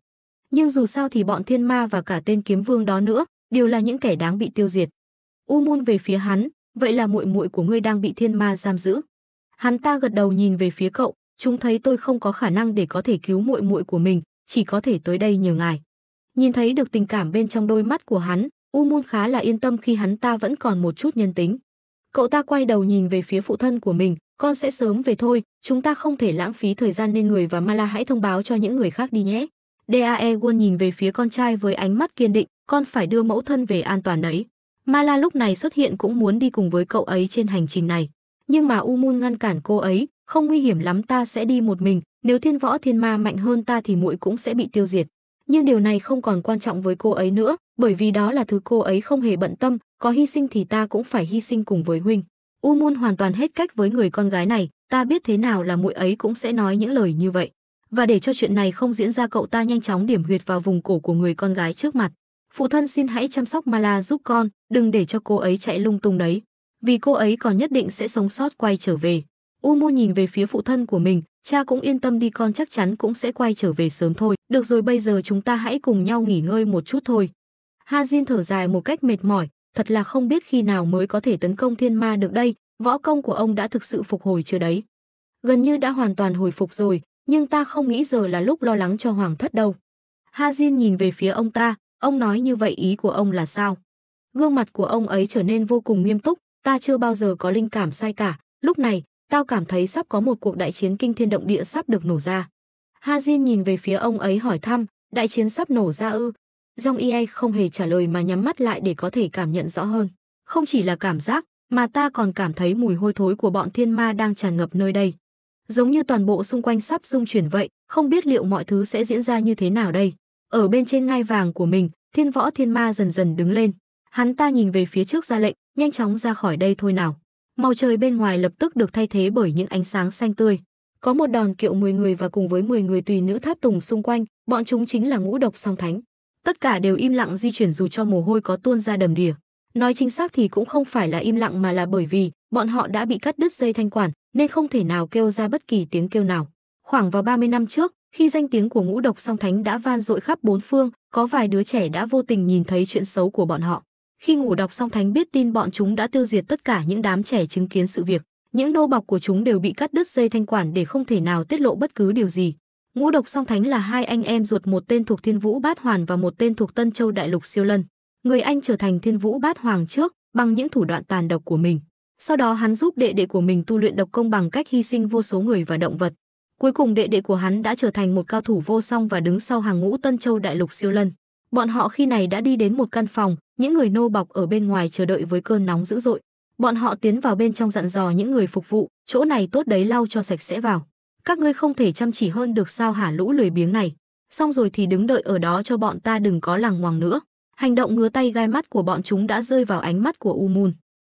Nhưng dù sao thì bọn thiên ma và cả tên kiếm vương đó nữa, đều là những kẻ đáng bị tiêu diệt. U Mun về phía hắn, vậy là muội muội của ngươi đang bị thiên ma giam giữ. Hắn ta gật đầu nhìn về phía cậu, chúng thấy tôi không có khả năng để có thể cứu muội muội của mình, chỉ có thể tới đây nhờ ngài. Nhìn thấy được tình cảm bên trong đôi mắt của hắn, U Mun khá là yên tâm khi hắn ta vẫn còn một chút nhân tính. Cậu ta quay đầu nhìn về phía phụ thân của mình, con sẽ sớm về thôi, chúng ta không thể lãng phí thời gian nên người và Mala hãy thông báo cho những người khác đi nhé. DAE Won nhìn về phía con trai với ánh mắt kiên định, con phải đưa mẫu thân về an toàn đấy. Mala lúc này xuất hiện cũng muốn đi cùng với cậu ấy trên hành trình này. Nhưng mà U Mun ngăn cản cô ấy, không nguy hiểm lắm ta sẽ đi một mình nếu thiên võ thiên ma mạnh hơn ta thì muội cũng sẽ bị tiêu diệt nhưng điều này không còn quan trọng với cô ấy nữa bởi vì đó là thứ cô ấy không hề bận tâm có hy sinh thì ta cũng phải hy sinh cùng với huynh u môn hoàn toàn hết cách với người con gái này ta biết thế nào là muội ấy cũng sẽ nói những lời như vậy và để cho chuyện này không diễn ra cậu ta nhanh chóng điểm huyệt vào vùng cổ của người con gái trước mặt phụ thân xin hãy chăm sóc mala giúp con đừng để cho cô ấy chạy lung tung đấy vì cô ấy còn nhất định sẽ sống sót quay trở về U Mu nhìn về phía phụ thân của mình, cha cũng yên tâm đi con chắc chắn cũng sẽ quay trở về sớm thôi. Được rồi bây giờ chúng ta hãy cùng nhau nghỉ ngơi một chút thôi. Ha Jin thở dài một cách mệt mỏi, thật là không biết khi nào mới có thể tấn công thiên ma được đây, võ công của ông đã thực sự phục hồi chưa đấy. Gần như đã hoàn toàn hồi phục rồi, nhưng ta không nghĩ giờ là lúc lo lắng cho hoàng thất đâu. Ha Jin nhìn về phía ông ta, ông nói như vậy ý của ông là sao? Gương mặt của ông ấy trở nên vô cùng nghiêm túc, ta chưa bao giờ có linh cảm sai cả, lúc này Tao cảm thấy sắp có một cuộc đại chiến kinh thiên động địa sắp được nổ ra. Hazin nhìn về phía ông ấy hỏi thăm, đại chiến sắp nổ ra ư. Dòng EA không hề trả lời mà nhắm mắt lại để có thể cảm nhận rõ hơn. Không chỉ là cảm giác, mà ta còn cảm thấy mùi hôi thối của bọn thiên ma đang tràn ngập nơi đây. Giống như toàn bộ xung quanh sắp rung chuyển vậy, không biết liệu mọi thứ sẽ diễn ra như thế nào đây. Ở bên trên ngai vàng của mình, thiên võ thiên ma dần dần đứng lên. Hắn ta nhìn về phía trước ra lệnh, nhanh chóng ra khỏi đây thôi nào. Màu trời bên ngoài lập tức được thay thế bởi những ánh sáng xanh tươi. Có một đòn kiệu 10 người và cùng với 10 người tùy nữ tháp tùng xung quanh, bọn chúng chính là ngũ độc song thánh. Tất cả đều im lặng di chuyển dù cho mồ hôi có tuôn ra đầm đìa. Nói chính xác thì cũng không phải là im lặng mà là bởi vì bọn họ đã bị cắt đứt dây thanh quản nên không thể nào kêu ra bất kỳ tiếng kêu nào. Khoảng vào 30 năm trước, khi danh tiếng của ngũ độc song thánh đã van dội khắp bốn phương, có vài đứa trẻ đã vô tình nhìn thấy chuyện xấu của bọn họ. Khi ngủ đọc xong thánh biết tin bọn chúng đã tiêu diệt tất cả những đám trẻ chứng kiến sự việc. Những nô bọc của chúng đều bị cắt đứt dây thanh quản để không thể nào tiết lộ bất cứ điều gì. Ngũ độc song thánh là hai anh em ruột một tên thuộc Thiên Vũ Bát Hoàn và một tên thuộc Tân Châu Đại Lục Siêu Lân. Người anh trở thành Thiên Vũ Bát Hoàng trước bằng những thủ đoạn tàn độc của mình. Sau đó hắn giúp đệ đệ của mình tu luyện độc công bằng cách hy sinh vô số người và động vật. Cuối cùng đệ đệ của hắn đã trở thành một cao thủ vô song và đứng sau hàng ngũ Tân Châu Đại Lục Siêu Lân. Bọn họ khi này đã đi đến một căn phòng, những người nô bọc ở bên ngoài chờ đợi với cơn nóng dữ dội. Bọn họ tiến vào bên trong dặn dò những người phục vụ, chỗ này tốt đấy lau cho sạch sẽ vào. Các ngươi không thể chăm chỉ hơn được sao hả lũ lười biếng này. Xong rồi thì đứng đợi ở đó cho bọn ta đừng có lằng ngoằng nữa. Hành động ngứa tay gai mắt của bọn chúng đã rơi vào ánh mắt của U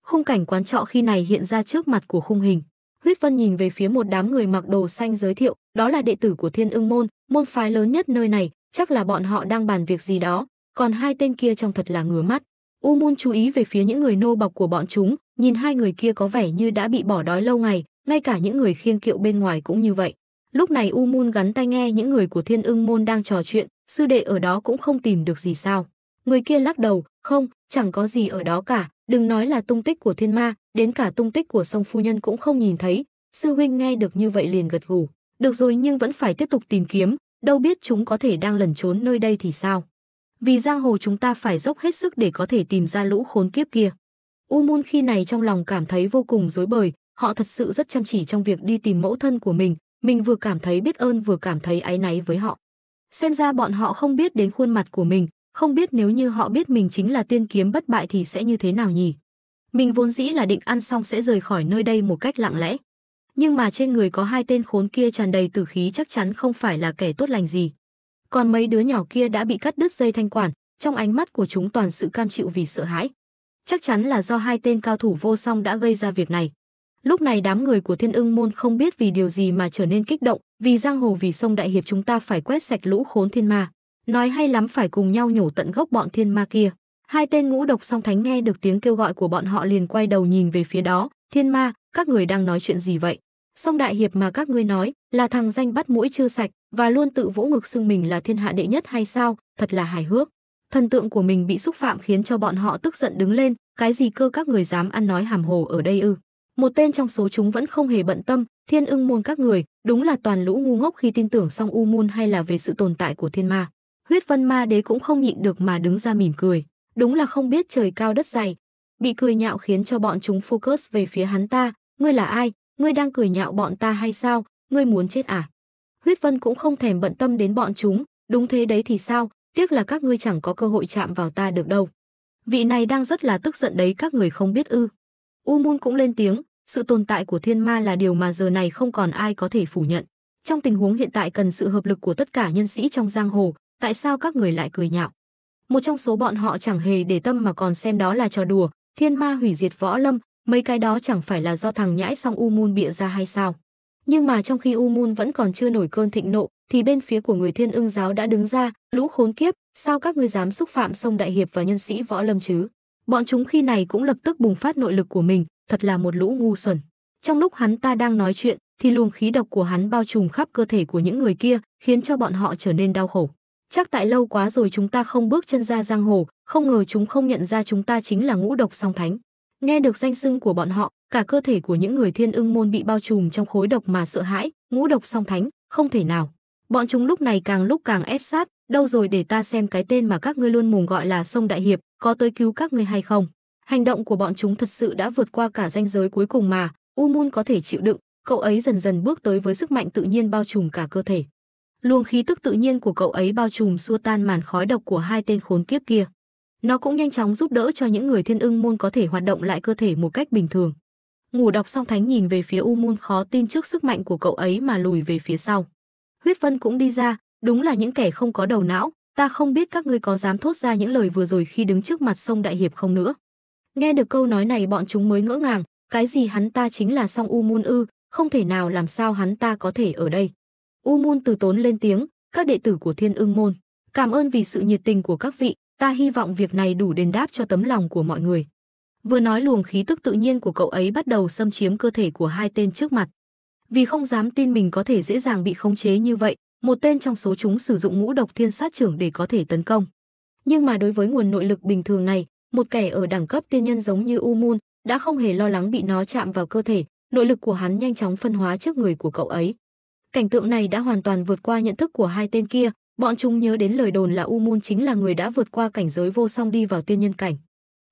Khung cảnh quán trọ khi này hiện ra trước mặt của khung hình. Huyết Vân nhìn về phía một đám người mặc đồ xanh giới thiệu, đó là đệ tử của Thiên Ưng môn, môn phái lớn nhất nơi này, chắc là bọn họ đang bàn việc gì đó, còn hai tên kia trông thật là ngứa mắt. U Mun chú ý về phía những người nô bọc của bọn chúng, nhìn hai người kia có vẻ như đã bị bỏ đói lâu ngày, ngay cả những người khiêng kiệu bên ngoài cũng như vậy. Lúc này U Mun gắn tai nghe những người của Thiên Ưng môn đang trò chuyện, sư đệ ở đó cũng không tìm được gì sao? Người kia lắc đầu, không, chẳng có gì ở đó cả, đừng nói là tung tích của thiên ma, đến cả tung tích của sông phu nhân cũng không nhìn thấy. Sư huynh nghe được như vậy liền gật gù. Được rồi nhưng vẫn phải tiếp tục tìm kiếm, đâu biết chúng có thể đang lẩn trốn nơi đây thì sao. Vì giang hồ chúng ta phải dốc hết sức để có thể tìm ra lũ khốn kiếp kia. U Mun khi này trong lòng cảm thấy vô cùng rối bời, họ thật sự rất chăm chỉ trong việc đi tìm mẫu thân của mình, mình vừa cảm thấy biết ơn vừa cảm thấy áy náy với họ. Xem ra bọn họ không biết đến khuôn mặt của mình, không biết nếu như họ biết mình chính là tiên kiếm bất bại thì sẽ như thế nào nhỉ. Mình vốn dĩ là định ăn xong sẽ rời khỏi nơi đây một cách lặng lẽ nhưng mà trên người có hai tên khốn kia tràn đầy tử khí chắc chắn không phải là kẻ tốt lành gì. Còn mấy đứa nhỏ kia đã bị cắt đứt dây thanh quản, trong ánh mắt của chúng toàn sự cam chịu vì sợ hãi. Chắc chắn là do hai tên cao thủ vô song đã gây ra việc này. Lúc này đám người của Thiên Ưng môn không biết vì điều gì mà trở nên kích động, vì giang hồ vì sông đại hiệp chúng ta phải quét sạch lũ khốn thiên ma. Nói hay lắm phải cùng nhau nhổ tận gốc bọn thiên ma kia. Hai tên ngũ độc song thánh nghe được tiếng kêu gọi của bọn họ liền quay đầu nhìn về phía đó, "Thiên ma, các người đang nói chuyện gì vậy?" song đại hiệp mà các ngươi nói là thằng danh bắt mũi chưa sạch và luôn tự vỗ ngực xưng mình là thiên hạ đệ nhất hay sao thật là hài hước thần tượng của mình bị xúc phạm khiến cho bọn họ tức giận đứng lên cái gì cơ các người dám ăn nói hàm hồ ở đây ư một tên trong số chúng vẫn không hề bận tâm thiên ưng môn các người đúng là toàn lũ ngu ngốc khi tin tưởng song u môn hay là về sự tồn tại của thiên ma huyết vân ma đế cũng không nhịn được mà đứng ra mỉm cười đúng là không biết trời cao đất dày bị cười nhạo khiến cho bọn chúng focus về phía hắn ta ngươi là ai ngươi đang cười nhạo bọn ta hay sao, ngươi muốn chết à? Huyết Vân cũng không thèm bận tâm đến bọn chúng, đúng thế đấy thì sao, tiếc là các ngươi chẳng có cơ hội chạm vào ta được đâu. Vị này đang rất là tức giận đấy các người không biết ư. U Mun cũng lên tiếng, sự tồn tại của thiên ma là điều mà giờ này không còn ai có thể phủ nhận. Trong tình huống hiện tại cần sự hợp lực của tất cả nhân sĩ trong giang hồ, tại sao các người lại cười nhạo? Một trong số bọn họ chẳng hề để tâm mà còn xem đó là trò đùa, thiên ma hủy diệt võ lâm, mấy cái đó chẳng phải là do thằng nhãi song U Moon bịa ra hay sao? Nhưng mà trong khi U Moon vẫn còn chưa nổi cơn thịnh nộ, thì bên phía của người Thiên Ưng giáo đã đứng ra, lũ khốn kiếp, sao các ngươi dám xúc phạm sông đại hiệp và nhân sĩ võ lâm chứ? Bọn chúng khi này cũng lập tức bùng phát nội lực của mình, thật là một lũ ngu xuẩn. Trong lúc hắn ta đang nói chuyện, thì luồng khí độc của hắn bao trùm khắp cơ thể của những người kia, khiến cho bọn họ trở nên đau khổ. Chắc tại lâu quá rồi chúng ta không bước chân ra giang hồ, không ngờ chúng không nhận ra chúng ta chính là ngũ độc song thánh. Nghe được danh xưng của bọn họ, cả cơ thể của những người thiên ưng môn bị bao trùm trong khối độc mà sợ hãi, ngũ độc song thánh, không thể nào. Bọn chúng lúc này càng lúc càng ép sát, đâu rồi để ta xem cái tên mà các ngươi luôn mùng gọi là sông đại hiệp, có tới cứu các ngươi hay không. Hành động của bọn chúng thật sự đã vượt qua cả danh giới cuối cùng mà, u Umun có thể chịu đựng, cậu ấy dần dần bước tới với sức mạnh tự nhiên bao trùm cả cơ thể. Luồng khí tức tự nhiên của cậu ấy bao trùm xua tan màn khói độc của hai tên khốn kiếp kia. Nó cũng nhanh chóng giúp đỡ cho những người thiên ưng môn có thể hoạt động lại cơ thể một cách bình thường. Ngủ đọc xong thánh nhìn về phía U Môn khó tin trước sức mạnh của cậu ấy mà lùi về phía sau. Huyết Vân cũng đi ra, đúng là những kẻ không có đầu não, ta không biết các ngươi có dám thốt ra những lời vừa rồi khi đứng trước mặt sông đại hiệp không nữa. Nghe được câu nói này bọn chúng mới ngỡ ngàng, cái gì hắn ta chính là song U Môn ư, không thể nào làm sao hắn ta có thể ở đây. U Môn từ tốn lên tiếng, các đệ tử của Thiên Ưng môn, cảm ơn vì sự nhiệt tình của các vị, ta hy vọng việc này đủ đền đáp cho tấm lòng của mọi người. Vừa nói luồng khí tức tự nhiên của cậu ấy bắt đầu xâm chiếm cơ thể của hai tên trước mặt. Vì không dám tin mình có thể dễ dàng bị khống chế như vậy, một tên trong số chúng sử dụng ngũ độc thiên sát trưởng để có thể tấn công. Nhưng mà đối với nguồn nội lực bình thường này, một kẻ ở đẳng cấp tiên nhân giống như U Moon đã không hề lo lắng bị nó chạm vào cơ thể, nội lực của hắn nhanh chóng phân hóa trước người của cậu ấy. Cảnh tượng này đã hoàn toàn vượt qua nhận thức của hai tên kia, Bọn chúng nhớ đến lời đồn là U Mun chính là người đã vượt qua cảnh giới vô song đi vào tiên nhân cảnh.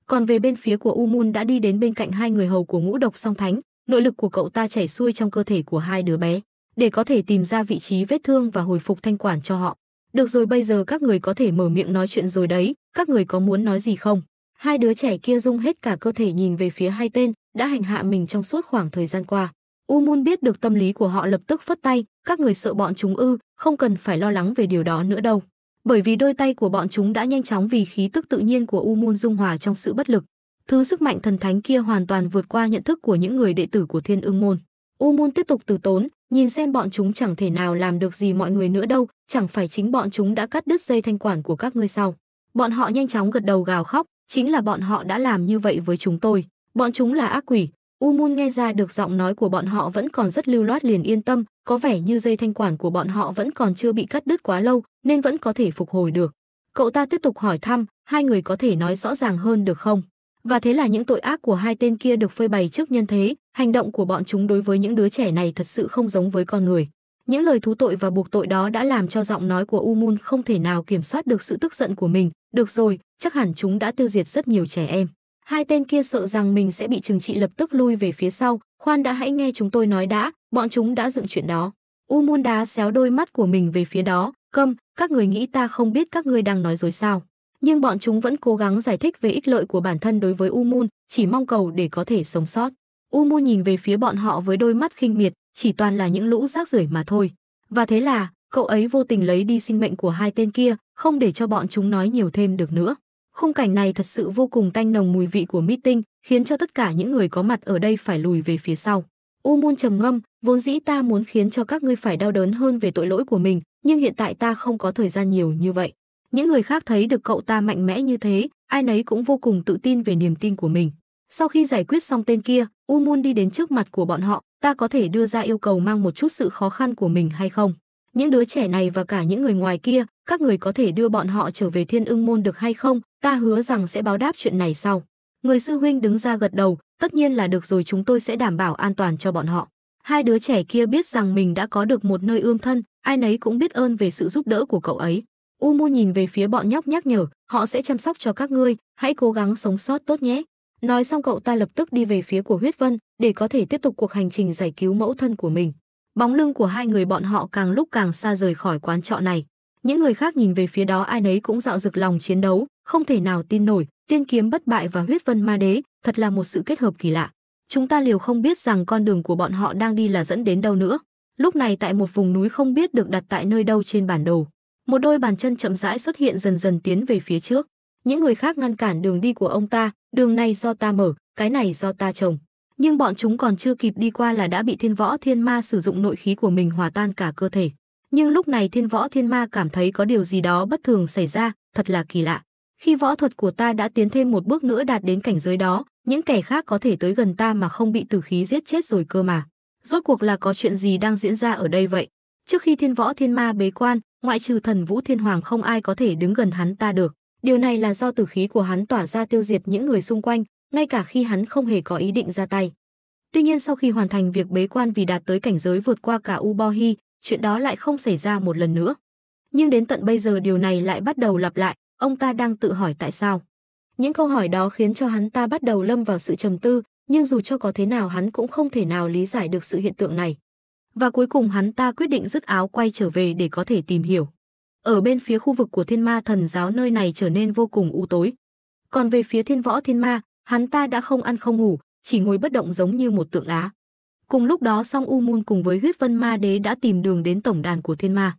Còn về bên phía của U Mun đã đi đến bên cạnh hai người hầu của ngũ độc song thánh, nội lực của cậu ta chảy xuôi trong cơ thể của hai đứa bé, để có thể tìm ra vị trí vết thương và hồi phục thanh quản cho họ. Được rồi bây giờ các người có thể mở miệng nói chuyện rồi đấy, các người có muốn nói gì không? Hai đứa trẻ kia rung hết cả cơ thể nhìn về phía hai tên, đã hành hạ mình trong suốt khoảng thời gian qua. U Mun biết được tâm lý của họ lập tức phất tay, các người sợ bọn chúng ư, không cần phải lo lắng về điều đó nữa đâu. Bởi vì đôi tay của bọn chúng đã nhanh chóng vì khí tức tự nhiên của U Mun dung hòa trong sự bất lực. Thứ sức mạnh thần thánh kia hoàn toàn vượt qua nhận thức của những người đệ tử của Thiên Ưng môn. U Mun tiếp tục từ tốn, nhìn xem bọn chúng chẳng thể nào làm được gì mọi người nữa đâu, chẳng phải chính bọn chúng đã cắt đứt dây thanh quản của các ngươi sao? Bọn họ nhanh chóng gật đầu gào khóc, chính là bọn họ đã làm như vậy với chúng tôi. Bọn chúng là ác quỷ, U Mun nghe ra được giọng nói của bọn họ vẫn còn rất lưu loát liền yên tâm, có vẻ như dây thanh quản của bọn họ vẫn còn chưa bị cắt đứt quá lâu, nên vẫn có thể phục hồi được. Cậu ta tiếp tục hỏi thăm, hai người có thể nói rõ ràng hơn được không? Và thế là những tội ác của hai tên kia được phơi bày trước nhân thế, hành động của bọn chúng đối với những đứa trẻ này thật sự không giống với con người. Những lời thú tội và buộc tội đó đã làm cho giọng nói của U Mun không thể nào kiểm soát được sự tức giận của mình. Được rồi, chắc hẳn chúng đã tiêu diệt rất nhiều trẻ em. Hai tên kia sợ rằng mình sẽ bị trừng trị lập tức lui về phía sau, khoan đã hãy nghe chúng tôi nói đã, bọn chúng đã dựng chuyện đó. U Mun đá xéo đôi mắt của mình về phía đó, câm, các người nghĩ ta không biết các ngươi đang nói dối sao. Nhưng bọn chúng vẫn cố gắng giải thích về ích lợi của bản thân đối với U Mun, chỉ mong cầu để có thể sống sót. U Mun nhìn về phía bọn họ với đôi mắt khinh miệt, chỉ toàn là những lũ rác rưởi mà thôi. Và thế là, cậu ấy vô tình lấy đi sinh mệnh của hai tên kia, không để cho bọn chúng nói nhiều thêm được nữa. Khung cảnh này thật sự vô cùng tanh nồng mùi vị của meeting, khiến cho tất cả những người có mặt ở đây phải lùi về phía sau. Umun trầm ngâm, vốn dĩ ta muốn khiến cho các ngươi phải đau đớn hơn về tội lỗi của mình, nhưng hiện tại ta không có thời gian nhiều như vậy. Những người khác thấy được cậu ta mạnh mẽ như thế, ai nấy cũng vô cùng tự tin về niềm tin của mình. Sau khi giải quyết xong tên kia, Umun đi đến trước mặt của bọn họ, ta có thể đưa ra yêu cầu mang một chút sự khó khăn của mình hay không? Những đứa trẻ này và cả những người ngoài kia, các người có thể đưa bọn họ trở về thiên ưng môn được hay không? ta hứa rằng sẽ báo đáp chuyện này sau. Người sư huynh đứng ra gật đầu, tất nhiên là được rồi chúng tôi sẽ đảm bảo an toàn cho bọn họ. Hai đứa trẻ kia biết rằng mình đã có được một nơi ương thân, ai nấy cũng biết ơn về sự giúp đỡ của cậu ấy. U Mu nhìn về phía bọn nhóc nhắc nhở, họ sẽ chăm sóc cho các ngươi, hãy cố gắng sống sót tốt nhé. Nói xong cậu ta lập tức đi về phía của huyết vân để có thể tiếp tục cuộc hành trình giải cứu mẫu thân của mình. Bóng lưng của hai người bọn họ càng lúc càng xa rời khỏi quán trọ này. Những người khác nhìn về phía đó ai nấy cũng dạo rực lòng chiến đấu, không thể nào tin nổi, tiên kiếm bất bại và huyết vân ma đế, thật là một sự kết hợp kỳ lạ. Chúng ta liều không biết rằng con đường của bọn họ đang đi là dẫn đến đâu nữa. Lúc này tại một vùng núi không biết được đặt tại nơi đâu trên bản đồ, một đôi bàn chân chậm rãi xuất hiện dần dần tiến về phía trước. Những người khác ngăn cản đường đi của ông ta, đường này do ta mở, cái này do ta trồng. Nhưng bọn chúng còn chưa kịp đi qua là đã bị thiên võ thiên ma sử dụng nội khí của mình hòa tan cả cơ thể. Nhưng lúc này thiên võ thiên ma cảm thấy có điều gì đó bất thường xảy ra, thật là kỳ lạ. Khi võ thuật của ta đã tiến thêm một bước nữa đạt đến cảnh giới đó, những kẻ khác có thể tới gần ta mà không bị tử khí giết chết rồi cơ mà. Rốt cuộc là có chuyện gì đang diễn ra ở đây vậy? Trước khi thiên võ thiên ma bế quan, ngoại trừ thần vũ thiên hoàng không ai có thể đứng gần hắn ta được. Điều này là do tử khí của hắn tỏa ra tiêu diệt những người xung quanh, ngay cả khi hắn không hề có ý định ra tay. Tuy nhiên sau khi hoàn thành việc bế quan vì đạt tới cảnh giới vượt qua cả Ubohi, chuyện đó lại không xảy ra một lần nữa. Nhưng đến tận bây giờ điều này lại bắt đầu lặp lại, ông ta đang tự hỏi tại sao. Những câu hỏi đó khiến cho hắn ta bắt đầu lâm vào sự trầm tư, nhưng dù cho có thế nào hắn cũng không thể nào lý giải được sự hiện tượng này. Và cuối cùng hắn ta quyết định dứt áo quay trở về để có thể tìm hiểu. Ở bên phía khu vực của thiên ma thần giáo nơi này trở nên vô cùng u tối. Còn về phía thiên võ thiên ma, hắn ta đã không ăn không ngủ, chỉ ngồi bất động giống như một tượng đá. Cùng lúc đó song U Moon cùng với huyết vân ma đế đã tìm đường đến tổng đàn của thiên ma.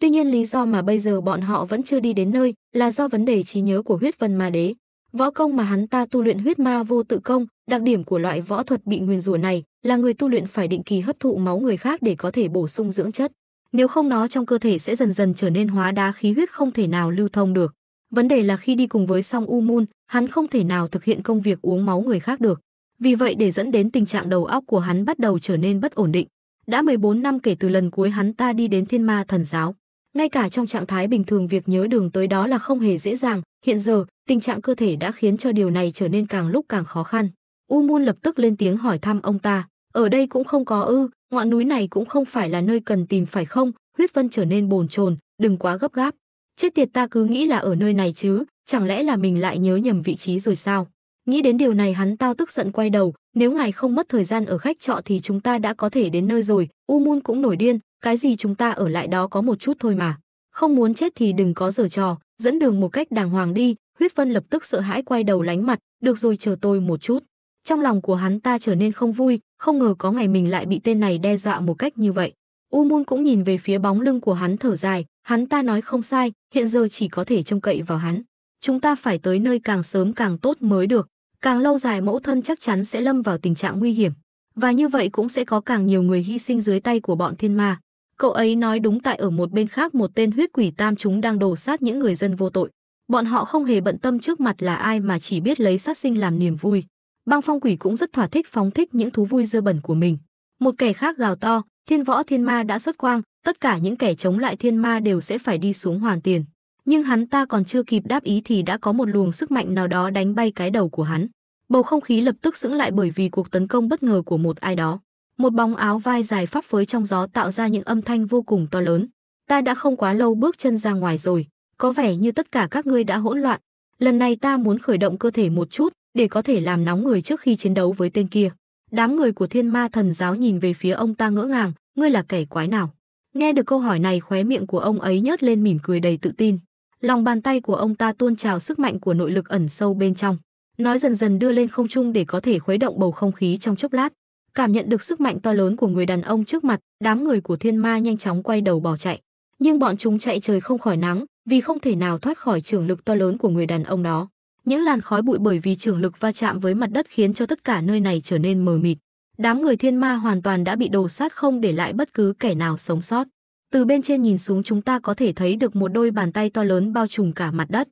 Tuy nhiên lý do mà bây giờ bọn họ vẫn chưa đi đến nơi là do vấn đề trí nhớ của huyết vân ma đế. Võ công mà hắn ta tu luyện huyết ma vô tự công, đặc điểm của loại võ thuật bị nguyền rủa này là người tu luyện phải định kỳ hấp thụ máu người khác để có thể bổ sung dưỡng chất. Nếu không nó trong cơ thể sẽ dần dần trở nên hóa đá khí huyết không thể nào lưu thông được. Vấn đề là khi đi cùng với Song U Moon, hắn không thể nào thực hiện công việc uống máu người khác được. Vì vậy để dẫn đến tình trạng đầu óc của hắn bắt đầu trở nên bất ổn định. Đã 14 năm kể từ lần cuối hắn ta đi đến Thiên Ma Thần giáo, ngay cả trong trạng thái bình thường việc nhớ đường tới đó là không hề dễ dàng, hiện giờ, tình trạng cơ thể đã khiến cho điều này trở nên càng lúc càng khó khăn. U Mun lập tức lên tiếng hỏi thăm ông ta, ở đây cũng không có ư, ngọn núi này cũng không phải là nơi cần tìm phải không? Huyết Vân trở nên bồn chồn, đừng quá gấp gáp. Chết tiệt ta cứ nghĩ là ở nơi này chứ, chẳng lẽ là mình lại nhớ nhầm vị trí rồi sao? Nghĩ đến điều này hắn tao tức giận quay đầu, nếu ngài không mất thời gian ở khách trọ thì chúng ta đã có thể đến nơi rồi. U Mun cũng nổi điên, cái gì chúng ta ở lại đó có một chút thôi mà. Không muốn chết thì đừng có giở trò, dẫn đường một cách đàng hoàng đi, huyết vân lập tức sợ hãi quay đầu lánh mặt, được rồi chờ tôi một chút. Trong lòng của hắn ta trở nên không vui, không ngờ có ngày mình lại bị tên này đe dọa một cách như vậy. U Moon cũng nhìn về phía bóng lưng của hắn thở dài, hắn ta nói không sai, hiện giờ chỉ có thể trông cậy vào hắn. Chúng ta phải tới nơi càng sớm càng tốt mới được, càng lâu dài mẫu thân chắc chắn sẽ lâm vào tình trạng nguy hiểm. Và như vậy cũng sẽ có càng nhiều người hy sinh dưới tay của bọn thiên ma. Cậu ấy nói đúng tại ở một bên khác một tên huyết quỷ tam chúng đang đổ sát những người dân vô tội. Bọn họ không hề bận tâm trước mặt là ai mà chỉ biết lấy sát sinh làm niềm vui. Băng phong quỷ cũng rất thỏa thích phóng thích những thú vui dơ bẩn của mình. Một kẻ khác gào to, thiên võ thiên ma đã xuất quang, tất cả những kẻ chống lại thiên ma đều sẽ phải đi xuống hoàn tiền. Nhưng hắn ta còn chưa kịp đáp ý thì đã có một luồng sức mạnh nào đó đánh bay cái đầu của hắn. Bầu không khí lập tức sững lại bởi vì cuộc tấn công bất ngờ của một ai đó. Một bóng áo vai dài phấp phới trong gió tạo ra những âm thanh vô cùng to lớn. Ta đã không quá lâu bước chân ra ngoài rồi, có vẻ như tất cả các ngươi đã hỗn loạn. Lần này ta muốn khởi động cơ thể một chút, để có thể làm nóng người trước khi chiến đấu với tên kia. Đám người của thiên ma thần giáo nhìn về phía ông ta ngỡ ngàng, ngươi là kẻ quái nào? Nghe được câu hỏi này khóe miệng của ông ấy nhớt lên mỉm cười đầy tự tin. Lòng bàn tay của ông ta tuôn trào sức mạnh của nội lực ẩn sâu bên trong. Nói dần dần đưa lên không trung để có thể khuấy động bầu không khí trong chốc lát. Cảm nhận được sức mạnh to lớn của người đàn ông trước mặt, đám người của thiên ma nhanh chóng quay đầu bỏ chạy. Nhưng bọn chúng chạy trời không khỏi nắng, vì không thể nào thoát khỏi trường lực to lớn của người đàn ông đó. Những làn khói bụi bởi vì trường lực va chạm với mặt đất khiến cho tất cả nơi này trở nên mờ mịt. Đám người thiên ma hoàn toàn đã bị đồ sát không để lại bất cứ kẻ nào sống sót. Từ bên trên nhìn xuống chúng ta có thể thấy được một đôi bàn tay to lớn bao trùm cả mặt đất.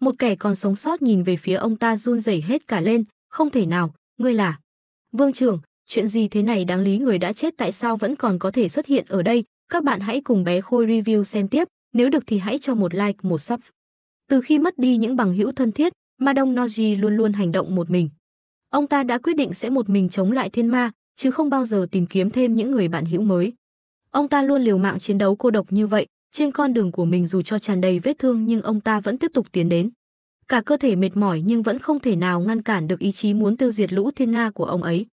Một kẻ còn sống sót nhìn về phía ông ta run rẩy hết cả lên, không thể nào, ngươi là... Vương trưởng, chuyện gì thế này đáng lý người đã chết tại sao vẫn còn có thể xuất hiện ở đây, các bạn hãy cùng bé Khôi review xem tiếp, nếu được thì hãy cho một like, một sub. Từ khi mất đi những bằng hữu thân thiết, Ma Đông Noji luôn luôn hành động một mình. Ông ta đã quyết định sẽ một mình chống lại thiên ma, chứ không bao giờ tìm kiếm thêm những người bạn hữu mới. Ông ta luôn liều mạng chiến đấu cô độc như vậy, trên con đường của mình dù cho tràn đầy vết thương nhưng ông ta vẫn tiếp tục tiến đến. Cả cơ thể mệt mỏi nhưng vẫn không thể nào ngăn cản được ý chí muốn tiêu diệt lũ thiên nga của ông ấy.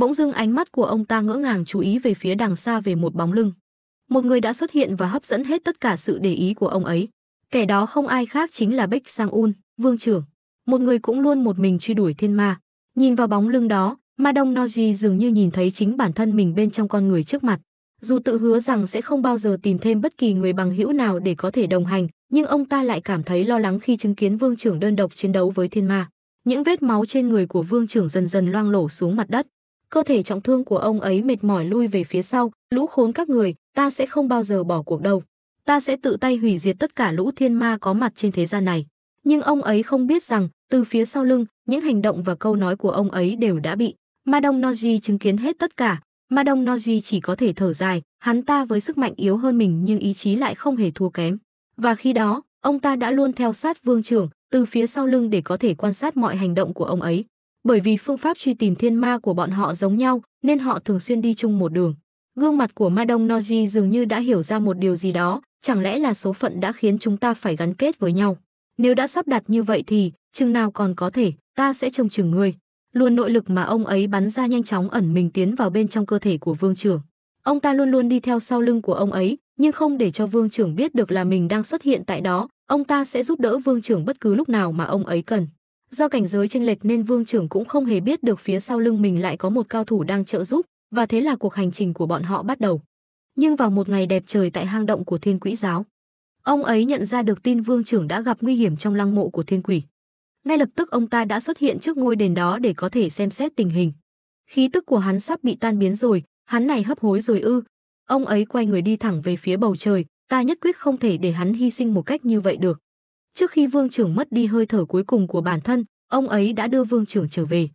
Bỗng dưng ánh mắt của ông ta ngỡ ngàng chú ý về phía đằng xa về một bóng lưng. Một người đã xuất hiện và hấp dẫn hết tất cả sự để ý của ông ấy. Kẻ đó không ai khác chính là Bích Sang Un, vương trưởng. Một người cũng luôn một mình truy đuổi thiên ma. Nhìn vào bóng lưng đó, Ma Đông Noji dường như nhìn thấy chính bản thân mình bên trong con người trước mặt. Dù tự hứa rằng sẽ không bao giờ tìm thêm bất kỳ người bằng hữu nào để có thể đồng hành, nhưng ông ta lại cảm thấy lo lắng khi chứng kiến vương trưởng đơn độc chiến đấu với thiên ma. Những vết máu trên người của vương trưởng dần dần loang lổ xuống mặt đất cơ thể trọng thương của ông ấy mệt mỏi lui về phía sau, lũ khốn các người, ta sẽ không bao giờ bỏ cuộc đâu. Ta sẽ tự tay hủy diệt tất cả lũ thiên ma có mặt trên thế gian này. Nhưng ông ấy không biết rằng, từ phía sau lưng, những hành động và câu nói của ông ấy đều đã bị. Madong Noji chứng kiến hết tất cả. Madong Noji chỉ có thể thở dài, hắn ta với sức mạnh yếu hơn mình nhưng ý chí lại không hề thua kém. Và khi đó, ông ta đã luôn theo sát vương trưởng, từ phía sau lưng để có thể quan sát mọi hành động của ông ấy. Bởi vì phương pháp truy tìm thiên ma của bọn họ giống nhau, nên họ thường xuyên đi chung một đường. Gương mặt của Ma Đông Noji dường như đã hiểu ra một điều gì đó, chẳng lẽ là số phận đã khiến chúng ta phải gắn kết với nhau. Nếu đã sắp đặt như vậy thì, chừng nào còn có thể, ta sẽ trông chừng ngươi. Luôn nội lực mà ông ấy bắn ra nhanh chóng ẩn mình tiến vào bên trong cơ thể của vương trưởng. Ông ta luôn luôn đi theo sau lưng của ông ấy, nhưng không để cho vương trưởng biết được là mình đang xuất hiện tại đó, ông ta sẽ giúp đỡ vương trưởng bất cứ lúc nào mà ông ấy cần. Do cảnh giới chênh lệch nên Vương trưởng cũng không hề biết được phía sau lưng mình lại có một cao thủ đang trợ giúp, và thế là cuộc hành trình của bọn họ bắt đầu. Nhưng vào một ngày đẹp trời tại hang động của Thiên Quỹ giáo, ông ấy nhận ra được tin Vương trưởng đã gặp nguy hiểm trong lăng mộ của Thiên Quỷ. Ngay lập tức ông ta đã xuất hiện trước ngôi đền đó để có thể xem xét tình hình. Khí tức của hắn sắp bị tan biến rồi, hắn này hấp hối rồi ư? Ông ấy quay người đi thẳng về phía bầu trời, ta nhất quyết không thể để hắn hy sinh một cách như vậy được. Trước khi Vương Trưởng mất đi hơi thở cuối cùng của bản thân, ông ấy đã đưa Vương Trưởng trở về.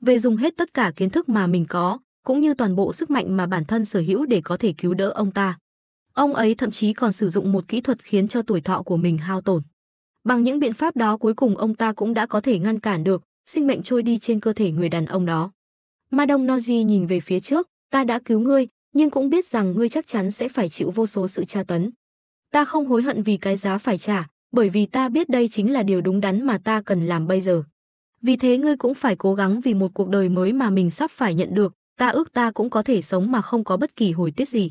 Về dùng hết tất cả kiến thức mà mình có, cũng như toàn bộ sức mạnh mà bản thân sở hữu để có thể cứu đỡ ông ta. Ông ấy thậm chí còn sử dụng một kỹ thuật khiến cho tuổi thọ của mình hao tổn. Bằng những biện pháp đó cuối cùng ông ta cũng đã có thể ngăn cản được sinh mệnh trôi đi trên cơ thể người đàn ông đó. Ma Đông Noji nhìn về phía trước, ta đã cứu ngươi, nhưng cũng biết rằng ngươi chắc chắn sẽ phải chịu vô số sự tra tấn. Ta không hối hận vì cái giá phải trả, bởi vì ta biết đây chính là điều đúng đắn mà ta cần làm bây giờ. Vì thế ngươi cũng phải cố gắng vì một cuộc đời mới mà mình sắp phải nhận được, ta ước ta cũng có thể sống mà không có bất kỳ hồi tiết gì.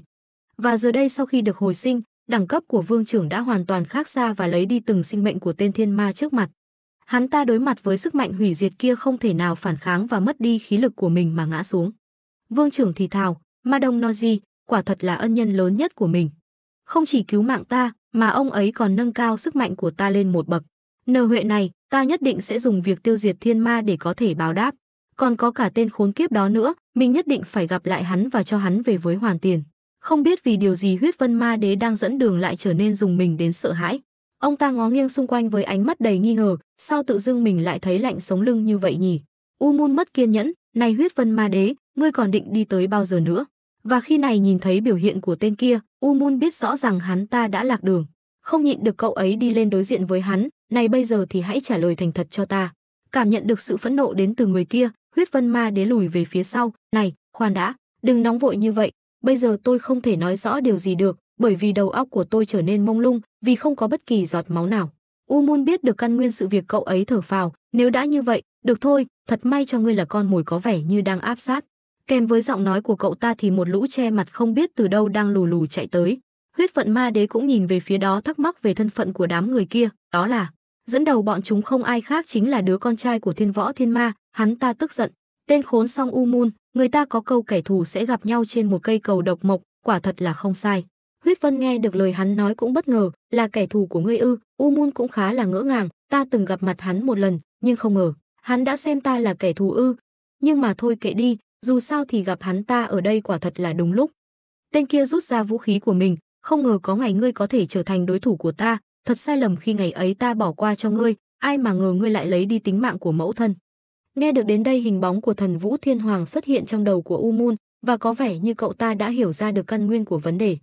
Và giờ đây sau khi được hồi sinh, đẳng cấp của vương trưởng đã hoàn toàn khác xa và lấy đi từng sinh mệnh của tên thiên ma trước mặt. Hắn ta đối mặt với sức mạnh hủy diệt kia không thể nào phản kháng và mất đi khí lực của mình mà ngã xuống. Vương trưởng thì thào, Ma Đông Noji, quả thật là ân nhân lớn nhất của mình. Không chỉ cứu mạng ta, mà ông ấy còn nâng cao sức mạnh của ta lên một bậc. Nờ huệ này, ta nhất định sẽ dùng việc tiêu diệt thiên ma để có thể báo đáp. Còn có cả tên khốn kiếp đó nữa, mình nhất định phải gặp lại hắn và cho hắn về với hoàn tiền. Không biết vì điều gì huyết vân ma đế đang dẫn đường lại trở nên dùng mình đến sợ hãi. Ông ta ngó nghiêng xung quanh với ánh mắt đầy nghi ngờ, sao tự dưng mình lại thấy lạnh sống lưng như vậy nhỉ? U Mun mất kiên nhẫn, này huyết vân ma đế, ngươi còn định đi tới bao giờ nữa? Và khi này nhìn thấy biểu hiện của tên kia, U Mun biết rõ rằng hắn ta đã lạc đường. Không nhịn được cậu ấy đi lên đối diện với hắn, này bây giờ thì hãy trả lời thành thật cho ta. Cảm nhận được sự phẫn nộ đến từ người kia, huyết vân ma đế lùi về phía sau, này, khoan đã, đừng nóng vội như vậy, bây giờ tôi không thể nói rõ điều gì được, bởi vì đầu óc của tôi trở nên mông lung, vì không có bất kỳ giọt máu nào. U Mun biết được căn nguyên sự việc cậu ấy thở phào, nếu đã như vậy, được thôi, thật may cho ngươi là con mồi có vẻ như đang áp sát kèm với giọng nói của cậu ta thì một lũ che mặt không biết từ đâu đang lù lù chạy tới. Huyết vận ma đế cũng nhìn về phía đó thắc mắc về thân phận của đám người kia, đó là dẫn đầu bọn chúng không ai khác chính là đứa con trai của thiên võ thiên ma, hắn ta tức giận. Tên khốn song U Moon, người ta có câu kẻ thù sẽ gặp nhau trên một cây cầu độc mộc, quả thật là không sai. Huyết Vân nghe được lời hắn nói cũng bất ngờ, là kẻ thù của ngươi ư, U Moon cũng khá là ngỡ ngàng, ta từng gặp mặt hắn một lần, nhưng không ngờ, hắn đã xem ta là kẻ thù ư. Nhưng mà thôi kệ đi, dù sao thì gặp hắn ta ở đây quả thật là đúng lúc. Tên kia rút ra vũ khí của mình, không ngờ có ngày ngươi có thể trở thành đối thủ của ta, thật sai lầm khi ngày ấy ta bỏ qua cho ngươi, ai mà ngờ ngươi lại lấy đi tính mạng của mẫu thân. Nghe được đến đây hình bóng của thần Vũ Thiên Hoàng xuất hiện trong đầu của U Mun, và có vẻ như cậu ta đã hiểu ra được căn nguyên của vấn đề.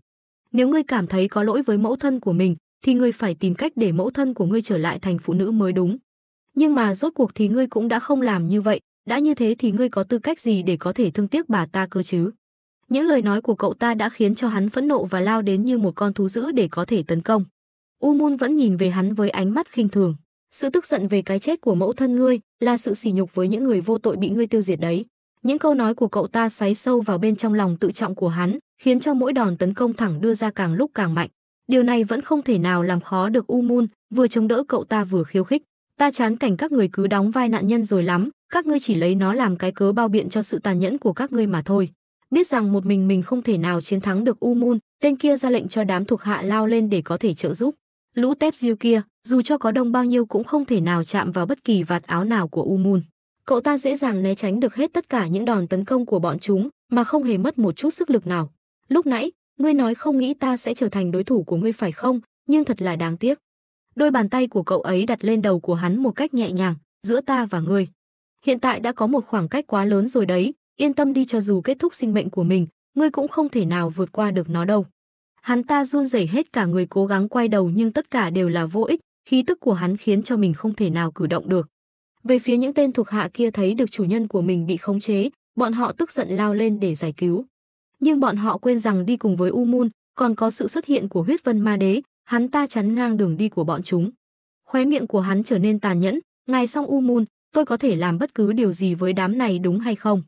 Nếu ngươi cảm thấy có lỗi với mẫu thân của mình, thì ngươi phải tìm cách để mẫu thân của ngươi trở lại thành phụ nữ mới đúng. Nhưng mà rốt cuộc thì ngươi cũng đã không làm như vậy, đã như thế thì ngươi có tư cách gì để có thể thương tiếc bà ta cơ chứ? Những lời nói của cậu ta đã khiến cho hắn phẫn nộ và lao đến như một con thú dữ để có thể tấn công. U Mun vẫn nhìn về hắn với ánh mắt khinh thường. Sự tức giận về cái chết của mẫu thân ngươi là sự sỉ nhục với những người vô tội bị ngươi tiêu diệt đấy. Những câu nói của cậu ta xoáy sâu vào bên trong lòng tự trọng của hắn, khiến cho mỗi đòn tấn công thẳng đưa ra càng lúc càng mạnh. Điều này vẫn không thể nào làm khó được U Mun, vừa chống đỡ cậu ta vừa khiêu khích. Ta chán cảnh các người cứ đóng vai nạn nhân rồi lắm, các ngươi chỉ lấy nó làm cái cớ bao biện cho sự tàn nhẫn của các ngươi mà thôi. Biết rằng một mình mình không thể nào chiến thắng được U Moon, tên kia ra lệnh cho đám thuộc hạ lao lên để có thể trợ giúp. Lũ tép diêu kia, dù cho có đông bao nhiêu cũng không thể nào chạm vào bất kỳ vạt áo nào của U Moon. Cậu ta dễ dàng né tránh được hết tất cả những đòn tấn công của bọn chúng mà không hề mất một chút sức lực nào. Lúc nãy, ngươi nói không nghĩ ta sẽ trở thành đối thủ của ngươi phải không, nhưng thật là đáng tiếc. Đôi bàn tay của cậu ấy đặt lên đầu của hắn một cách nhẹ nhàng, giữa ta và ngươi hiện tại đã có một khoảng cách quá lớn rồi đấy, yên tâm đi cho dù kết thúc sinh mệnh của mình, ngươi cũng không thể nào vượt qua được nó đâu. Hắn ta run rẩy hết cả người cố gắng quay đầu nhưng tất cả đều là vô ích, khí tức của hắn khiến cho mình không thể nào cử động được. Về phía những tên thuộc hạ kia thấy được chủ nhân của mình bị khống chế, bọn họ tức giận lao lên để giải cứu. Nhưng bọn họ quên rằng đi cùng với U Mun còn có sự xuất hiện của huyết vân ma đế, hắn ta chắn ngang đường đi của bọn chúng. Khóe miệng của hắn trở nên tàn nhẫn, ngay xong U Mun, tôi có thể làm bất cứ điều gì với đám này đúng hay không?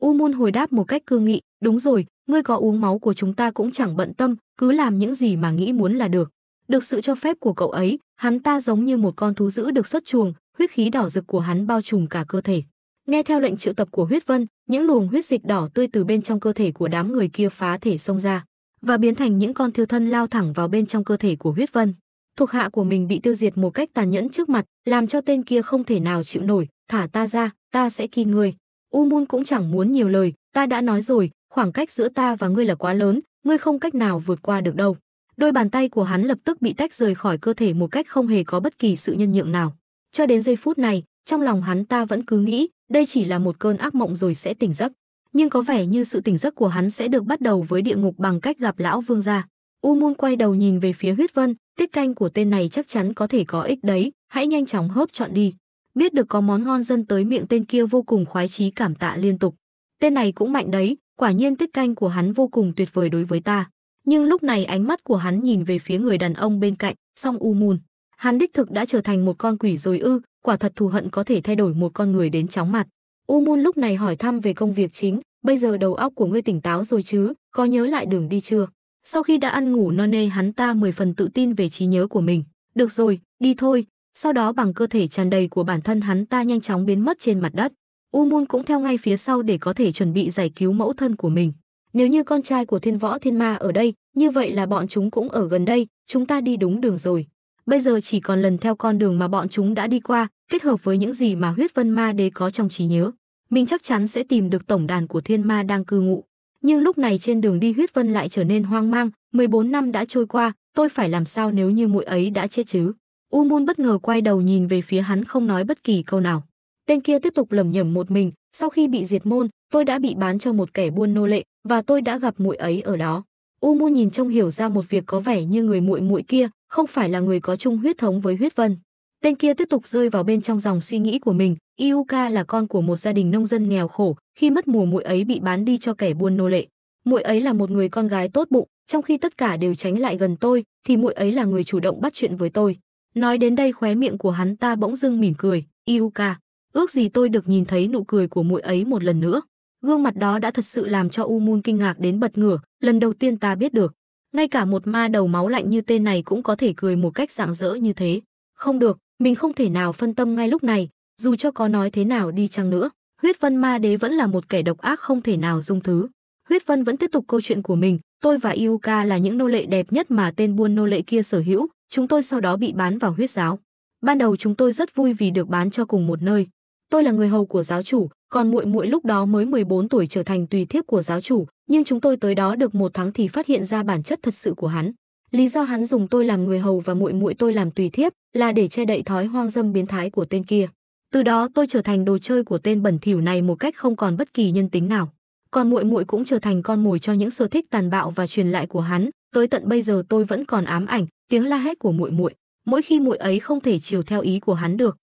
U Mun hồi đáp một cách cương nghị, đúng rồi, ngươi có uống máu của chúng ta cũng chẳng bận tâm, cứ làm những gì mà nghĩ muốn là được. Được sự cho phép của cậu ấy, hắn ta giống như một con thú dữ được xuất chuồng, huyết khí đỏ rực của hắn bao trùm cả cơ thể. Nghe theo lệnh triệu tập của huyết vân, những luồng huyết dịch đỏ tươi từ bên trong cơ thể của đám người kia phá thể xông ra và biến thành những con thiêu thân lao thẳng vào bên trong cơ thể của huyết vân thuộc hạ của mình bị tiêu diệt một cách tàn nhẫn trước mặt, làm cho tên kia không thể nào chịu nổi, thả ta ra, ta sẽ kỳ người. U Mun cũng chẳng muốn nhiều lời, ta đã nói rồi, khoảng cách giữa ta và ngươi là quá lớn, ngươi không cách nào vượt qua được đâu. Đôi bàn tay của hắn lập tức bị tách rời khỏi cơ thể một cách không hề có bất kỳ sự nhân nhượng nào. Cho đến giây phút này, trong lòng hắn ta vẫn cứ nghĩ, đây chỉ là một cơn ác mộng rồi sẽ tỉnh giấc. Nhưng có vẻ như sự tỉnh giấc của hắn sẽ được bắt đầu với địa ngục bằng cách gặp lão vương gia. U Mun quay đầu nhìn về phía huyết vân, Tích canh của tên này chắc chắn có thể có ích đấy, hãy nhanh chóng hớp chọn đi. Biết được có món ngon dân tới miệng tên kia vô cùng khoái chí cảm tạ liên tục. Tên này cũng mạnh đấy, quả nhiên tích canh của hắn vô cùng tuyệt vời đối với ta. Nhưng lúc này ánh mắt của hắn nhìn về phía người đàn ông bên cạnh, song u mùn. Hắn đích thực đã trở thành một con quỷ rồi ư, quả thật thù hận có thể thay đổi một con người đến chóng mặt. U Môn lúc này hỏi thăm về công việc chính, bây giờ đầu óc của ngươi tỉnh táo rồi chứ, có nhớ lại đường đi chưa? Sau khi đã ăn ngủ no nê hắn ta mười phần tự tin về trí nhớ của mình. Được rồi, đi thôi. Sau đó bằng cơ thể tràn đầy của bản thân hắn ta nhanh chóng biến mất trên mặt đất. U Moon cũng theo ngay phía sau để có thể chuẩn bị giải cứu mẫu thân của mình. Nếu như con trai của thiên võ thiên ma ở đây, như vậy là bọn chúng cũng ở gần đây, chúng ta đi đúng đường rồi. Bây giờ chỉ còn lần theo con đường mà bọn chúng đã đi qua, kết hợp với những gì mà huyết vân ma đế có trong trí nhớ. Mình chắc chắn sẽ tìm được tổng đàn của thiên ma đang cư ngụ nhưng lúc này trên đường đi huyết vân lại trở nên hoang mang 14 năm đã trôi qua tôi phải làm sao nếu như muội ấy đã chết chứ u môn bất ngờ quay đầu nhìn về phía hắn không nói bất kỳ câu nào tên kia tiếp tục lẩm nhẩm một mình sau khi bị diệt môn tôi đã bị bán cho một kẻ buôn nô lệ và tôi đã gặp muội ấy ở đó u môn nhìn trông hiểu ra một việc có vẻ như người muội muội kia không phải là người có chung huyết thống với huyết vân Tên kia tiếp tục rơi vào bên trong dòng suy nghĩ của mình, Iuka là con của một gia đình nông dân nghèo khổ, khi mất mùa muội ấy bị bán đi cho kẻ buôn nô lệ. Muội ấy là một người con gái tốt bụng, trong khi tất cả đều tránh lại gần tôi, thì muội ấy là người chủ động bắt chuyện với tôi. Nói đến đây khóe miệng của hắn ta bỗng dưng mỉm cười, Iuka, ước gì tôi được nhìn thấy nụ cười của muội ấy một lần nữa. Gương mặt đó đã thật sự làm cho U kinh ngạc đến bật ngửa, lần đầu tiên ta biết được. Ngay cả một ma đầu máu lạnh như tên này cũng có thể cười một cách rạng rỡ như thế. Không được, mình không thể nào phân tâm ngay lúc này, dù cho có nói thế nào đi chăng nữa, huyết vân ma đế vẫn là một kẻ độc ác không thể nào dung thứ. Huyết vân vẫn tiếp tục câu chuyện của mình, tôi và Iuka là những nô lệ đẹp nhất mà tên buôn nô lệ kia sở hữu, chúng tôi sau đó bị bán vào huyết giáo. Ban đầu chúng tôi rất vui vì được bán cho cùng một nơi. Tôi là người hầu của giáo chủ, còn muội muội lúc đó mới 14 tuổi trở thành tùy thiếp của giáo chủ, nhưng chúng tôi tới đó được một tháng thì phát hiện ra bản chất thật sự của hắn. Lý do hắn dùng tôi làm người hầu và muội muội tôi làm tùy thiếp là để che đậy thói hoang dâm biến thái của tên kia. Từ đó tôi trở thành đồ chơi của tên bẩn thỉu này một cách không còn bất kỳ nhân tính nào. Còn muội muội cũng trở thành con mồi cho những sở thích tàn bạo và truyền lại của hắn, tới tận bây giờ tôi vẫn còn ám ảnh tiếng la hét của muội muội, mỗi khi muội ấy không thể chiều theo ý của hắn được.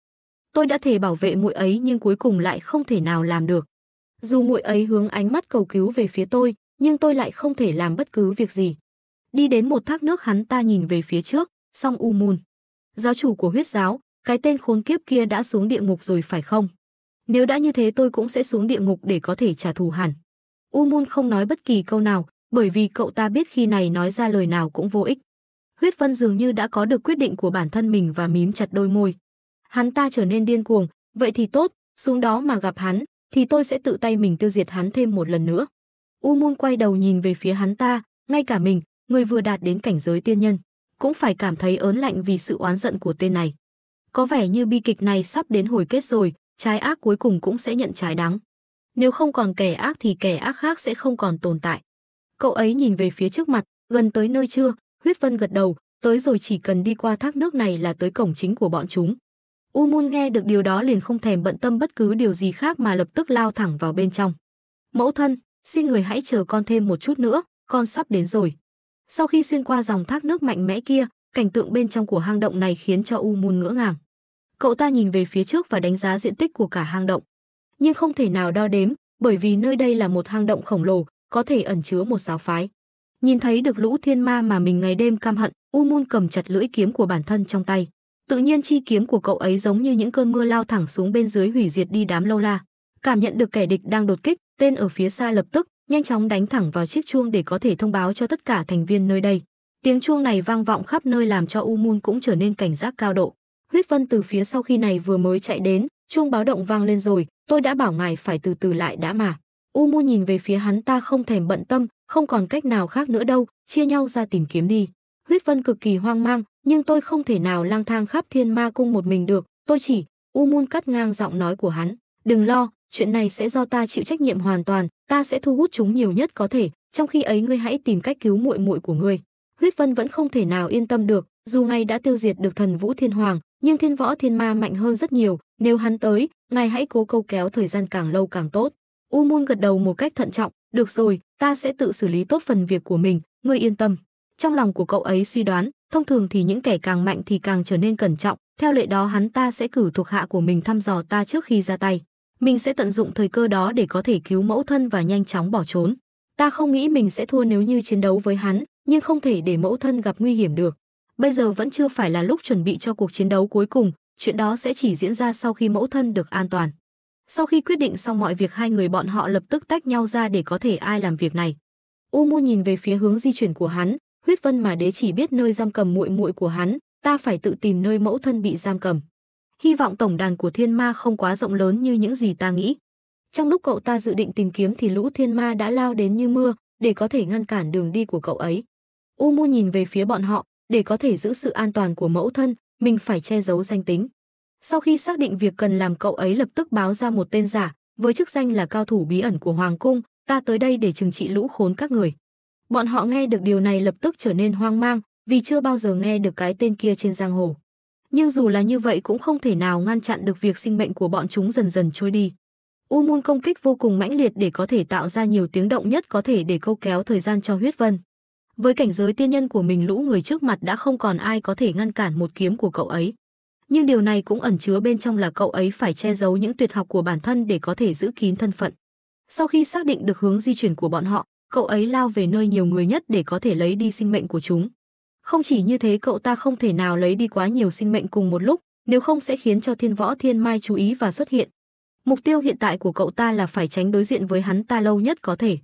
Tôi đã thể bảo vệ muội ấy nhưng cuối cùng lại không thể nào làm được. Dù muội ấy hướng ánh mắt cầu cứu về phía tôi, nhưng tôi lại không thể làm bất cứ việc gì. Đi đến một thác nước hắn ta nhìn về phía trước, song U Mùn. Giáo chủ của huyết giáo, cái tên khốn kiếp kia đã xuống địa ngục rồi phải không? Nếu đã như thế tôi cũng sẽ xuống địa ngục để có thể trả thù hẳn. U Mùn không nói bất kỳ câu nào, bởi vì cậu ta biết khi này nói ra lời nào cũng vô ích. Huyết Vân dường như đã có được quyết định của bản thân mình và mím chặt đôi môi. Hắn ta trở nên điên cuồng, vậy thì tốt, xuống đó mà gặp hắn, thì tôi sẽ tự tay mình tiêu diệt hắn thêm một lần nữa. U Môn quay đầu nhìn về phía hắn ta, ngay cả mình, người vừa đạt đến cảnh giới tiên nhân, cũng phải cảm thấy ớn lạnh vì sự oán giận của tên này. Có vẻ như bi kịch này sắp đến hồi kết rồi, trái ác cuối cùng cũng sẽ nhận trái đắng. Nếu không còn kẻ ác thì kẻ ác khác sẽ không còn tồn tại. Cậu ấy nhìn về phía trước mặt, gần tới nơi chưa, huyết vân gật đầu, tới rồi chỉ cần đi qua thác nước này là tới cổng chính của bọn chúng. U Mun nghe được điều đó liền không thèm bận tâm bất cứ điều gì khác mà lập tức lao thẳng vào bên trong. Mẫu thân, xin người hãy chờ con thêm một chút nữa, con sắp đến rồi. Sau khi xuyên qua dòng thác nước mạnh mẽ kia, cảnh tượng bên trong của hang động này khiến cho U Mun ngỡ ngàng. Cậu ta nhìn về phía trước và đánh giá diện tích của cả hang động, nhưng không thể nào đo đếm, bởi vì nơi đây là một hang động khổng lồ, có thể ẩn chứa một giáo phái. Nhìn thấy được lũ thiên ma mà mình ngày đêm cam hận, U Mun cầm chặt lưỡi kiếm của bản thân trong tay. Tự nhiên chi kiếm của cậu ấy giống như những cơn mưa lao thẳng xuống bên dưới hủy diệt đi đám lâu la. Cảm nhận được kẻ địch đang đột kích, tên ở phía xa lập tức nhanh chóng đánh thẳng vào chiếc chuông để có thể thông báo cho tất cả thành viên nơi đây. Tiếng chuông này vang vọng khắp nơi làm cho U Moon cũng trở nên cảnh giác cao độ. Huyết Vân từ phía sau khi này vừa mới chạy đến, chuông báo động vang lên rồi, tôi đã bảo ngài phải từ từ lại đã mà. U Moon nhìn về phía hắn ta không thèm bận tâm, không còn cách nào khác nữa đâu, chia nhau ra tìm kiếm đi. Huyết Vân cực kỳ hoang mang, nhưng tôi không thể nào lang thang khắp thiên ma cung một mình được, tôi chỉ... U Moon cắt ngang giọng nói của hắn. Đừng lo, chuyện này sẽ do ta chịu trách nhiệm hoàn toàn, ta sẽ thu hút chúng nhiều nhất có thể, trong khi ấy ngươi hãy tìm cách cứu muội muội của ngươi. Huyết Vân vẫn không thể nào yên tâm được, dù ngay đã tiêu diệt được thần Vũ Thiên Hoàng, nhưng Thiên Võ Thiên Ma mạnh hơn rất nhiều, nếu hắn tới, ngài hãy cố câu kéo thời gian càng lâu càng tốt. U Mun gật đầu một cách thận trọng, được rồi, ta sẽ tự xử lý tốt phần việc của mình, ngươi yên tâm. Trong lòng của cậu ấy suy đoán, thông thường thì những kẻ càng mạnh thì càng trở nên cẩn trọng, theo lệ đó hắn ta sẽ cử thuộc hạ của mình thăm dò ta trước khi ra tay mình sẽ tận dụng thời cơ đó để có thể cứu mẫu thân và nhanh chóng bỏ trốn. Ta không nghĩ mình sẽ thua nếu như chiến đấu với hắn, nhưng không thể để mẫu thân gặp nguy hiểm được. Bây giờ vẫn chưa phải là lúc chuẩn bị cho cuộc chiến đấu cuối cùng, chuyện đó sẽ chỉ diễn ra sau khi mẫu thân được an toàn. Sau khi quyết định xong mọi việc hai người bọn họ lập tức tách nhau ra để có thể ai làm việc này. U Mu nhìn về phía hướng di chuyển của hắn, huyết vân mà đế chỉ biết nơi giam cầm muội muội của hắn, ta phải tự tìm nơi mẫu thân bị giam cầm hy vọng tổng đàn của thiên ma không quá rộng lớn như những gì ta nghĩ. Trong lúc cậu ta dự định tìm kiếm thì lũ thiên ma đã lao đến như mưa, để có thể ngăn cản đường đi của cậu ấy. U Mu nhìn về phía bọn họ, để có thể giữ sự an toàn của mẫu thân, mình phải che giấu danh tính. Sau khi xác định việc cần làm cậu ấy lập tức báo ra một tên giả, với chức danh là cao thủ bí ẩn của Hoàng Cung, ta tới đây để trừng trị lũ khốn các người. Bọn họ nghe được điều này lập tức trở nên hoang mang, vì chưa bao giờ nghe được cái tên kia trên giang hồ. Nhưng dù là như vậy cũng không thể nào ngăn chặn được việc sinh mệnh của bọn chúng dần dần trôi đi. U Umun công kích vô cùng mãnh liệt để có thể tạo ra nhiều tiếng động nhất có thể để câu kéo thời gian cho huyết vân. Với cảnh giới tiên nhân của mình lũ người trước mặt đã không còn ai có thể ngăn cản một kiếm của cậu ấy. Nhưng điều này cũng ẩn chứa bên trong là cậu ấy phải che giấu những tuyệt học của bản thân để có thể giữ kín thân phận. Sau khi xác định được hướng di chuyển của bọn họ, cậu ấy lao về nơi nhiều người nhất để có thể lấy đi sinh mệnh của chúng. Không chỉ như thế cậu ta không thể nào lấy đi quá nhiều sinh mệnh cùng một lúc, nếu không sẽ khiến cho thiên võ thiên mai chú ý và xuất hiện. Mục tiêu hiện tại của cậu ta là phải tránh đối diện với hắn ta lâu nhất có thể.